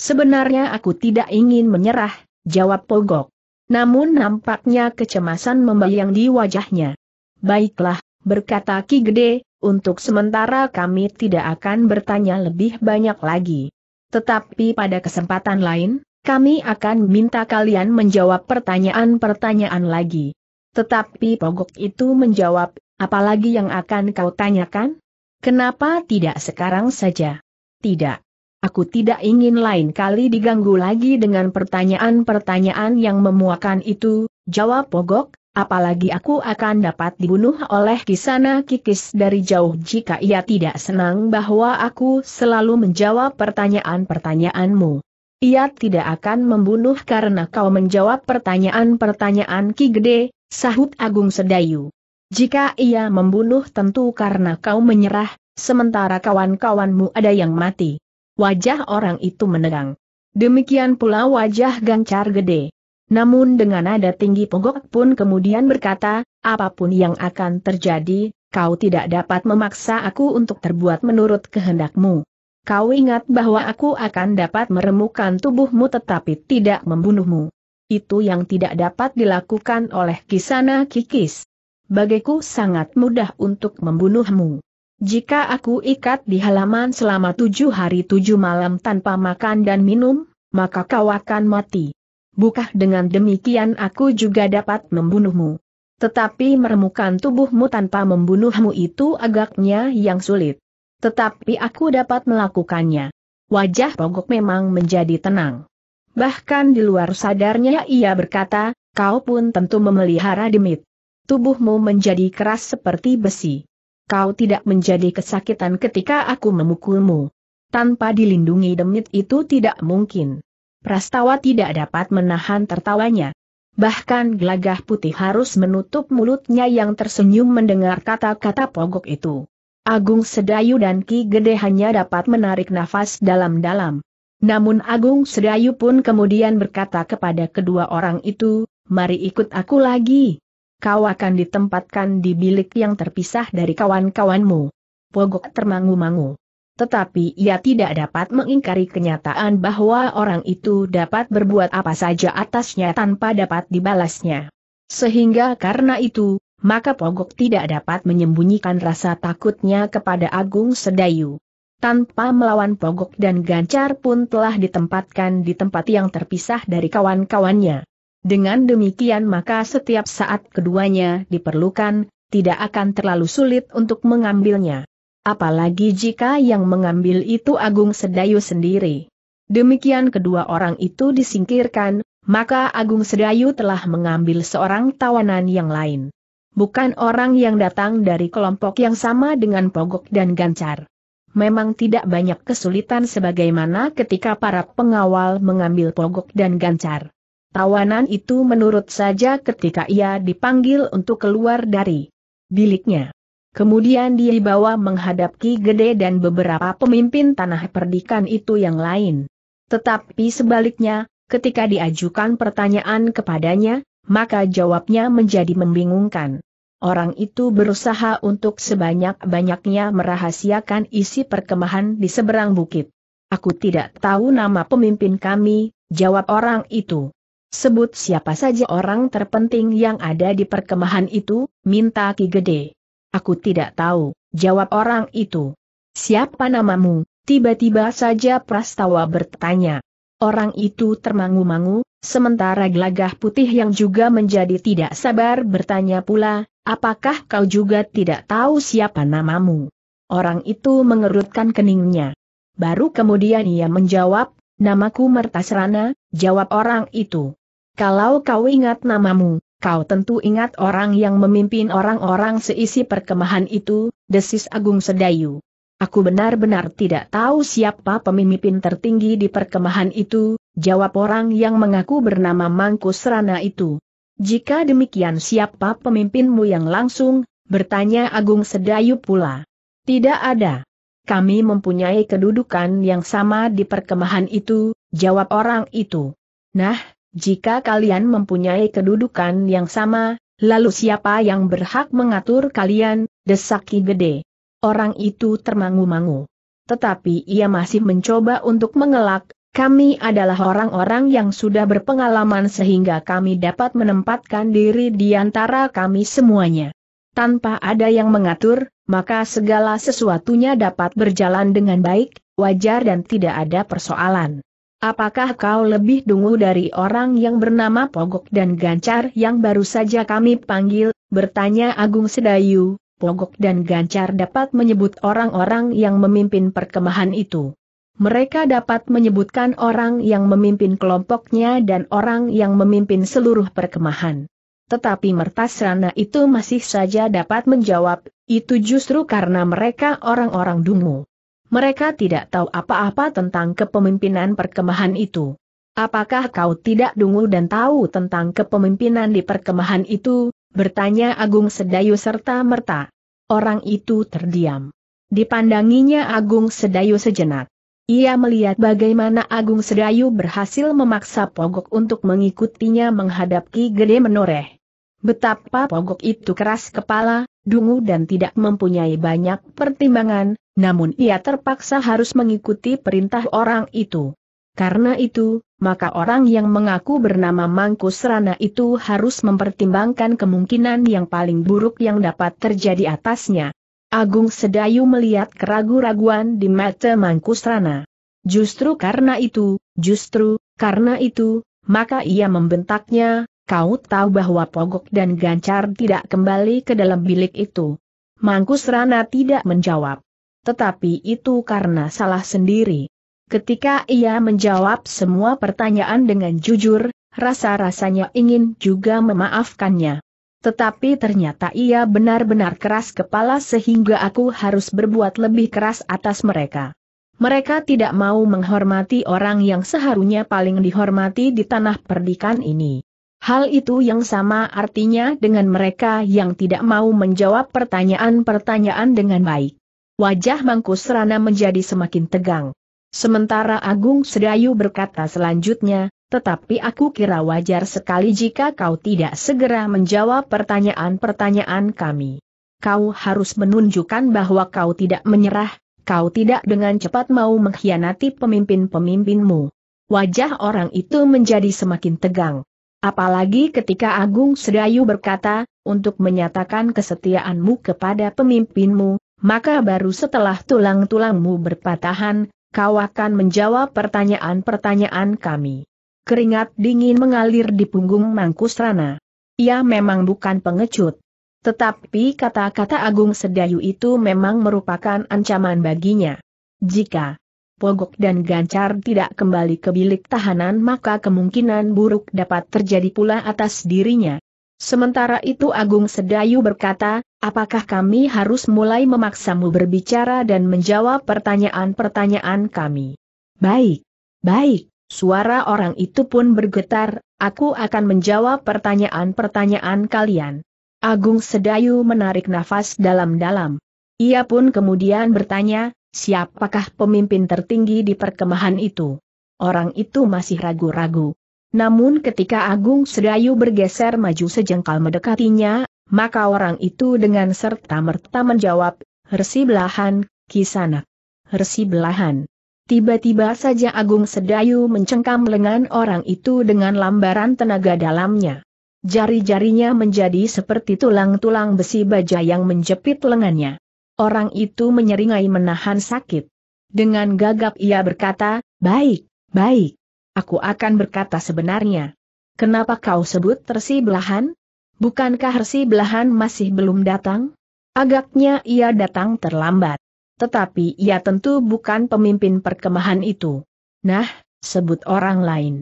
Sebenarnya aku tidak ingin menyerah, jawab Pogok. Namun nampaknya kecemasan membayang di wajahnya. Baiklah, berkata Ki Gede, untuk sementara kami tidak akan bertanya lebih banyak lagi. Tetapi pada kesempatan lain, kami akan minta kalian menjawab pertanyaan-pertanyaan lagi. Tetapi Pogok itu menjawab, apalagi yang akan kau tanyakan? Kenapa tidak sekarang saja? Tidak. Aku tidak ingin lain kali diganggu lagi dengan pertanyaan-pertanyaan yang memuakan itu, jawab Pogok, apalagi aku akan dapat dibunuh oleh Kisana Kikis dari jauh jika ia tidak senang bahwa aku selalu menjawab pertanyaan-pertanyaanmu. Ia tidak akan membunuh karena kau menjawab pertanyaan-pertanyaan Ki Gede, sahut Agung Sedayu. Jika ia membunuh tentu karena kau menyerah, sementara kawan-kawanmu ada yang mati. Wajah orang itu menegang. Demikian pula wajah Gancar Gede. Namun dengan nada tinggi Ponggok pun kemudian berkata, apapun yang akan terjadi, kau tidak dapat memaksa aku untuk terbuat menurut kehendakmu. Kau ingat bahwa aku akan dapat meremukkan tubuhmu tetapi tidak membunuhmu. Itu yang tidak dapat dilakukan oleh Kisana Kikis. Bagiku sangat mudah untuk membunuhmu. Jika aku ikat di halaman selama tujuh hari tujuh malam tanpa makan dan minum, maka kau akan mati. Bukah dengan demikian aku juga dapat membunuhmu. Tetapi meremukan tubuhmu tanpa membunuhmu itu agaknya yang sulit. Tetapi aku dapat melakukannya. Wajah Pogok memang menjadi tenang. Bahkan di luar sadarnya ia berkata, kau pun tentu memelihara demit. Tubuhmu menjadi keras seperti besi. Kau tidak menjadi kesakitan ketika aku memukulmu. Tanpa dilindungi demit itu tidak mungkin. Prastawa tidak dapat menahan tertawanya. Bahkan gelagah putih harus menutup mulutnya yang tersenyum mendengar kata-kata pogok itu. Agung Sedayu dan Ki Gede hanya dapat menarik nafas dalam-dalam. Namun Agung Sedayu pun kemudian berkata kepada kedua orang itu, mari ikut aku lagi. Kau akan ditempatkan di bilik yang terpisah dari kawan-kawanmu. Pogok termangu-mangu. Tetapi ia tidak dapat mengingkari kenyataan bahwa orang itu dapat berbuat apa saja atasnya tanpa dapat dibalasnya. Sehingga karena itu, maka Pogok tidak dapat menyembunyikan rasa takutnya kepada Agung Sedayu. Tanpa melawan Pogok dan Gancar pun telah ditempatkan di tempat yang terpisah dari kawan-kawannya. Dengan demikian maka setiap saat keduanya diperlukan, tidak akan terlalu sulit untuk mengambilnya. Apalagi jika yang mengambil itu Agung Sedayu sendiri. Demikian kedua orang itu disingkirkan, maka Agung Sedayu telah mengambil seorang tawanan yang lain. Bukan orang yang datang dari kelompok yang sama dengan Pogok dan Gancar. Memang tidak banyak kesulitan sebagaimana ketika para pengawal mengambil Pogok dan Gancar. Tawanan itu menurut saja ketika ia dipanggil untuk keluar dari biliknya. Kemudian dia dibawa menghadap Ki Gede dan beberapa pemimpin tanah perdikan itu yang lain. Tetapi sebaliknya, ketika diajukan pertanyaan kepadanya, maka jawabnya menjadi membingungkan. Orang itu berusaha untuk sebanyak-banyaknya merahasiakan isi perkemahan di seberang bukit. Aku tidak tahu nama pemimpin kami, jawab orang itu. Sebut siapa saja orang terpenting yang ada di perkemahan itu, minta Ki Gede. Aku tidak tahu, jawab orang itu. Siapa namamu? Tiba-tiba saja Prastawa bertanya. Orang itu termangu-mangu, sementara gelagah putih yang juga menjadi tidak sabar bertanya pula, apakah kau juga tidak tahu siapa namamu? Orang itu mengerutkan keningnya. Baru kemudian ia menjawab, namaku Mertasrana, jawab orang itu. Kalau kau ingat namamu, Kau tentu ingat orang yang memimpin orang-orang seisi perkemahan itu, desis Agung Sedayu. Aku benar-benar tidak tahu siapa pemimpin tertinggi di perkemahan itu, jawab orang yang mengaku bernama Mangku Serana itu. Jika demikian siapa pemimpinmu yang langsung, bertanya Agung Sedayu pula. Tidak ada. Kami mempunyai kedudukan yang sama di perkemahan itu, jawab orang itu. Nah, jika kalian mempunyai kedudukan yang sama, lalu siapa yang berhak mengatur kalian, desaki Gede. Orang itu termangu-mangu. Tetapi ia masih mencoba untuk mengelak, kami adalah orang-orang yang sudah berpengalaman sehingga kami dapat menempatkan diri di antara kami semuanya. Tanpa ada yang mengatur, maka segala sesuatunya dapat berjalan dengan baik, wajar dan tidak ada persoalan. Apakah kau lebih dungu dari orang yang bernama Pogok dan Gancar yang baru saja kami panggil? Bertanya Agung Sedayu, Pogok dan Gancar dapat menyebut orang-orang yang memimpin perkemahan itu. Mereka dapat menyebutkan orang yang memimpin kelompoknya dan orang yang memimpin seluruh perkemahan. Tetapi Mertasrana itu masih saja dapat menjawab, itu justru karena mereka orang-orang dungu. Mereka tidak tahu apa-apa tentang kepemimpinan perkemahan itu. Apakah kau tidak dungu dan tahu tentang kepemimpinan di perkemahan itu? Bertanya Agung Sedayu serta merta. Orang itu terdiam. Dipandanginya Agung Sedayu sejenak. Ia melihat bagaimana Agung Sedayu berhasil memaksa Pogok untuk mengikutinya menghadap Ki Gede Menoreh. Betapa Pogok itu keras kepala, dungu dan tidak mempunyai banyak pertimbangan, namun ia terpaksa harus mengikuti perintah orang itu. Karena itu, maka orang yang mengaku bernama Mangkusrana itu harus mempertimbangkan kemungkinan yang paling buruk yang dapat terjadi atasnya. Agung Sedayu melihat keragu-raguan di mata Mangkusrana. Justru karena itu, justru, karena itu, maka ia membentaknya, kau tahu bahwa Pogok dan Gancar tidak kembali ke dalam bilik itu. Mangkusrana tidak menjawab tetapi itu karena salah sendiri. Ketika ia menjawab semua pertanyaan dengan jujur, rasa-rasanya ingin juga memaafkannya. Tetapi ternyata ia benar-benar keras kepala sehingga aku harus berbuat lebih keras atas mereka. Mereka tidak mau menghormati orang yang seharusnya paling dihormati di tanah perdikan ini. Hal itu yang sama artinya dengan mereka yang tidak mau menjawab pertanyaan-pertanyaan dengan baik. Wajah Mangkusrana menjadi semakin tegang. Sementara Agung Sedayu berkata selanjutnya, tetapi aku kira wajar sekali jika kau tidak segera menjawab pertanyaan-pertanyaan kami. Kau harus menunjukkan bahwa kau tidak menyerah, kau tidak dengan cepat mau mengkhianati pemimpin-pemimpinmu. Wajah orang itu menjadi semakin tegang. Apalagi ketika Agung Sedayu berkata, untuk menyatakan kesetiaanmu kepada pemimpinmu, maka baru setelah tulang-tulangmu berpatahan, kau akan menjawab pertanyaan-pertanyaan kami. Keringat dingin mengalir di punggung Mangkusrana. Ia memang bukan pengecut. Tetapi kata-kata Agung Sedayu itu memang merupakan ancaman baginya. Jika Pogok dan Gancar tidak kembali ke bilik tahanan maka kemungkinan buruk dapat terjadi pula atas dirinya. Sementara itu Agung Sedayu berkata, apakah kami harus mulai memaksamu berbicara dan menjawab pertanyaan-pertanyaan kami? Baik, baik, suara orang itu pun bergetar, aku akan menjawab pertanyaan-pertanyaan kalian. Agung Sedayu menarik nafas dalam-dalam. Ia pun kemudian bertanya, siapakah pemimpin tertinggi di perkemahan itu? Orang itu masih ragu-ragu. Namun ketika Agung Sedayu bergeser maju sejengkal mendekatinya, maka orang itu dengan serta-merta menjawab, Resi belahan, kisanak. Resi belahan. Tiba-tiba saja Agung Sedayu mencengkam lengan orang itu dengan lambaran tenaga dalamnya. Jari-jarinya menjadi seperti tulang-tulang besi baja yang menjepit lengannya. Orang itu menyeringai menahan sakit. Dengan gagap ia berkata, baik, baik aku akan berkata sebenarnya. Kenapa kau sebut Resi Belahan? Bukankah Resi Belahan masih belum datang? Agaknya ia datang terlambat. Tetapi ia tentu bukan pemimpin perkemahan itu. Nah, sebut orang lain.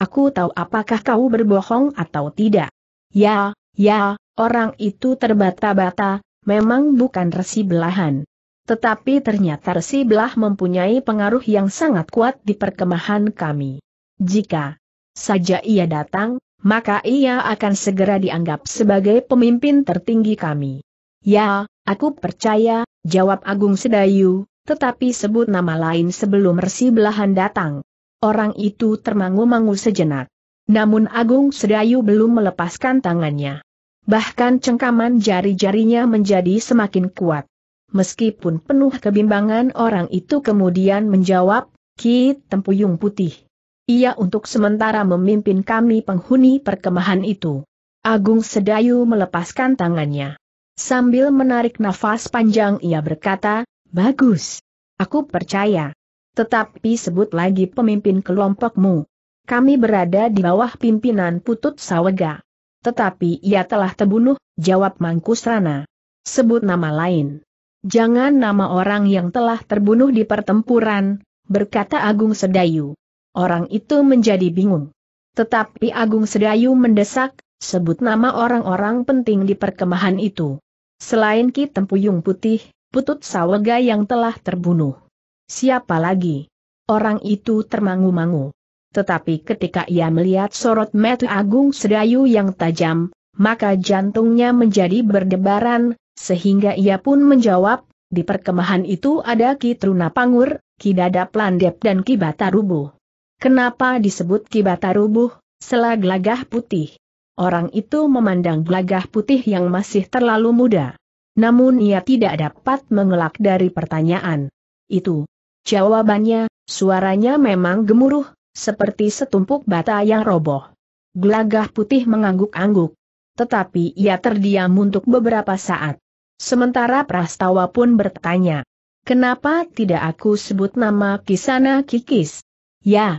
Aku tahu apakah kau berbohong atau tidak. Ya, ya, orang itu terbata-bata, memang bukan Resi Belahan. Tetapi ternyata Resi Belah mempunyai pengaruh yang sangat kuat di perkemahan kami. Jika saja ia datang, maka ia akan segera dianggap sebagai pemimpin tertinggi kami. Ya, aku percaya, jawab Agung Sedayu, tetapi sebut nama lain sebelum Resi Belahan datang. Orang itu termangu-mangu sejenak. Namun Agung Sedayu belum melepaskan tangannya. Bahkan cengkaman jari-jarinya menjadi semakin kuat. Meskipun penuh kebimbangan orang itu kemudian menjawab, Ki Tempuyung Putih. Ia untuk sementara memimpin kami penghuni perkemahan itu. Agung Sedayu melepaskan tangannya. Sambil menarik nafas panjang ia berkata, Bagus. Aku percaya. Tetapi sebut lagi pemimpin kelompokmu. Kami berada di bawah pimpinan Putut Sawega. Tetapi ia telah terbunuh, jawab Mangkusrana. Sebut nama lain. Jangan nama orang yang telah terbunuh di pertempuran, berkata Agung Sedayu orang itu menjadi bingung. Tetapi Agung Sedayu mendesak, sebut nama orang-orang penting di perkemahan itu. Selain Ki Tempuyung Putih, Putut Sawega yang telah terbunuh. Siapa lagi? Orang itu termangu-mangu. Tetapi ketika ia melihat sorot mata Agung Sedayu yang tajam, maka jantungnya menjadi berdebaran, sehingga ia pun menjawab, di perkemahan itu ada Ki Truna Pangur, Ki Dada Plandep dan Ki Batarubu. Kenapa disebut kibata rubuh, selah gelagah putih? Orang itu memandang gelagah putih yang masih terlalu muda. Namun ia tidak dapat mengelak dari pertanyaan. Itu. Jawabannya, suaranya memang gemuruh, seperti setumpuk bata yang roboh. Gelagah putih mengangguk-angguk. Tetapi ia terdiam untuk beberapa saat. Sementara Prastawa pun bertanya, Kenapa tidak aku sebut nama Kisana Kikis? Ya,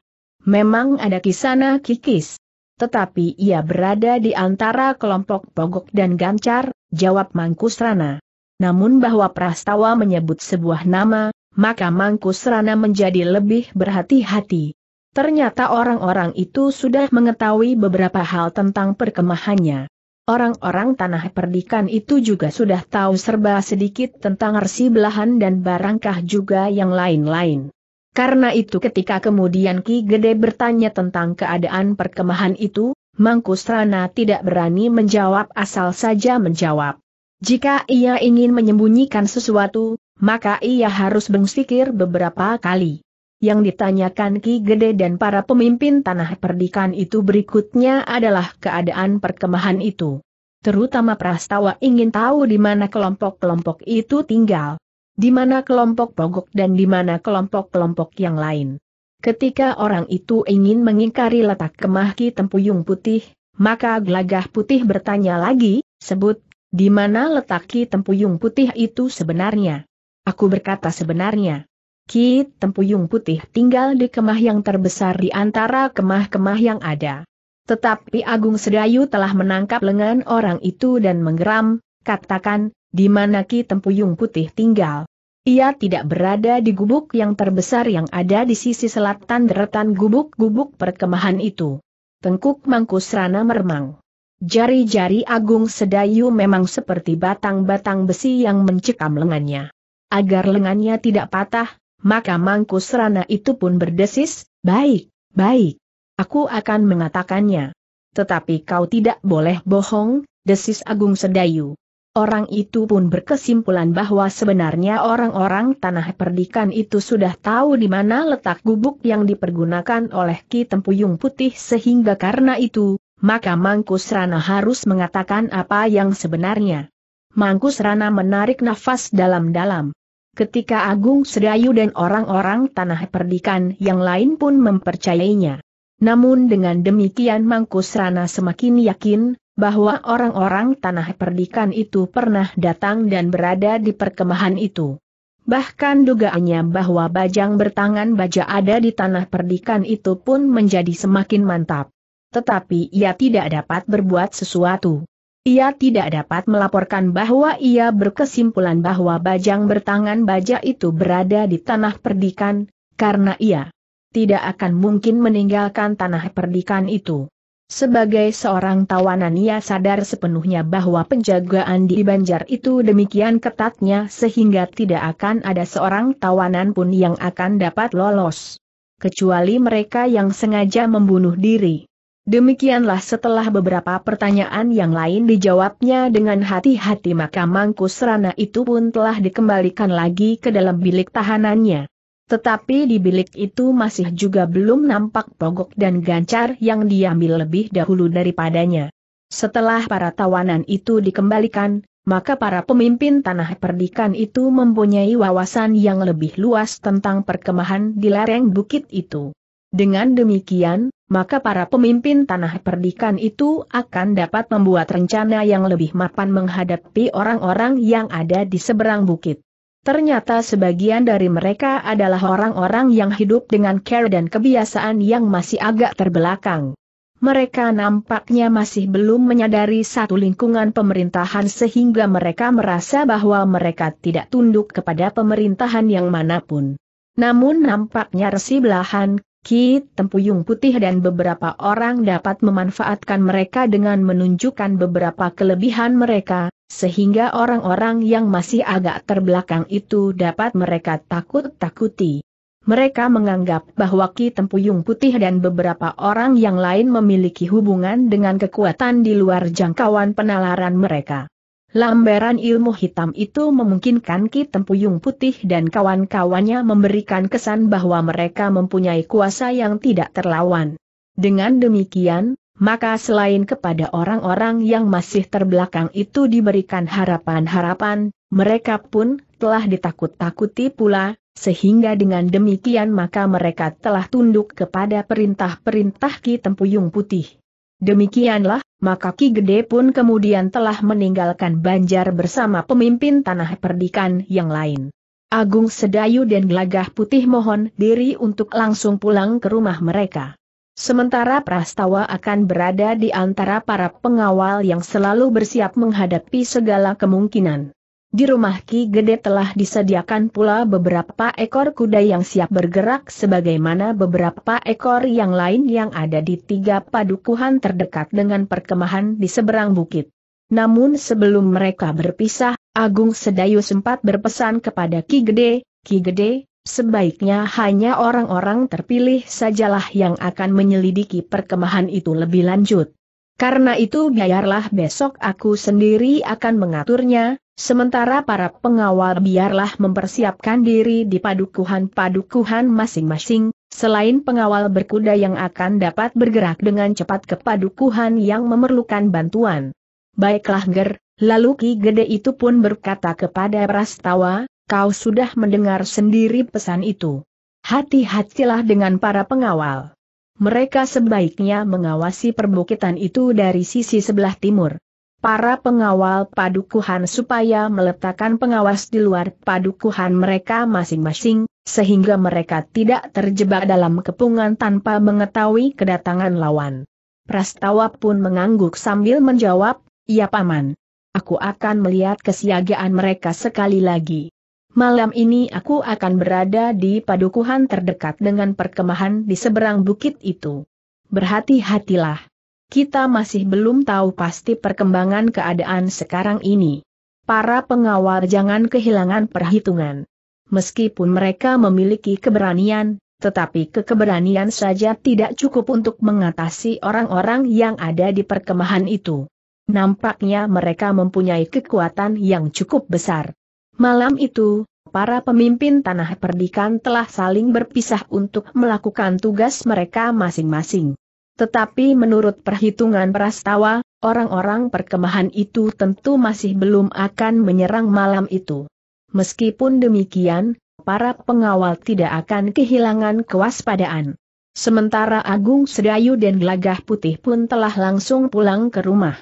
Memang ada kisana kikis. Tetapi ia berada di antara kelompok pogok dan gancar, jawab Mangkusrana. Namun bahwa Prastawa menyebut sebuah nama, maka Mangkusrana menjadi lebih berhati-hati. Ternyata orang-orang itu sudah mengetahui beberapa hal tentang perkemahannya. Orang-orang tanah perdikan itu juga sudah tahu serba sedikit tentang resi belahan dan barangkah juga yang lain-lain. Karena itu ketika kemudian Ki Gede bertanya tentang keadaan perkemahan itu, Mangkusrana tidak berani menjawab asal saja menjawab. Jika ia ingin menyembunyikan sesuatu, maka ia harus berpikir beberapa kali. Yang ditanyakan Ki Gede dan para pemimpin tanah perdikan itu berikutnya adalah keadaan perkemahan itu. Terutama Prastawa ingin tahu di mana kelompok-kelompok itu tinggal di mana kelompok pogok dan di mana kelompok-kelompok yang lain. Ketika orang itu ingin mengingkari letak kemah Ki Tempuyung Putih, maka gelagah putih bertanya lagi, sebut, di mana letak Ki Tempuyung Putih itu sebenarnya? Aku berkata sebenarnya. Ki Tempuyung Putih tinggal di kemah yang terbesar di antara kemah-kemah yang ada. Tetapi Agung Sedayu telah menangkap lengan orang itu dan menggeram, katakan, di mana Ki Tempuyung Putih tinggal. Ia tidak berada di gubuk yang terbesar yang ada di sisi selatan deretan gubuk-gubuk perkemahan itu. Tengkuk Mangkusrana meremang. Jari-jari Agung Sedayu memang seperti batang-batang besi yang mencekam lengannya. Agar lengannya tidak patah, maka Mangkusrana itu pun berdesis, baik, baik. Aku akan mengatakannya. Tetapi kau tidak boleh bohong, desis Agung Sedayu. Orang itu pun berkesimpulan bahwa sebenarnya orang-orang tanah perdikan itu sudah tahu di mana letak gubuk yang dipergunakan oleh Ki Tempuyung Putih sehingga karena itu, maka Mangkusrana harus mengatakan apa yang sebenarnya. Mangkusrana menarik nafas dalam-dalam. Ketika Agung Sedayu dan orang-orang tanah perdikan yang lain pun mempercayainya. Namun dengan demikian Mangkusrana semakin yakin, bahwa orang-orang tanah perdikan itu pernah datang dan berada di perkemahan itu. Bahkan dugaannya bahwa bajang bertangan baja ada di tanah perdikan itu pun menjadi semakin mantap. Tetapi ia tidak dapat berbuat sesuatu. Ia tidak dapat melaporkan bahwa ia berkesimpulan bahwa bajang bertangan baja itu berada di tanah perdikan, karena ia tidak akan mungkin meninggalkan tanah perdikan itu. Sebagai seorang tawanan ia sadar sepenuhnya bahwa penjagaan di Banjar itu demikian ketatnya sehingga tidak akan ada seorang tawanan pun yang akan dapat lolos. Kecuali mereka yang sengaja membunuh diri. Demikianlah setelah beberapa pertanyaan yang lain dijawabnya dengan hati-hati maka mangkus rana itu pun telah dikembalikan lagi ke dalam bilik tahanannya. Tetapi di bilik itu masih juga belum nampak pogok dan gancar yang diambil lebih dahulu daripadanya. Setelah para tawanan itu dikembalikan, maka para pemimpin tanah perdikan itu mempunyai wawasan yang lebih luas tentang perkemahan di lereng bukit itu. Dengan demikian, maka para pemimpin tanah perdikan itu akan dapat membuat rencana yang lebih mapan menghadapi orang-orang yang ada di seberang bukit. Ternyata sebagian dari mereka adalah orang-orang yang hidup dengan care dan kebiasaan yang masih agak terbelakang. Mereka nampaknya masih belum menyadari satu lingkungan pemerintahan sehingga mereka merasa bahwa mereka tidak tunduk kepada pemerintahan yang manapun. Namun nampaknya resi belahan Ki Tempuyung Putih dan beberapa orang dapat memanfaatkan mereka dengan menunjukkan beberapa kelebihan mereka, sehingga orang-orang yang masih agak terbelakang itu dapat mereka takut-takuti. Mereka menganggap bahwa Ki Tempuyung Putih dan beberapa orang yang lain memiliki hubungan dengan kekuatan di luar jangkauan penalaran mereka. Lambaran ilmu hitam itu memungkinkan Ki Tempuyung Putih dan kawan-kawannya memberikan kesan bahwa mereka mempunyai kuasa yang tidak terlawan. Dengan demikian, maka selain kepada orang-orang yang masih terbelakang itu diberikan harapan-harapan, mereka pun telah ditakut-takuti pula, sehingga dengan demikian maka mereka telah tunduk kepada perintah-perintah Ki Tempuyung Putih. Demikianlah, maka Ki Gede pun kemudian telah meninggalkan Banjar bersama pemimpin tanah perdikan yang lain. Agung Sedayu dan Glagah Putih mohon diri untuk langsung pulang ke rumah mereka. Sementara Prastawa akan berada di antara para pengawal yang selalu bersiap menghadapi segala kemungkinan. Di rumah Ki Gede telah disediakan pula beberapa ekor kuda yang siap bergerak sebagaimana beberapa ekor yang lain yang ada di tiga padukuhan terdekat dengan perkemahan di seberang bukit. Namun sebelum mereka berpisah, Agung Sedayu sempat berpesan kepada Ki Gede, Ki Gede, sebaiknya hanya orang-orang terpilih sajalah yang akan menyelidiki perkemahan itu lebih lanjut. Karena itu biarlah besok aku sendiri akan mengaturnya, Sementara para pengawal biarlah mempersiapkan diri di padukuhan-padukuhan masing-masing, selain pengawal berkuda yang akan dapat bergerak dengan cepat ke padukuhan yang memerlukan bantuan. Baiklah Ger, lalu Ki Gede itu pun berkata kepada Prastawa, kau sudah mendengar sendiri pesan itu. Hati-hatilah dengan para pengawal. Mereka sebaiknya mengawasi perbukitan itu dari sisi sebelah timur para pengawal padukuhan supaya meletakkan pengawas di luar padukuhan mereka masing-masing, sehingga mereka tidak terjebak dalam kepungan tanpa mengetahui kedatangan lawan. Prastawa pun mengangguk sambil menjawab, "Ya paman, aku akan melihat kesiagaan mereka sekali lagi. Malam ini aku akan berada di padukuhan terdekat dengan perkemahan di seberang bukit itu. Berhati-hatilah." kita masih belum tahu pasti perkembangan keadaan sekarang ini. Para pengawal jangan kehilangan perhitungan. Meskipun mereka memiliki keberanian, tetapi kekeberanian saja tidak cukup untuk mengatasi orang-orang yang ada di perkemahan itu. Nampaknya mereka mempunyai kekuatan yang cukup besar. Malam itu, para pemimpin tanah perdikan telah saling berpisah untuk melakukan tugas mereka masing-masing. Tetapi menurut perhitungan Prastawa, orang-orang perkemahan itu tentu masih belum akan menyerang malam itu. Meskipun demikian, para pengawal tidak akan kehilangan kewaspadaan. Sementara Agung Sedayu dan Gelagah Putih pun telah langsung pulang ke rumah.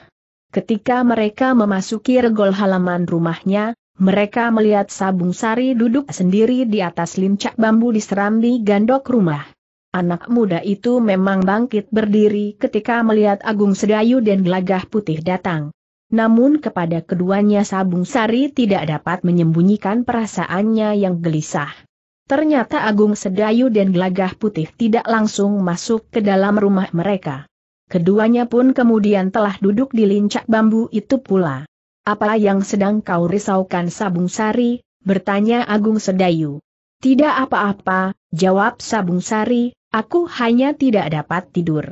Ketika mereka memasuki regol halaman rumahnya, mereka melihat Sabung Sari duduk sendiri di atas lincak bambu di serambi gandok rumah. Anak muda itu memang bangkit berdiri ketika melihat Agung Sedayu dan Gelagah Putih datang. Namun kepada keduanya Sabung Sari tidak dapat menyembunyikan perasaannya yang gelisah. Ternyata Agung Sedayu dan Gelagah Putih tidak langsung masuk ke dalam rumah mereka. Keduanya pun kemudian telah duduk di lincak bambu itu pula. Apa yang sedang kau risaukan Sabung Sari? bertanya Agung Sedayu. Tidak apa-apa, jawab Sabung Sari, Aku hanya tidak dapat tidur.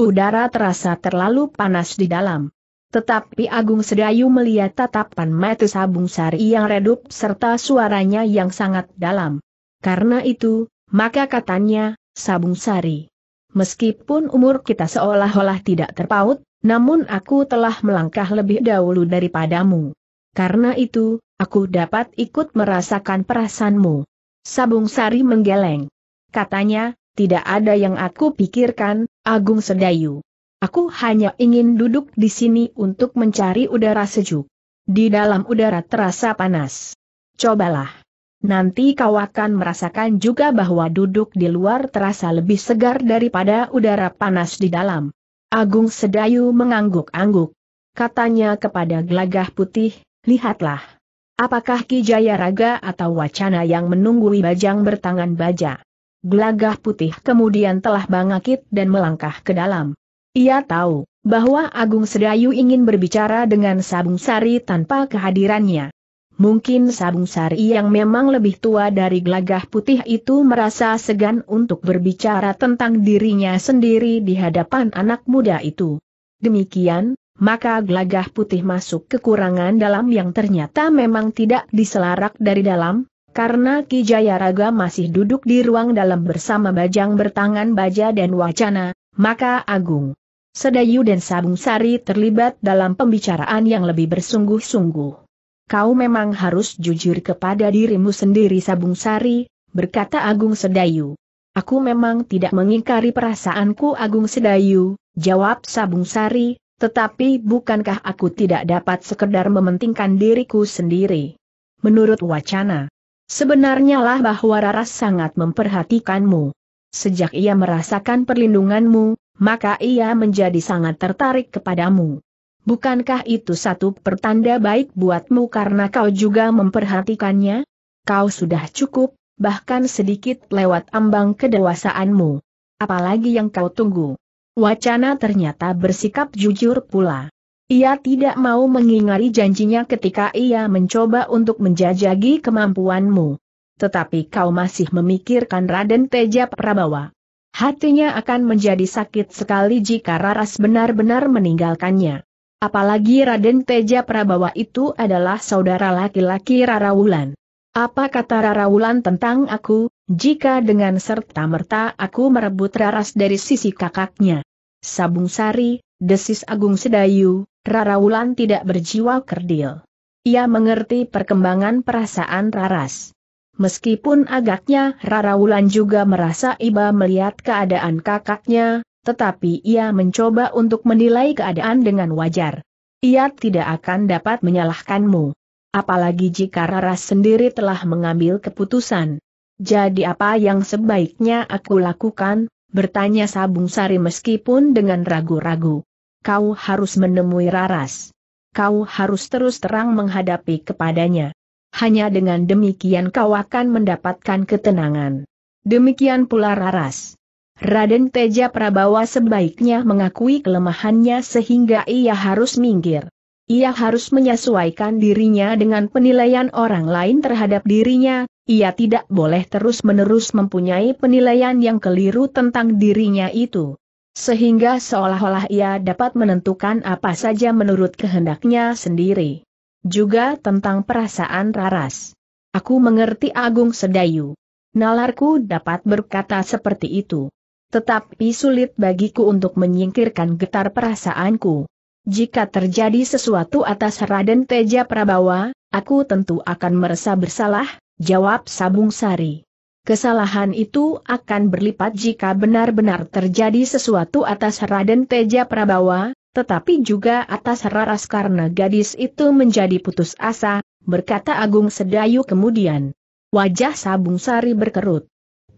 Udara terasa terlalu panas di dalam. Tetapi Agung Sedayu melihat tatapan mata Sabung Sari yang redup serta suaranya yang sangat dalam. Karena itu, maka katanya, Sabung Sari. Meskipun umur kita seolah-olah tidak terpaut, namun aku telah melangkah lebih dahulu daripadamu. Karena itu, aku dapat ikut merasakan perasaanmu. Sabung Sari menggeleng. Katanya, tidak ada yang aku pikirkan, Agung Sedayu. Aku hanya ingin duduk di sini untuk mencari udara sejuk. Di dalam udara terasa panas. Cobalah. Nanti kau akan merasakan juga bahwa duduk di luar terasa lebih segar daripada udara panas di dalam. Agung Sedayu mengangguk-angguk. Katanya kepada Glagah putih, lihatlah. Apakah Ki Jaya Raga atau wacana yang menunggui bajang bertangan baja? Gelagah putih kemudian telah bangkit dan melangkah ke dalam. Ia tahu bahwa Agung Sedayu ingin berbicara dengan Sabung Sari tanpa kehadirannya. Mungkin Sabung Sari yang memang lebih tua dari gelagah putih itu merasa segan untuk berbicara tentang dirinya sendiri di hadapan anak muda itu. Demikian, maka gelagah putih masuk kekurangan dalam yang ternyata memang tidak diselarak dari dalam, karena Ki Jayaraga masih duduk di ruang dalam bersama Bajang bertangan baja dan wacana, maka Agung Sedayu dan Sabung Sari terlibat dalam pembicaraan yang lebih bersungguh-sungguh. Kau memang harus jujur kepada dirimu sendiri Sabung Sari, berkata Agung Sedayu. Aku memang tidak mengingkari perasaanku Agung Sedayu, jawab Sabung Sari, tetapi bukankah aku tidak dapat sekedar mementingkan diriku sendiri? Menurut wacana, Sebenarnya lah bahwa Raras sangat memperhatikanmu. Sejak ia merasakan perlindunganmu, maka ia menjadi sangat tertarik kepadamu. Bukankah itu satu pertanda baik buatmu karena kau juga memperhatikannya? Kau sudah cukup, bahkan sedikit lewat ambang kedewasaanmu. Apalagi yang kau tunggu? Wacana ternyata bersikap jujur pula. Ia tidak mau mengingari janjinya ketika ia mencoba untuk menjajagi kemampuanmu. Tetapi kau masih memikirkan Raden Teja Prabawa. Hatinya akan menjadi sakit sekali jika Raras benar-benar meninggalkannya. Apalagi Raden Teja Prabawa itu adalah saudara laki-laki Rara Wulan. Apa kata Rara Wulan tentang aku, jika dengan serta-merta aku merebut Raras dari sisi kakaknya? Sabung Sari, desis Agung Sedayu, Rara Wulan tidak berjiwa kerdil. Ia mengerti perkembangan perasaan Raras. Meskipun agaknya Rara Wulan juga merasa iba melihat keadaan kakaknya, tetapi ia mencoba untuk menilai keadaan dengan wajar. Ia tidak akan dapat menyalahkanmu. Apalagi jika Raras sendiri telah mengambil keputusan. Jadi apa yang sebaiknya aku lakukan, bertanya Sabung Sari meskipun dengan ragu-ragu kau harus menemui Raras. Kau harus terus terang menghadapi kepadanya. Hanya dengan demikian kau akan mendapatkan ketenangan. Demikian pula Raras. Raden Teja Prabawa sebaiknya mengakui kelemahannya sehingga ia harus minggir. Ia harus menyesuaikan dirinya dengan penilaian orang lain terhadap dirinya, ia tidak boleh terus-menerus mempunyai penilaian yang keliru tentang dirinya itu. Sehingga seolah-olah ia dapat menentukan apa saja menurut kehendaknya sendiri. Juga tentang perasaan Raras. Aku mengerti Agung Sedayu. Nalarku dapat berkata seperti itu. Tetapi sulit bagiku untuk menyingkirkan getar perasaanku. Jika terjadi sesuatu atas Raden Teja Prabawa, aku tentu akan merasa bersalah, jawab Sabung Sari. Kesalahan itu akan berlipat jika benar-benar terjadi sesuatu atas Raden Teja Prabawa, tetapi juga atas Raras karena gadis itu menjadi putus asa, berkata Agung Sedayu kemudian. Wajah Sabung Sari berkerut.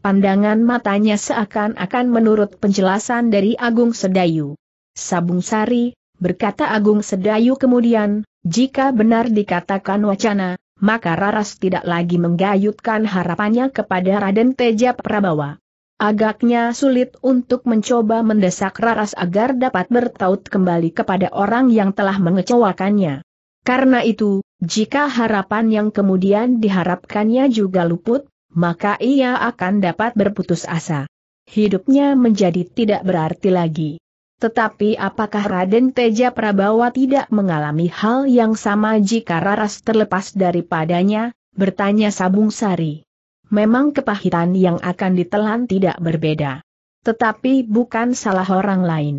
Pandangan matanya seakan-akan menurut penjelasan dari Agung Sedayu. Sabung Sari, berkata Agung Sedayu kemudian, jika benar dikatakan wacana, maka Raras tidak lagi menggayutkan harapannya kepada Raden Teja Prabawa. Agaknya sulit untuk mencoba mendesak Raras agar dapat bertaut kembali kepada orang yang telah mengecewakannya. Karena itu, jika harapan yang kemudian diharapkannya juga luput, maka ia akan dapat berputus asa. Hidupnya menjadi tidak berarti lagi. Tetapi apakah Raden Teja Prabawa tidak mengalami hal yang sama jika Raras terlepas daripadanya? Bertanya Sabung Sari. Memang kepahitan yang akan ditelan tidak berbeda. Tetapi bukan salah orang lain.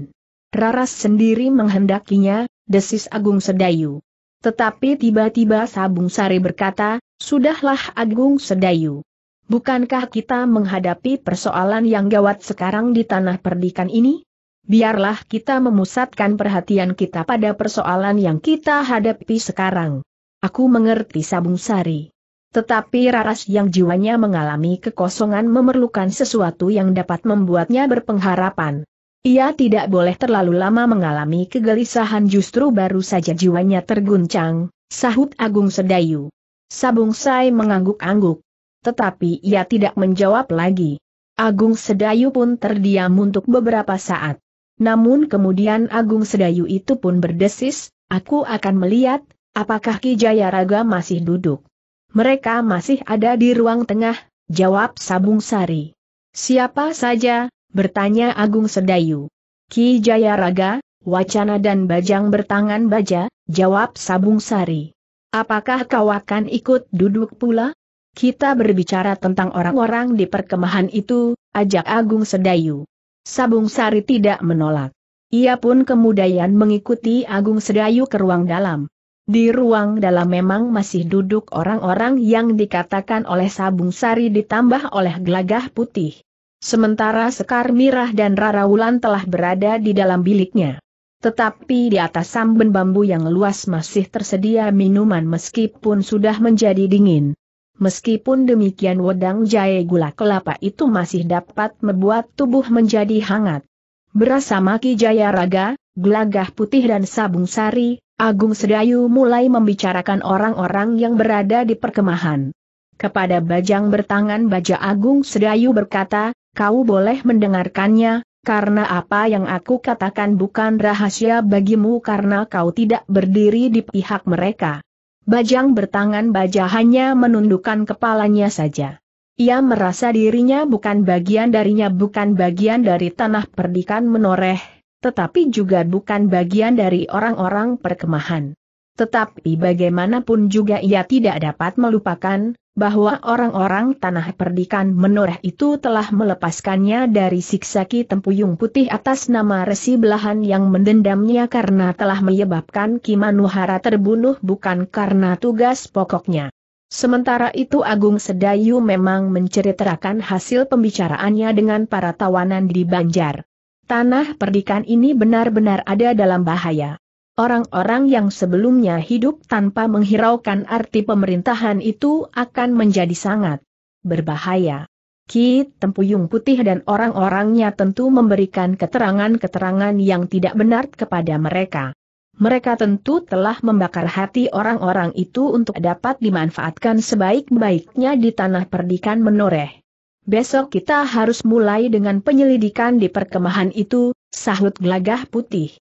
Raras sendiri menghendakinya, desis Agung Sedayu. Tetapi tiba-tiba Sabung Sari berkata, Sudahlah Agung Sedayu. Bukankah kita menghadapi persoalan yang gawat sekarang di tanah perdikan ini? biarlah kita memusatkan perhatian kita pada persoalan yang kita hadapi sekarang. Aku mengerti Sabung Sari. Tetapi Raras yang jiwanya mengalami kekosongan memerlukan sesuatu yang dapat membuatnya berpengharapan. Ia tidak boleh terlalu lama mengalami kegelisahan justru baru saja jiwanya terguncang, sahut Agung Sedayu. Sabung Sai mengangguk-angguk. Tetapi ia tidak menjawab lagi. Agung Sedayu pun terdiam untuk beberapa saat. Namun kemudian Agung Sedayu itu pun berdesis, aku akan melihat, apakah Ki Jayaraga masih duduk. Mereka masih ada di ruang tengah, jawab Sabung Sari. Siapa saja, bertanya Agung Sedayu. Ki Jayaraga, Wacana dan Bajang bertangan baja, jawab Sabung Sari. Apakah kau akan ikut duduk pula? Kita berbicara tentang orang-orang di perkemahan itu, ajak Agung Sedayu. Sabung Sari tidak menolak. Ia pun kemudian mengikuti Agung Sedayu ke ruang dalam. Di ruang dalam memang masih duduk orang-orang yang dikatakan oleh Sabung Sari ditambah oleh gelagah putih. Sementara Sekar Mirah dan Rara Wulan telah berada di dalam biliknya. Tetapi di atas samben bambu yang luas masih tersedia minuman meskipun sudah menjadi dingin. Meskipun demikian wedang jahe gula kelapa itu masih dapat membuat tubuh menjadi hangat. Berasa maki Jaya Raga, Gelagah Putih dan Sabung Sari, Agung Sedayu mulai membicarakan orang-orang yang berada di perkemahan. Kepada Bajang bertangan Baja Agung Sedayu berkata, kau boleh mendengarkannya, karena apa yang aku katakan bukan rahasia bagimu karena kau tidak berdiri di pihak mereka. Bajang bertangan baja hanya menundukkan kepalanya saja. Ia merasa dirinya bukan bagian darinya bukan bagian dari tanah perdikan menoreh, tetapi juga bukan bagian dari orang-orang perkemahan. Tetapi bagaimanapun juga ia tidak dapat melupakan, bahwa orang-orang tanah perdikan menoreh itu telah melepaskannya dari siksa Ki Tempuyung Putih atas nama Resi Belahan yang mendendamnya karena telah menyebabkan Ki Manuhara terbunuh bukan karena tugas pokoknya. Sementara itu Agung Sedayu memang menceritakan hasil pembicaraannya dengan para tawanan di Banjar. Tanah perdikan ini benar-benar ada dalam bahaya. Orang-orang yang sebelumnya hidup tanpa menghiraukan arti pemerintahan itu akan menjadi sangat berbahaya. Ki Tempuyung Putih dan orang-orangnya tentu memberikan keterangan-keterangan yang tidak benar kepada mereka. Mereka tentu telah membakar hati orang-orang itu untuk dapat dimanfaatkan sebaik-baiknya di tanah perdikan menoreh. Besok kita harus mulai dengan penyelidikan di perkemahan itu, sahut gelagah putih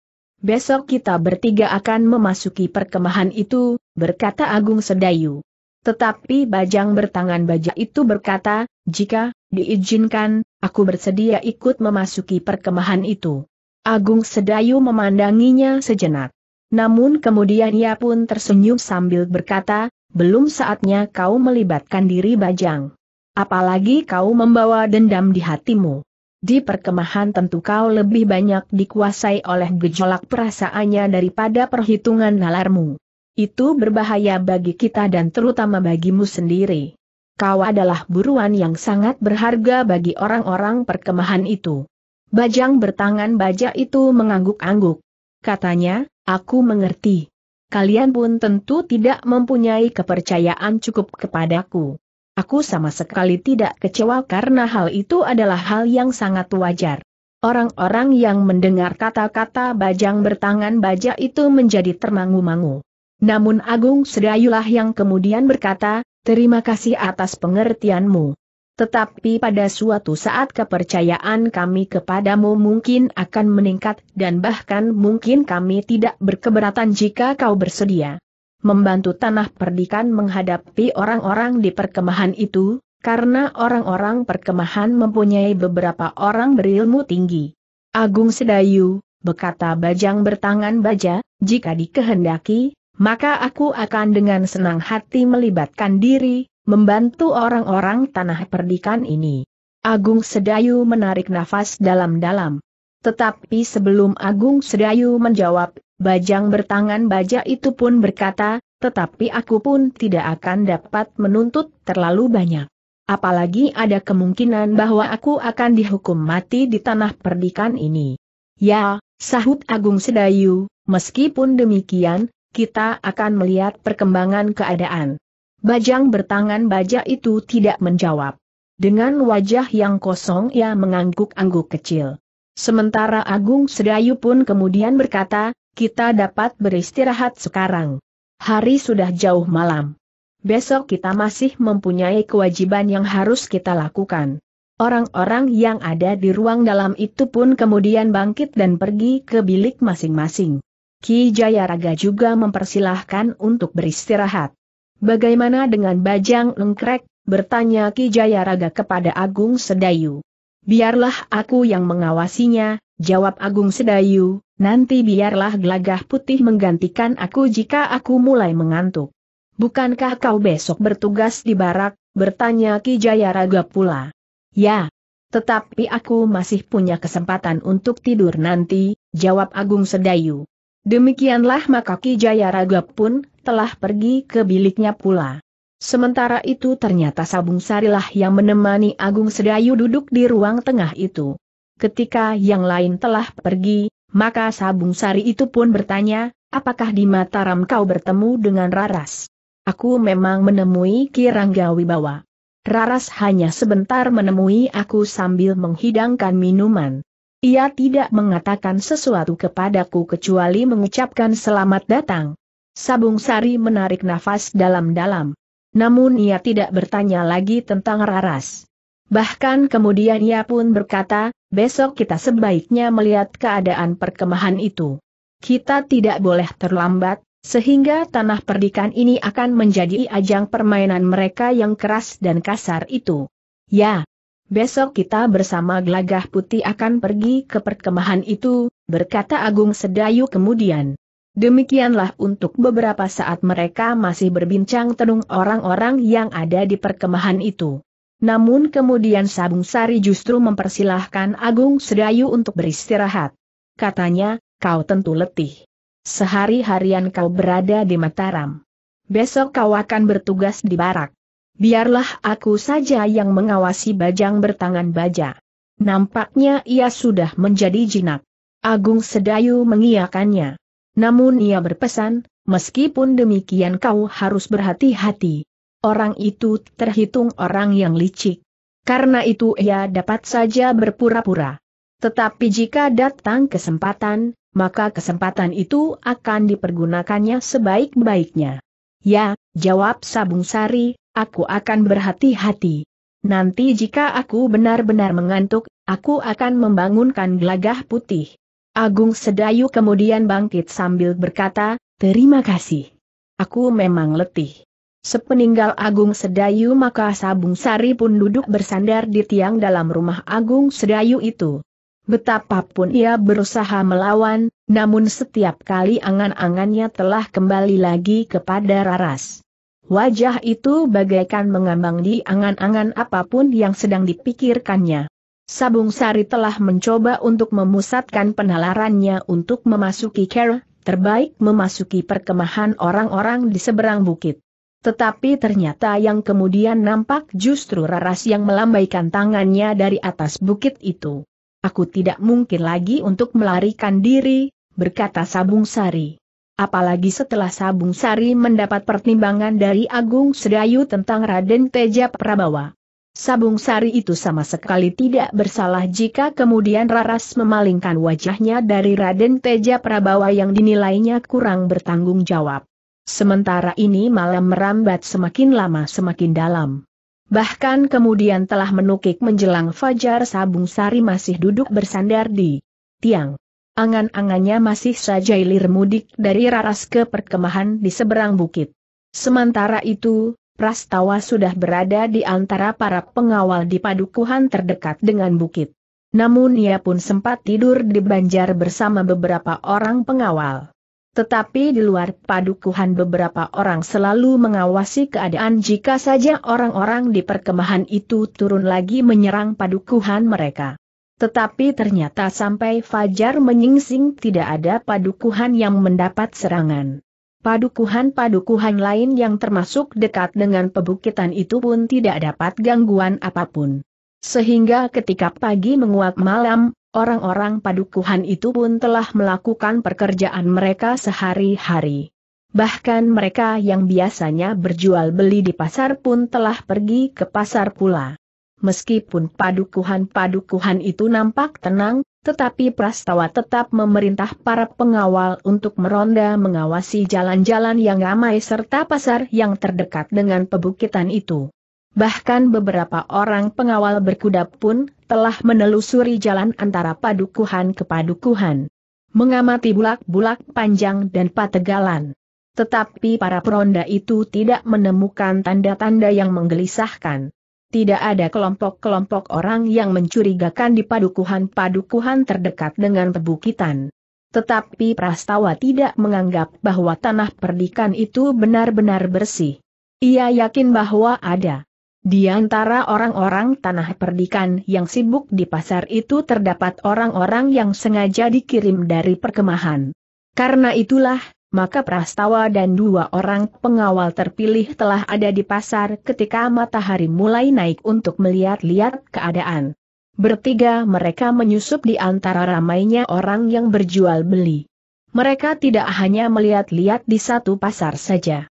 besok kita bertiga akan memasuki perkemahan itu, berkata Agung Sedayu. Tetapi bajang bertangan baja itu berkata, jika diizinkan, aku bersedia ikut memasuki perkemahan itu. Agung Sedayu memandanginya sejenak. Namun kemudian ia pun tersenyum sambil berkata, belum saatnya kau melibatkan diri bajang. Apalagi kau membawa dendam di hatimu. Di perkemahan tentu kau lebih banyak dikuasai oleh gejolak perasaannya daripada perhitungan nalarmu. Itu berbahaya bagi kita dan terutama bagimu sendiri. Kau adalah buruan yang sangat berharga bagi orang-orang perkemahan itu. Bajang bertangan baja itu mengangguk-angguk. Katanya, aku mengerti. Kalian pun tentu tidak mempunyai kepercayaan cukup kepadaku. Aku sama sekali tidak kecewa karena hal itu adalah hal yang sangat wajar. Orang-orang yang mendengar kata-kata bajang bertangan baja itu menjadi termangu-mangu. Namun Agung Sedayulah yang kemudian berkata, terima kasih atas pengertianmu. Tetapi pada suatu saat kepercayaan kami kepadamu mungkin akan meningkat dan bahkan mungkin kami tidak berkeberatan jika kau bersedia membantu tanah perdikan menghadapi orang-orang di perkemahan itu, karena orang-orang perkemahan mempunyai beberapa orang berilmu tinggi. Agung Sedayu, berkata Bajang bertangan baja, jika dikehendaki, maka aku akan dengan senang hati melibatkan diri, membantu orang-orang tanah perdikan ini. Agung Sedayu menarik nafas dalam-dalam. Tetapi sebelum Agung Sedayu menjawab, Bajang bertangan baja itu pun berkata, tetapi aku pun tidak akan dapat menuntut terlalu banyak. Apalagi ada kemungkinan bahwa aku akan dihukum mati di tanah perdikan ini. Ya, sahut Agung Sedayu, meskipun demikian, kita akan melihat perkembangan keadaan. Bajang bertangan baja itu tidak menjawab. Dengan wajah yang kosong ia mengangguk-angguk kecil. Sementara Agung Sedayu pun kemudian berkata, kita dapat beristirahat sekarang. Hari sudah jauh malam. Besok kita masih mempunyai kewajiban yang harus kita lakukan. Orang-orang yang ada di ruang dalam itu pun kemudian bangkit dan pergi ke bilik masing-masing. Ki Jayaraga juga mempersilahkan untuk beristirahat. Bagaimana dengan Bajang Lengkrek? bertanya Ki Jayaraga kepada Agung Sedayu. Biarlah aku yang mengawasinya, jawab Agung Sedayu, Nanti biarlah gelagah putih menggantikan aku jika aku mulai mengantuk. Bukankah kau besok bertugas di barak, bertanya Ki Jayaraga pula. Ya. Tetapi aku masih punya kesempatan untuk tidur nanti, jawab Agung Sedayu. Demikianlah maka Ki Jayaraga pun telah pergi ke biliknya pula. Sementara itu ternyata Sabung Sarilah yang menemani Agung Sedayu duduk di ruang tengah itu. Ketika yang lain telah pergi, maka Sabung Sari itu pun bertanya, apakah di Mataram kau bertemu dengan Raras? Aku memang menemui Kirangga Wibawa. Raras hanya sebentar menemui aku sambil menghidangkan minuman. Ia tidak mengatakan sesuatu kepadaku kecuali mengucapkan selamat datang. Sabung Sari menarik nafas dalam-dalam. Namun ia tidak bertanya lagi tentang Raras. Bahkan kemudian ia pun berkata, besok kita sebaiknya melihat keadaan perkemahan itu. Kita tidak boleh terlambat, sehingga tanah perdikan ini akan menjadi ajang permainan mereka yang keras dan kasar itu. Ya, besok kita bersama gelagah putih akan pergi ke perkemahan itu, berkata Agung Sedayu kemudian. Demikianlah untuk beberapa saat mereka masih berbincang tenung orang-orang yang ada di perkemahan itu. Namun kemudian Sabung Sari justru mempersilahkan Agung Sedayu untuk beristirahat. Katanya, kau tentu letih. Sehari-harian kau berada di Mataram. Besok kau akan bertugas di barak. Biarlah aku saja yang mengawasi bajang bertangan baja. Nampaknya ia sudah menjadi jinak. Agung Sedayu mengiyakannya. Namun ia berpesan, meskipun demikian kau harus berhati-hati, orang itu terhitung orang yang licik. Karena itu ia dapat saja berpura-pura. Tetapi jika datang kesempatan, maka kesempatan itu akan dipergunakannya sebaik-baiknya. Ya, jawab Sabung Sari, aku akan berhati-hati. Nanti jika aku benar-benar mengantuk, aku akan membangunkan gelagah putih. Agung Sedayu kemudian bangkit sambil berkata, terima kasih. Aku memang letih. Sepeninggal Agung Sedayu maka Sabung Sari pun duduk bersandar di tiang dalam rumah Agung Sedayu itu. Betapapun ia berusaha melawan, namun setiap kali angan-angannya telah kembali lagi kepada Raras. Wajah itu bagaikan mengambang di angan-angan apapun yang sedang dipikirkannya. Sabung Sari telah mencoba untuk memusatkan penalarannya untuk memasuki Kera, terbaik memasuki perkemahan orang-orang di seberang bukit. Tetapi ternyata yang kemudian nampak justru Raras yang melambaikan tangannya dari atas bukit itu. Aku tidak mungkin lagi untuk melarikan diri, berkata Sabung Sari. Apalagi setelah Sabung Sari mendapat pertimbangan dari Agung Sedayu tentang Raden Teja Prabawa. Sabung Sari itu sama sekali tidak bersalah jika kemudian Raras memalingkan wajahnya dari Raden Teja Prabawa yang dinilainya kurang bertanggung jawab. Sementara ini malam merambat semakin lama semakin dalam. Bahkan kemudian telah menukik menjelang fajar Sabung Sari masih duduk bersandar di tiang. Angan-angannya masih saja ilir mudik dari Raras ke perkemahan di seberang bukit. Sementara itu, Prastawa sudah berada di antara para pengawal di padukuhan terdekat dengan bukit. Namun ia pun sempat tidur di banjar bersama beberapa orang pengawal. Tetapi di luar padukuhan beberapa orang selalu mengawasi keadaan jika saja orang-orang di perkemahan itu turun lagi menyerang padukuhan mereka. Tetapi ternyata sampai Fajar menyingsing tidak ada padukuhan yang mendapat serangan. Padukuhan-padukuhan lain yang termasuk dekat dengan pebukitan itu pun tidak dapat gangguan apapun. Sehingga ketika pagi menguap malam, Orang-orang padukuhan itu pun telah melakukan pekerjaan mereka sehari-hari. Bahkan mereka yang biasanya berjual beli di pasar pun telah pergi ke pasar pula. Meskipun padukuhan-padukuhan itu nampak tenang, tetapi Prastawa tetap memerintah para pengawal untuk meronda mengawasi jalan-jalan yang ramai serta pasar yang terdekat dengan pebukitan itu. Bahkan beberapa orang pengawal berkuda pun telah menelusuri jalan antara padukuhan ke padukuhan. Mengamati bulak-bulak panjang dan pategalan. Tetapi para peronda itu tidak menemukan tanda-tanda yang menggelisahkan. Tidak ada kelompok-kelompok orang yang mencurigakan di padukuhan-padukuhan terdekat dengan perbukitan. Tetapi Prastawa tidak menganggap bahwa tanah perdikan itu benar-benar bersih. Ia yakin bahwa ada di antara orang-orang tanah perdikan yang sibuk di pasar itu terdapat orang-orang yang sengaja dikirim dari perkemahan. Karena itulah, maka Prastawa dan dua orang pengawal terpilih telah ada di pasar ketika matahari mulai naik untuk melihat-lihat keadaan. Bertiga mereka menyusup di antara ramainya orang yang berjual beli. Mereka tidak hanya melihat-lihat di satu pasar saja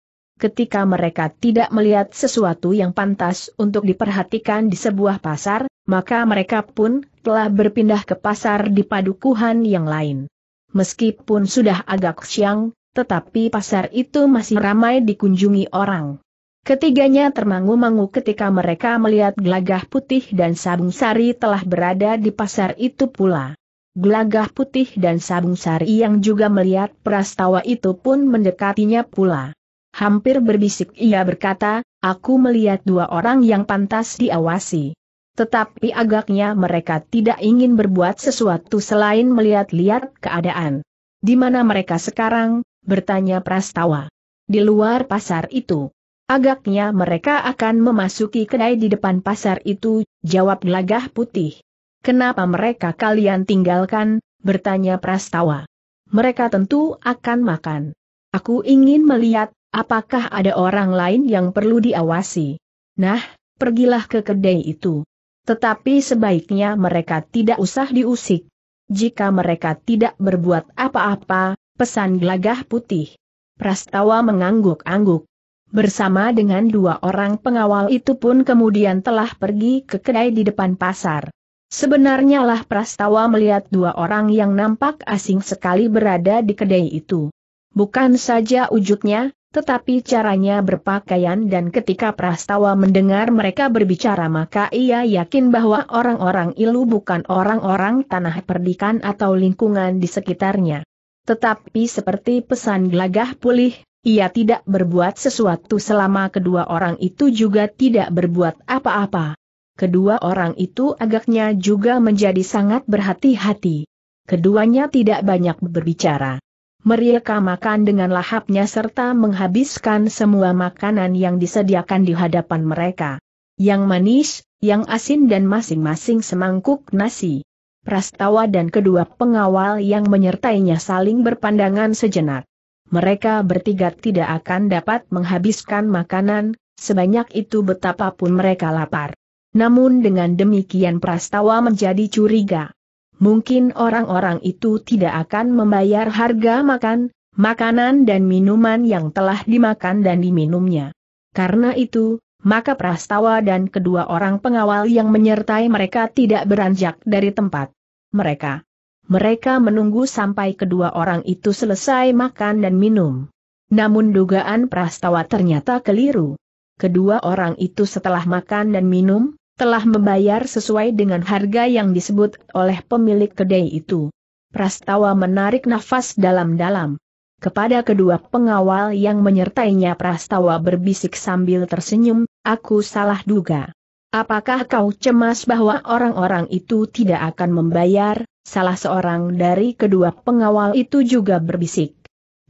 ketika mereka tidak melihat sesuatu yang pantas untuk diperhatikan di sebuah pasar, maka mereka pun telah berpindah ke pasar di padukuhan yang lain. Meskipun sudah agak siang, tetapi pasar itu masih ramai dikunjungi orang. Ketiganya termangu-mangu ketika mereka melihat gelagah putih dan sabung sari telah berada di pasar itu pula. Gelagah putih dan sabung sari yang juga melihat prastawa itu pun mendekatinya pula. Hampir berbisik ia berkata, aku melihat dua orang yang pantas diawasi. Tetapi agaknya mereka tidak ingin berbuat sesuatu selain melihat-lihat keadaan. Di mana mereka sekarang, bertanya Prastawa. Di luar pasar itu. Agaknya mereka akan memasuki kedai di depan pasar itu, jawab gelagah putih. Kenapa mereka kalian tinggalkan, bertanya Prastawa. Mereka tentu akan makan. Aku ingin melihat, Apakah ada orang lain yang perlu diawasi? Nah, pergilah ke kedai itu. Tetapi sebaiknya mereka tidak usah diusik. Jika mereka tidak berbuat apa-apa, pesan gelagah putih. Prastawa mengangguk-angguk. Bersama dengan dua orang pengawal itu pun kemudian telah pergi ke kedai di depan pasar. Sebenarnya lah Prastawa melihat dua orang yang nampak asing sekali berada di kedai itu. Bukan saja wujudnya, tetapi caranya berpakaian dan ketika Prastawa mendengar mereka berbicara maka ia yakin bahwa orang-orang ilu bukan orang-orang tanah perdikan atau lingkungan di sekitarnya. Tetapi seperti pesan gelagah pulih, ia tidak berbuat sesuatu selama kedua orang itu juga tidak berbuat apa-apa. Kedua orang itu agaknya juga menjadi sangat berhati-hati. Keduanya tidak banyak berbicara mereka makan dengan lahapnya serta menghabiskan semua makanan yang disediakan di hadapan mereka. Yang manis, yang asin dan masing-masing semangkuk nasi. Prastawa dan kedua pengawal yang menyertainya saling berpandangan sejenak. Mereka bertiga tidak akan dapat menghabiskan makanan, sebanyak itu betapapun mereka lapar. Namun dengan demikian Prastawa menjadi curiga mungkin orang-orang itu tidak akan membayar harga makan, makanan dan minuman yang telah dimakan dan diminumnya. Karena itu, maka prastawa dan kedua orang pengawal yang menyertai mereka tidak beranjak dari tempat. Mereka. Mereka menunggu sampai kedua orang itu selesai makan dan minum. Namun dugaan prastawa ternyata keliru. Kedua orang itu setelah makan dan minum, telah membayar sesuai dengan harga yang disebut oleh pemilik kedai itu. Prastawa menarik nafas dalam-dalam. Kepada kedua pengawal yang menyertainya Prastawa berbisik sambil tersenyum, aku salah duga. Apakah kau cemas bahwa orang-orang itu tidak akan membayar? Salah seorang dari kedua pengawal itu juga berbisik.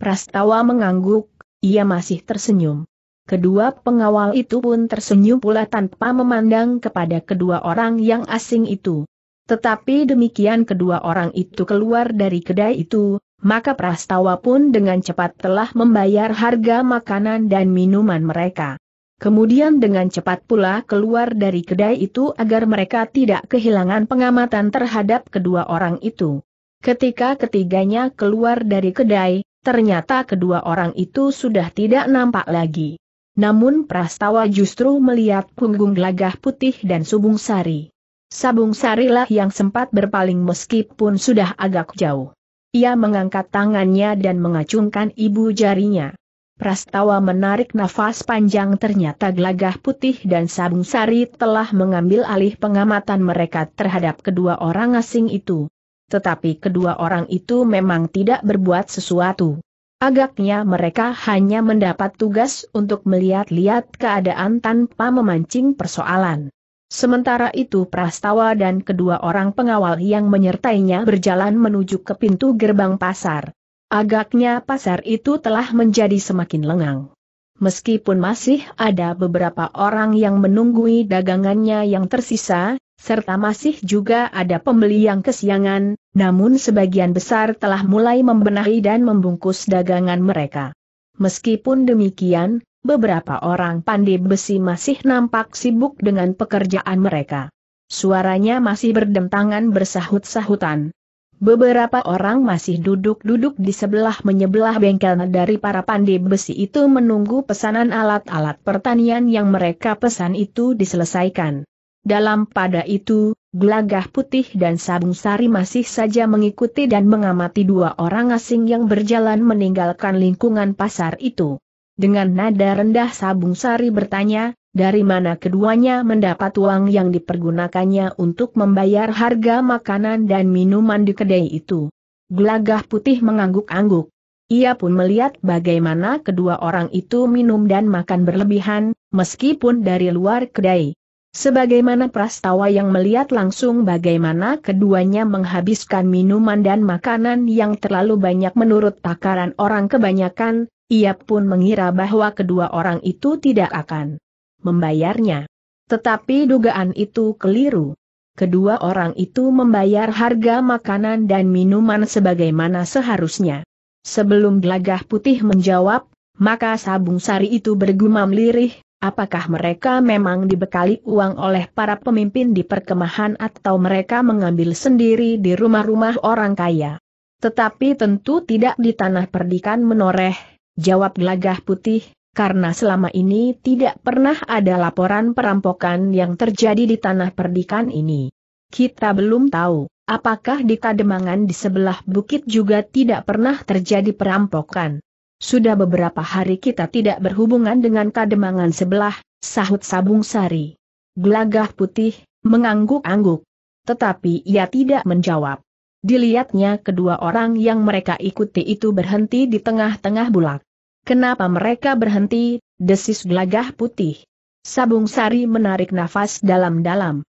Prastawa mengangguk, ia masih tersenyum. Kedua pengawal itu pun tersenyum pula tanpa memandang kepada kedua orang yang asing itu. Tetapi demikian kedua orang itu keluar dari kedai itu, maka prastawa pun dengan cepat telah membayar harga makanan dan minuman mereka. Kemudian dengan cepat pula keluar dari kedai itu agar mereka tidak kehilangan pengamatan terhadap kedua orang itu. Ketika ketiganya keluar dari kedai, ternyata kedua orang itu sudah tidak nampak lagi. Namun Prastawa justru melihat punggung gelagah putih dan Subung Sari. Sabung Sarilah yang sempat berpaling meskipun sudah agak jauh. Ia mengangkat tangannya dan mengacungkan ibu jarinya. Prastawa menarik nafas panjang ternyata gelagah putih dan Sabung Sari telah mengambil alih pengamatan mereka terhadap kedua orang asing itu. Tetapi kedua orang itu memang tidak berbuat sesuatu. Agaknya mereka hanya mendapat tugas untuk melihat-lihat keadaan tanpa memancing persoalan. Sementara itu Prastawa dan kedua orang pengawal yang menyertainya berjalan menuju ke pintu gerbang pasar. Agaknya pasar itu telah menjadi semakin lengang. Meskipun masih ada beberapa orang yang menunggui dagangannya yang tersisa, serta masih juga ada pembeli yang kesiangan, namun sebagian besar telah mulai membenahi dan membungkus dagangan mereka. Meskipun demikian, beberapa orang pandai besi masih nampak sibuk dengan pekerjaan mereka. Suaranya masih berdentangan bersahut-sahutan. Beberapa orang masih duduk-duduk di sebelah menyebelah bengkel dari para pandai besi itu menunggu pesanan alat-alat pertanian yang mereka pesan itu diselesaikan. Dalam pada itu, Gelagah putih dan sabung sari masih saja mengikuti dan mengamati dua orang asing yang berjalan meninggalkan lingkungan pasar itu. Dengan nada rendah sabung sari bertanya, dari mana keduanya mendapat uang yang dipergunakannya untuk membayar harga makanan dan minuman di kedai itu. Gelagah putih mengangguk-angguk. Ia pun melihat bagaimana kedua orang itu minum dan makan berlebihan, meskipun dari luar kedai. Sebagaimana prastawa yang melihat langsung bagaimana keduanya menghabiskan minuman dan makanan yang terlalu banyak menurut takaran orang kebanyakan, ia pun mengira bahwa kedua orang itu tidak akan membayarnya. Tetapi dugaan itu keliru. Kedua orang itu membayar harga makanan dan minuman sebagaimana seharusnya. Sebelum gelagah putih menjawab, maka sabung sari itu bergumam lirih, Apakah mereka memang dibekali uang oleh para pemimpin di perkemahan atau mereka mengambil sendiri di rumah-rumah orang kaya? Tetapi tentu tidak di tanah perdikan menoreh, jawab gelagah putih, karena selama ini tidak pernah ada laporan perampokan yang terjadi di tanah perdikan ini. Kita belum tahu, apakah di Kademangan di sebelah bukit juga tidak pernah terjadi perampokan. Sudah beberapa hari kita tidak berhubungan dengan kademangan sebelah, sahut Sabung Sari. Gelagah putih, mengangguk-angguk. Tetapi ia tidak menjawab. Dilihatnya kedua orang yang mereka ikuti itu berhenti di tengah-tengah bulak. Kenapa mereka berhenti, desis gelagah putih. Sabung Sari menarik nafas dalam-dalam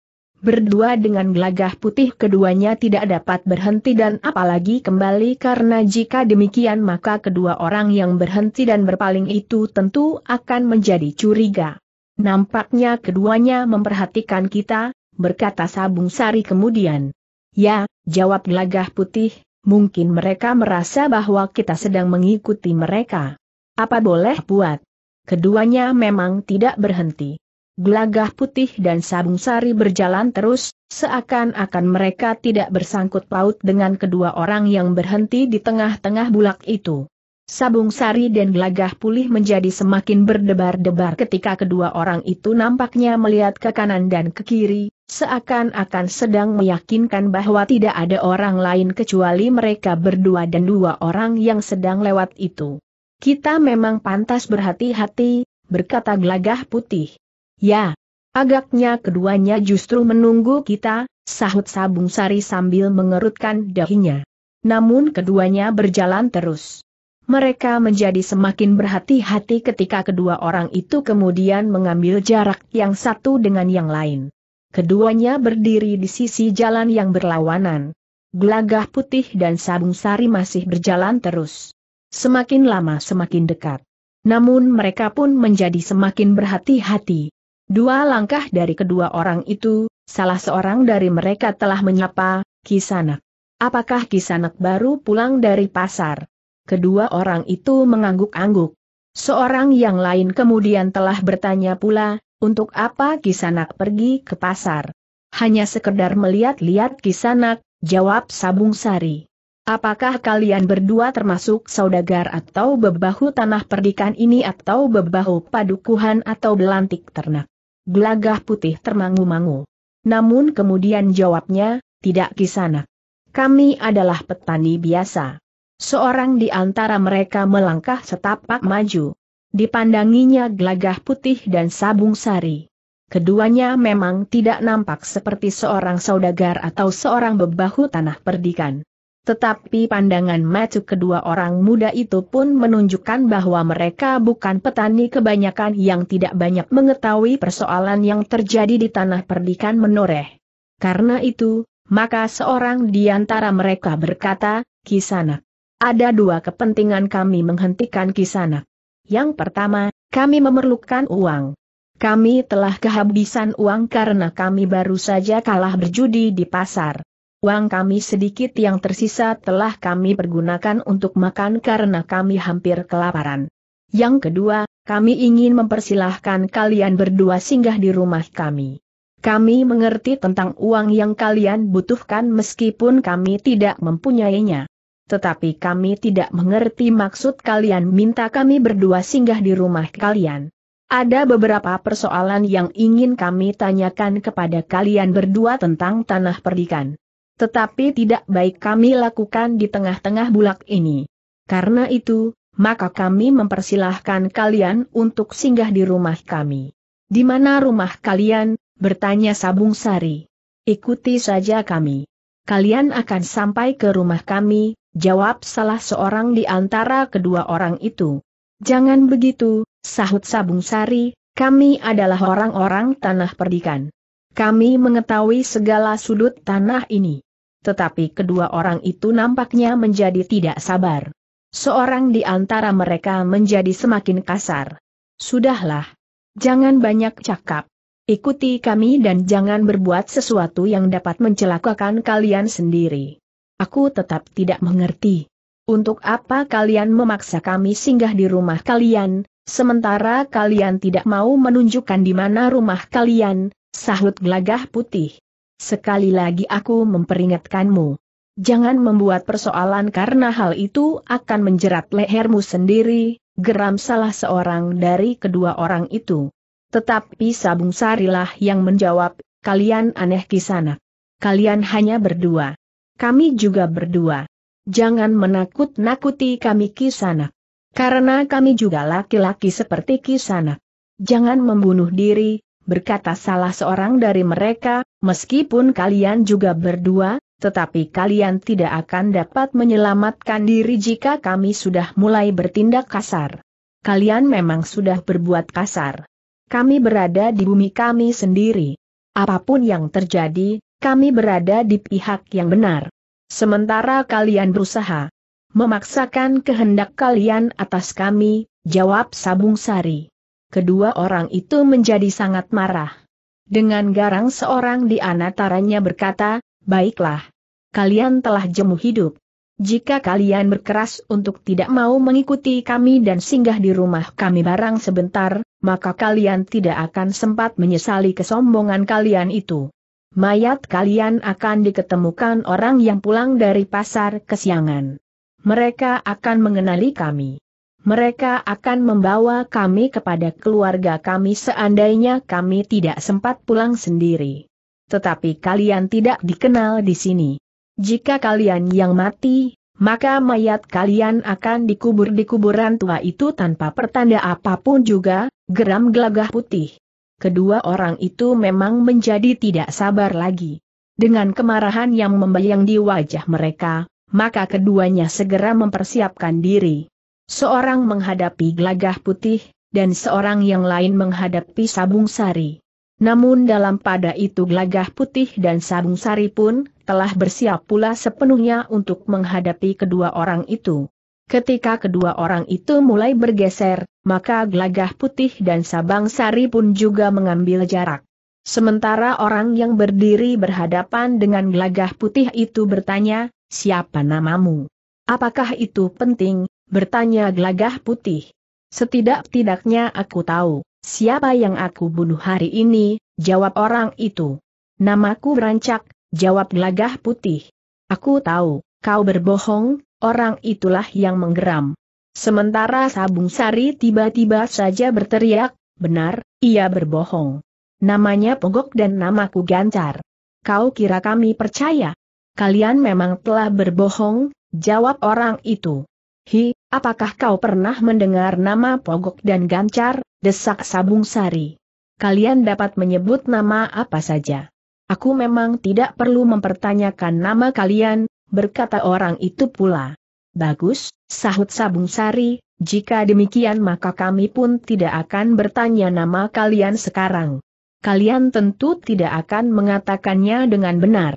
berdua dengan gelagah putih keduanya tidak dapat berhenti dan apalagi kembali karena jika demikian maka kedua orang yang berhenti dan berpaling itu tentu akan menjadi curiga. Nampaknya keduanya memperhatikan kita, berkata Sabung Sari kemudian. Ya, jawab gelagah putih, mungkin mereka merasa bahwa kita sedang mengikuti mereka. Apa boleh buat? Keduanya memang tidak berhenti. Gelagah putih dan sabung sari berjalan terus, seakan-akan mereka tidak bersangkut paut dengan kedua orang yang berhenti di tengah-tengah bulak itu. Sabung sari dan gelagah pulih menjadi semakin berdebar-debar ketika kedua orang itu nampaknya melihat ke kanan dan ke kiri, seakan-akan sedang meyakinkan bahwa tidak ada orang lain kecuali mereka berdua dan dua orang yang sedang lewat itu. Kita memang pantas berhati-hati, berkata gelagah putih. Ya, agaknya keduanya justru menunggu kita, sahut Sabung Sari sambil mengerutkan dahinya. Namun keduanya berjalan terus. Mereka menjadi semakin berhati-hati ketika kedua orang itu kemudian mengambil jarak yang satu dengan yang lain. Keduanya berdiri di sisi jalan yang berlawanan. Gelagah putih dan sabung sari masih berjalan terus. Semakin lama semakin dekat. Namun mereka pun menjadi semakin berhati-hati. Dua langkah dari kedua orang itu, salah seorang dari mereka telah menyapa, Kisanak. Apakah Kisanak baru pulang dari pasar? Kedua orang itu mengangguk-angguk. Seorang yang lain kemudian telah bertanya pula, untuk apa Kisanak pergi ke pasar? Hanya sekedar melihat-lihat Kisanak, jawab Sabung Sari. Apakah kalian berdua termasuk saudagar atau bebahu tanah perdikan ini atau bebahu padukuhan atau belantik ternak? Gelagah putih termangu-mangu. Namun kemudian jawabnya, tidak kisana. Kami adalah petani biasa. Seorang di antara mereka melangkah setapak maju. Dipandanginya gelagah putih dan sabung sari. Keduanya memang tidak nampak seperti seorang saudagar atau seorang bebahu tanah perdikan. Tetapi pandangan mata kedua orang muda itu pun menunjukkan bahwa mereka bukan petani kebanyakan yang tidak banyak mengetahui persoalan yang terjadi di tanah perdikan menoreh. Karena itu, maka seorang di antara mereka berkata, kisana, Ada dua kepentingan kami menghentikan kisana. Yang pertama, kami memerlukan uang. Kami telah kehabisan uang karena kami baru saja kalah berjudi di pasar. Uang kami sedikit yang tersisa telah kami pergunakan untuk makan karena kami hampir kelaparan. Yang kedua, kami ingin mempersilahkan kalian berdua singgah di rumah kami. Kami mengerti tentang uang yang kalian butuhkan meskipun kami tidak mempunyainya. Tetapi kami tidak mengerti maksud kalian minta kami berdua singgah di rumah kalian. Ada beberapa persoalan yang ingin kami tanyakan kepada kalian berdua tentang tanah perdikan. Tetapi tidak baik kami lakukan di tengah-tengah bulak ini. Karena itu, maka kami mempersilahkan kalian untuk singgah di rumah kami. Di mana rumah kalian? bertanya Sabung Sari. Ikuti saja kami. Kalian akan sampai ke rumah kami, jawab salah seorang di antara kedua orang itu. Jangan begitu, sahut Sabung Sari, kami adalah orang-orang tanah perdikan. Kami mengetahui segala sudut tanah ini. Tetapi kedua orang itu nampaknya menjadi tidak sabar. Seorang di antara mereka menjadi semakin kasar. Sudahlah. Jangan banyak cakap. Ikuti kami dan jangan berbuat sesuatu yang dapat mencelakakan kalian sendiri. Aku tetap tidak mengerti. Untuk apa kalian memaksa kami singgah di rumah kalian, sementara kalian tidak mau menunjukkan di mana rumah kalian, Sahut gelagah putih. Sekali lagi aku memperingatkanmu. Jangan membuat persoalan karena hal itu akan menjerat lehermu sendiri, geram salah seorang dari kedua orang itu. Tetapi Sabung Sarilah yang menjawab, kalian aneh kisana. Kalian hanya berdua. Kami juga berdua. Jangan menakut-nakuti kami kisana. Karena kami juga laki-laki seperti kisana. Jangan membunuh diri, berkata salah seorang dari mereka, meskipun kalian juga berdua, tetapi kalian tidak akan dapat menyelamatkan diri jika kami sudah mulai bertindak kasar. Kalian memang sudah berbuat kasar. Kami berada di bumi kami sendiri. Apapun yang terjadi, kami berada di pihak yang benar. Sementara kalian berusaha memaksakan kehendak kalian atas kami, jawab Sabung Sari kedua orang itu menjadi sangat marah. Dengan garang seorang di antaranya berkata, Baiklah. Kalian telah jemu hidup. Jika kalian berkeras untuk tidak mau mengikuti kami dan singgah di rumah kami barang sebentar, maka kalian tidak akan sempat menyesali kesombongan kalian itu. Mayat kalian akan diketemukan orang yang pulang dari pasar kesiangan. Mereka akan mengenali kami. Mereka akan membawa kami kepada keluarga kami seandainya kami tidak sempat pulang sendiri. Tetapi kalian tidak dikenal di sini. Jika kalian yang mati, maka mayat kalian akan dikubur di kuburan tua itu tanpa pertanda apapun juga, geram gelagah putih. Kedua orang itu memang menjadi tidak sabar lagi. Dengan kemarahan yang membayang di wajah mereka, maka keduanya segera mempersiapkan diri. Seorang menghadapi gelagah putih, dan seorang yang lain menghadapi sabung sari. Namun dalam pada itu gelagah putih dan sabung sari pun telah bersiap pula sepenuhnya untuk menghadapi kedua orang itu. Ketika kedua orang itu mulai bergeser, maka gelagah putih dan sabang sari pun juga mengambil jarak. Sementara orang yang berdiri berhadapan dengan gelagah putih itu bertanya, siapa namamu? Apakah itu penting, bertanya gelagah putih. Setidak-tidaknya aku tahu, siapa yang aku bunuh hari ini, jawab orang itu. Namaku Berancak, jawab gelagah putih. Aku tahu, kau berbohong, orang itulah yang menggeram. Sementara Sabung Sari tiba-tiba saja berteriak, benar, ia berbohong. Namanya Pogok dan namaku Gancar. Kau kira kami percaya? Kalian memang telah berbohong, jawab orang itu. Hi, apakah kau pernah mendengar nama Pogok dan Gancar, desak Sabung Sari? Kalian dapat menyebut nama apa saja. Aku memang tidak perlu mempertanyakan nama kalian, berkata orang itu pula. Bagus, sahut Sabung Sari, jika demikian maka kami pun tidak akan bertanya nama kalian sekarang. Kalian tentu tidak akan mengatakannya dengan benar.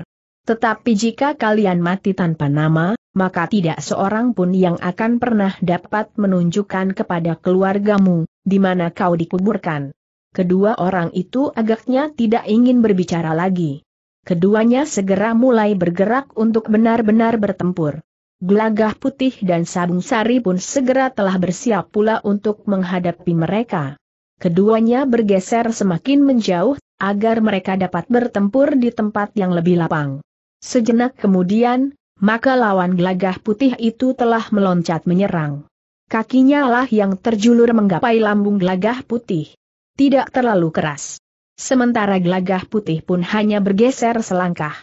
Tetapi jika kalian mati tanpa nama, maka tidak seorang pun yang akan pernah dapat menunjukkan kepada keluargamu, di mana kau dikuburkan. Kedua orang itu agaknya tidak ingin berbicara lagi. Keduanya segera mulai bergerak untuk benar-benar bertempur. Gelagah putih dan sabung sari pun segera telah bersiap pula untuk menghadapi mereka. Keduanya bergeser semakin menjauh, agar mereka dapat bertempur di tempat yang lebih lapang. Sejenak kemudian, maka lawan gelagah putih itu telah meloncat menyerang. Kakinya lah yang terjulur menggapai lambung gelagah putih. Tidak terlalu keras. Sementara gelagah putih pun hanya bergeser selangkah.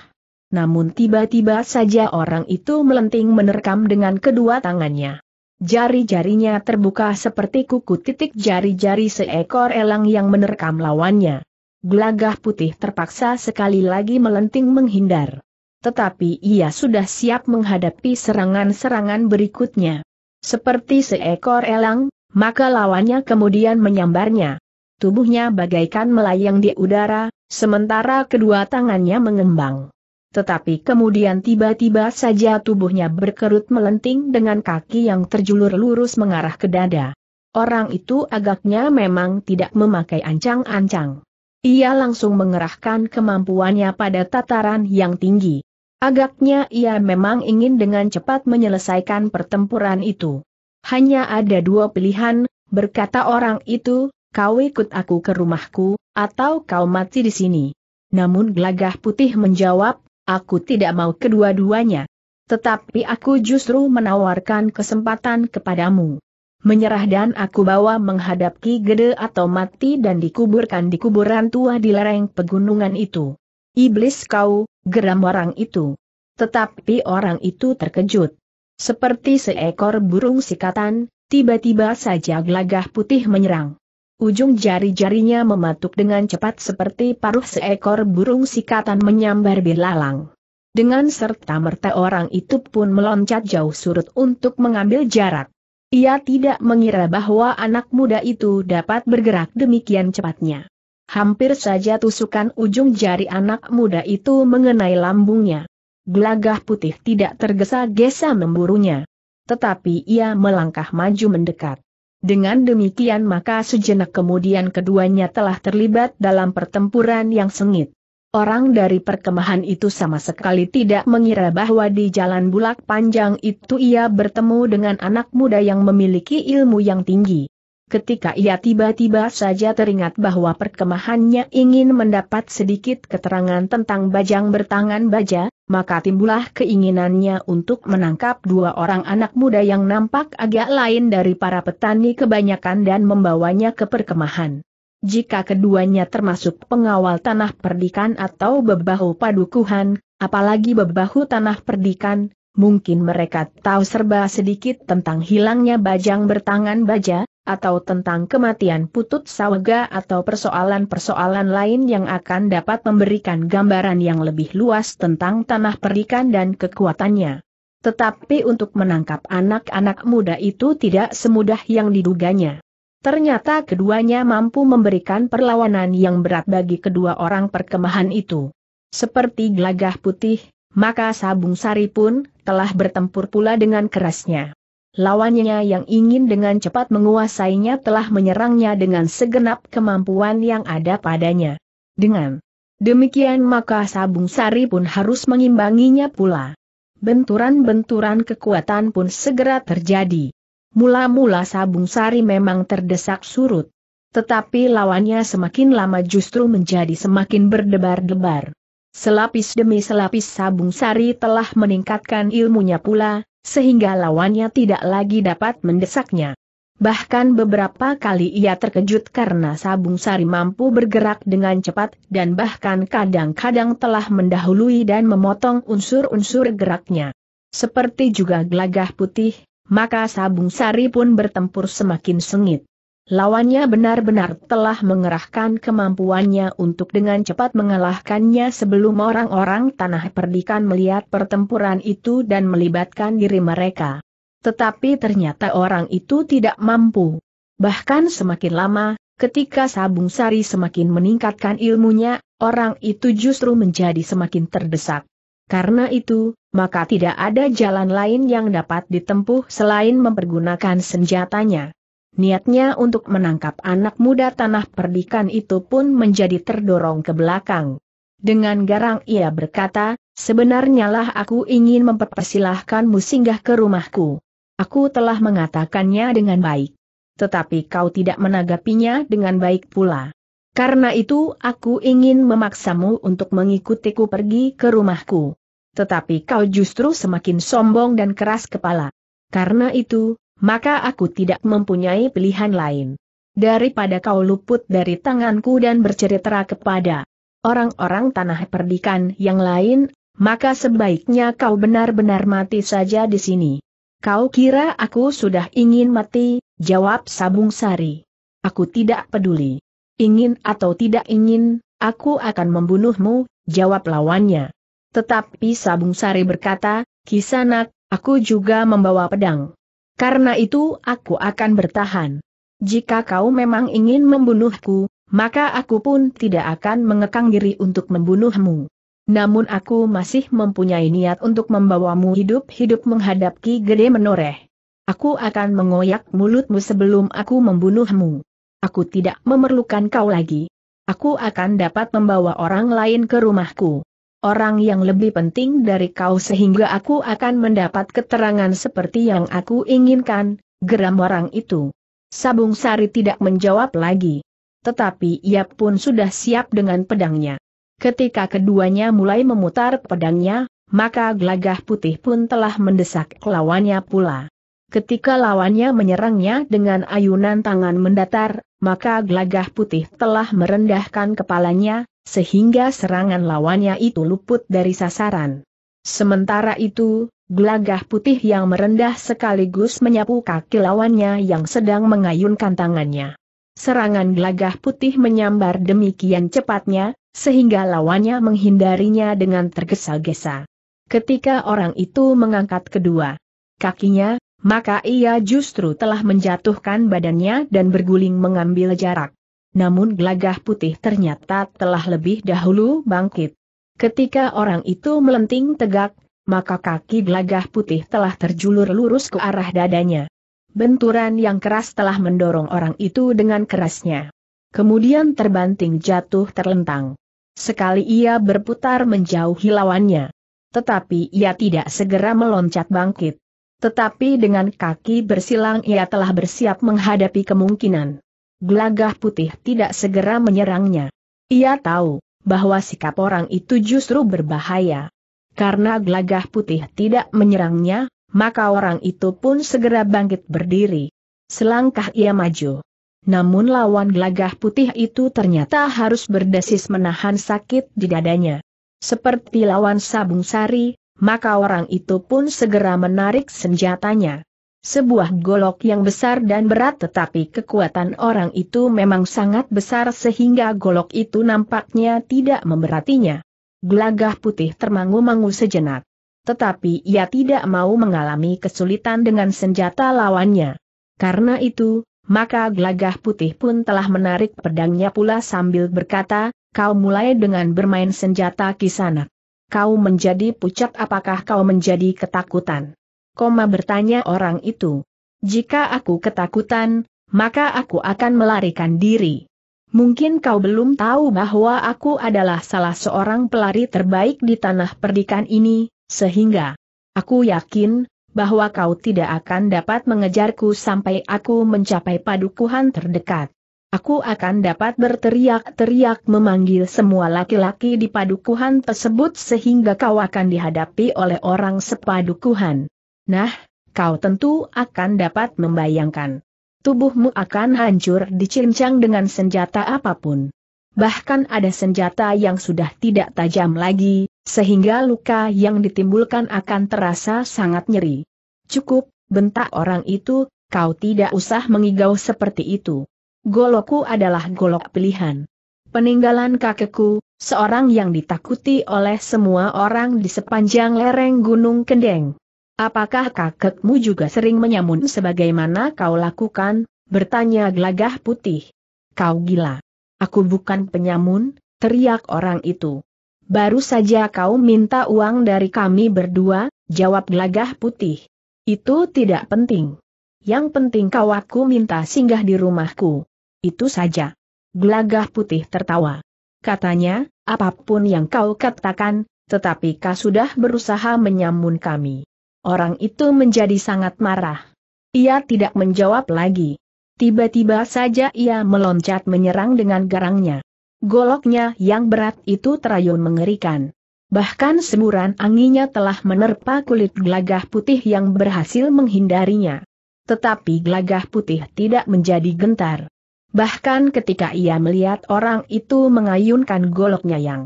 Namun tiba-tiba saja orang itu melenting menerkam dengan kedua tangannya. Jari-jarinya terbuka seperti kuku titik jari-jari seekor elang yang menerkam lawannya. Gelagah putih terpaksa sekali lagi melenting menghindar tetapi ia sudah siap menghadapi serangan-serangan berikutnya. Seperti seekor elang, maka lawannya kemudian menyambarnya. Tubuhnya bagaikan melayang di udara, sementara kedua tangannya mengembang. Tetapi kemudian tiba-tiba saja tubuhnya berkerut melenting dengan kaki yang terjulur lurus mengarah ke dada. Orang itu agaknya memang tidak memakai ancang-ancang. Ia langsung mengerahkan kemampuannya pada tataran yang tinggi. Agaknya ia memang ingin dengan cepat menyelesaikan pertempuran itu. Hanya ada dua pilihan, berkata orang itu, kau ikut aku ke rumahku, atau kau mati di sini. Namun gelagah putih menjawab, aku tidak mau kedua-duanya. Tetapi aku justru menawarkan kesempatan kepadamu. Menyerah dan aku bawa menghadap Ki Gede atau mati dan dikuburkan di kuburan tua di lereng pegunungan itu. Iblis kau, geram orang itu. Tetapi orang itu terkejut. Seperti seekor burung sikatan, tiba-tiba saja gelagah putih menyerang. Ujung jari-jarinya mematuk dengan cepat seperti paruh seekor burung sikatan menyambar belalang. Dengan serta-merta orang itu pun meloncat jauh surut untuk mengambil jarak. Ia tidak mengira bahwa anak muda itu dapat bergerak demikian cepatnya. Hampir saja tusukan ujung jari anak muda itu mengenai lambungnya. Gelagah putih tidak tergesa-gesa memburunya. Tetapi ia melangkah maju mendekat. Dengan demikian maka sejenak kemudian keduanya telah terlibat dalam pertempuran yang sengit. Orang dari perkemahan itu sama sekali tidak mengira bahwa di jalan bulak panjang itu ia bertemu dengan anak muda yang memiliki ilmu yang tinggi ketika ia tiba-tiba saja teringat bahwa perkemahannya ingin mendapat sedikit keterangan tentang bajang bertangan baja, maka timbullah keinginannya untuk menangkap dua orang anak muda yang nampak agak lain dari para petani kebanyakan dan membawanya ke perkemahan. Jika keduanya termasuk pengawal tanah perdikan atau bebahu padukuhan, apalagi bebahu tanah perdikan, mungkin mereka tahu serba sedikit tentang hilangnya bajang bertangan baja, atau tentang kematian Putut Sawega atau persoalan-persoalan lain yang akan dapat memberikan gambaran yang lebih luas tentang tanah perikan dan kekuatannya. Tetapi untuk menangkap anak-anak muda itu tidak semudah yang diduganya. Ternyata keduanya mampu memberikan perlawanan yang berat bagi kedua orang perkemahan itu. Seperti gelagah putih, maka Sabung Sari pun telah bertempur pula dengan kerasnya. Lawannya yang ingin dengan cepat menguasainya telah menyerangnya dengan segenap kemampuan yang ada padanya. Dengan demikian maka Sabung Sari pun harus mengimbanginya pula. Benturan-benturan kekuatan pun segera terjadi. Mula-mula Sabung Sari memang terdesak surut. Tetapi lawannya semakin lama justru menjadi semakin berdebar-debar. Selapis demi selapis Sabung Sari telah meningkatkan ilmunya pula, sehingga lawannya tidak lagi dapat mendesaknya. Bahkan beberapa kali ia terkejut karena Sabung Sari mampu bergerak dengan cepat dan bahkan kadang-kadang telah mendahului dan memotong unsur-unsur geraknya. Seperti juga gelagah putih, maka Sabung Sari pun bertempur semakin sengit. Lawannya benar-benar telah mengerahkan kemampuannya untuk dengan cepat mengalahkannya sebelum orang-orang tanah perdikan melihat pertempuran itu dan melibatkan diri mereka. Tetapi ternyata orang itu tidak mampu. Bahkan semakin lama, ketika Sabung Sari semakin meningkatkan ilmunya, orang itu justru menjadi semakin terdesak. Karena itu, maka tidak ada jalan lain yang dapat ditempuh selain mempergunakan senjatanya niatnya untuk menangkap anak muda tanah perdikan itu pun menjadi terdorong ke belakang. Dengan garang ia berkata, sebenarnya lah aku ingin mempersilahkanmu singgah ke rumahku. Aku telah mengatakannya dengan baik. Tetapi kau tidak menanggapinya dengan baik pula. Karena itu aku ingin memaksamu untuk mengikutiku pergi ke rumahku. Tetapi kau justru semakin sombong dan keras kepala. Karena itu, maka aku tidak mempunyai pilihan lain. Daripada kau luput dari tanganku dan bercerita kepada orang-orang tanah perdikan yang lain, maka sebaiknya kau benar-benar mati saja di sini. Kau kira aku sudah ingin mati, jawab Sabung Sari. Aku tidak peduli. Ingin atau tidak ingin, aku akan membunuhmu, jawab lawannya. Tetapi Sabung Sari berkata, Kisanak, aku juga membawa pedang. Karena itu aku akan bertahan. Jika kau memang ingin membunuhku, maka aku pun tidak akan mengekang diri untuk membunuhmu. Namun aku masih mempunyai niat untuk membawamu hidup-hidup menghadap Ki Gede Menoreh. Aku akan mengoyak mulutmu sebelum aku membunuhmu. Aku tidak memerlukan kau lagi. Aku akan dapat membawa orang lain ke rumahku orang yang lebih penting dari kau sehingga aku akan mendapat keterangan seperti yang aku inginkan, geram orang itu. Sabung Sari tidak menjawab lagi. Tetapi ia pun sudah siap dengan pedangnya. Ketika keduanya mulai memutar pedangnya, maka gelagah putih pun telah mendesak lawannya pula. Ketika lawannya menyerangnya dengan ayunan tangan mendatar, maka gelagah putih telah merendahkan kepalanya, sehingga serangan lawannya itu luput dari sasaran. Sementara itu, gelagah putih yang merendah sekaligus menyapu kaki lawannya yang sedang mengayunkan tangannya. Serangan gelagah putih menyambar demikian cepatnya, sehingga lawannya menghindarinya dengan tergesa-gesa. Ketika orang itu mengangkat kedua kakinya, maka ia justru telah menjatuhkan badannya dan berguling mengambil jarak namun gelagah putih ternyata telah lebih dahulu bangkit. Ketika orang itu melenting tegak, maka kaki gelagah putih telah terjulur lurus ke arah dadanya. Benturan yang keras telah mendorong orang itu dengan kerasnya. Kemudian terbanting jatuh terlentang. Sekali ia berputar menjauhi lawannya. Tetapi ia tidak segera meloncat bangkit. Tetapi dengan kaki bersilang ia telah bersiap menghadapi kemungkinan gelagah putih tidak segera menyerangnya. Ia tahu bahwa sikap orang itu justru berbahaya. Karena gelagah putih tidak menyerangnya, maka orang itu pun segera bangkit berdiri. Selangkah ia maju. Namun lawan gelagah putih itu ternyata harus berdesis menahan sakit di dadanya. Seperti lawan sabung sari, maka orang itu pun segera menarik senjatanya. Sebuah golok yang besar dan berat tetapi kekuatan orang itu memang sangat besar sehingga golok itu nampaknya tidak memberatinya. Gelagah putih termangu-mangu sejenak. Tetapi ia tidak mau mengalami kesulitan dengan senjata lawannya. Karena itu, maka gelagah putih pun telah menarik pedangnya pula sambil berkata, kau mulai dengan bermain senjata kisana. Kau menjadi pucat apakah kau menjadi ketakutan? koma bertanya orang itu. Jika aku ketakutan, maka aku akan melarikan diri. Mungkin kau belum tahu bahwa aku adalah salah seorang pelari terbaik di tanah perdikan ini, sehingga aku yakin bahwa kau tidak akan dapat mengejarku sampai aku mencapai padukuhan terdekat. Aku akan dapat berteriak-teriak memanggil semua laki-laki di padukuhan tersebut sehingga kau akan dihadapi oleh orang sepadukuhan. Nah, kau tentu akan dapat membayangkan. Tubuhmu akan hancur dicincang dengan senjata apapun. Bahkan ada senjata yang sudah tidak tajam lagi, sehingga luka yang ditimbulkan akan terasa sangat nyeri. Cukup, bentak orang itu, kau tidak usah mengigau seperti itu. Goloku adalah golok pilihan. Peninggalan kakekku, seorang yang ditakuti oleh semua orang di sepanjang lereng Gunung Kendeng. Apakah kakekmu juga sering menyamun sebagaimana kau lakukan? Bertanya gelagah putih. Kau gila. Aku bukan penyamun, teriak orang itu. Baru saja kau minta uang dari kami berdua, jawab gelagah putih. Itu tidak penting. Yang penting kau aku minta singgah di rumahku. Itu saja. Gelagah putih tertawa. Katanya, apapun yang kau katakan, tetapi kau sudah berusaha menyamun kami. Orang itu menjadi sangat marah. Ia tidak menjawab lagi. Tiba-tiba saja ia meloncat menyerang dengan garangnya. Goloknya yang berat itu terayun mengerikan. Bahkan semburan anginnya telah menerpa kulit gelagah putih yang berhasil menghindarinya. Tetapi gelagah putih tidak menjadi gentar. Bahkan ketika ia melihat orang itu mengayunkan goloknya yang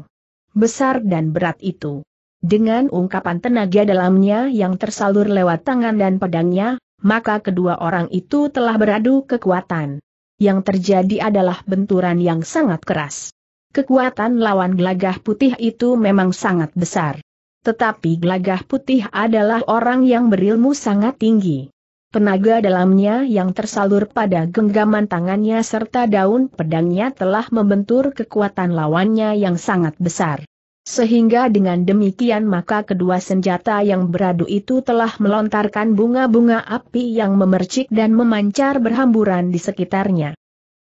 besar dan berat itu. Dengan ungkapan tenaga dalamnya yang tersalur lewat tangan dan pedangnya, maka kedua orang itu telah beradu kekuatan. Yang terjadi adalah benturan yang sangat keras. Kekuatan lawan gelagah putih itu memang sangat besar. Tetapi gelagah putih adalah orang yang berilmu sangat tinggi. Tenaga dalamnya yang tersalur pada genggaman tangannya serta daun pedangnya telah membentur kekuatan lawannya yang sangat besar. Sehingga dengan demikian maka kedua senjata yang beradu itu telah melontarkan bunga-bunga api yang memercik dan memancar berhamburan di sekitarnya.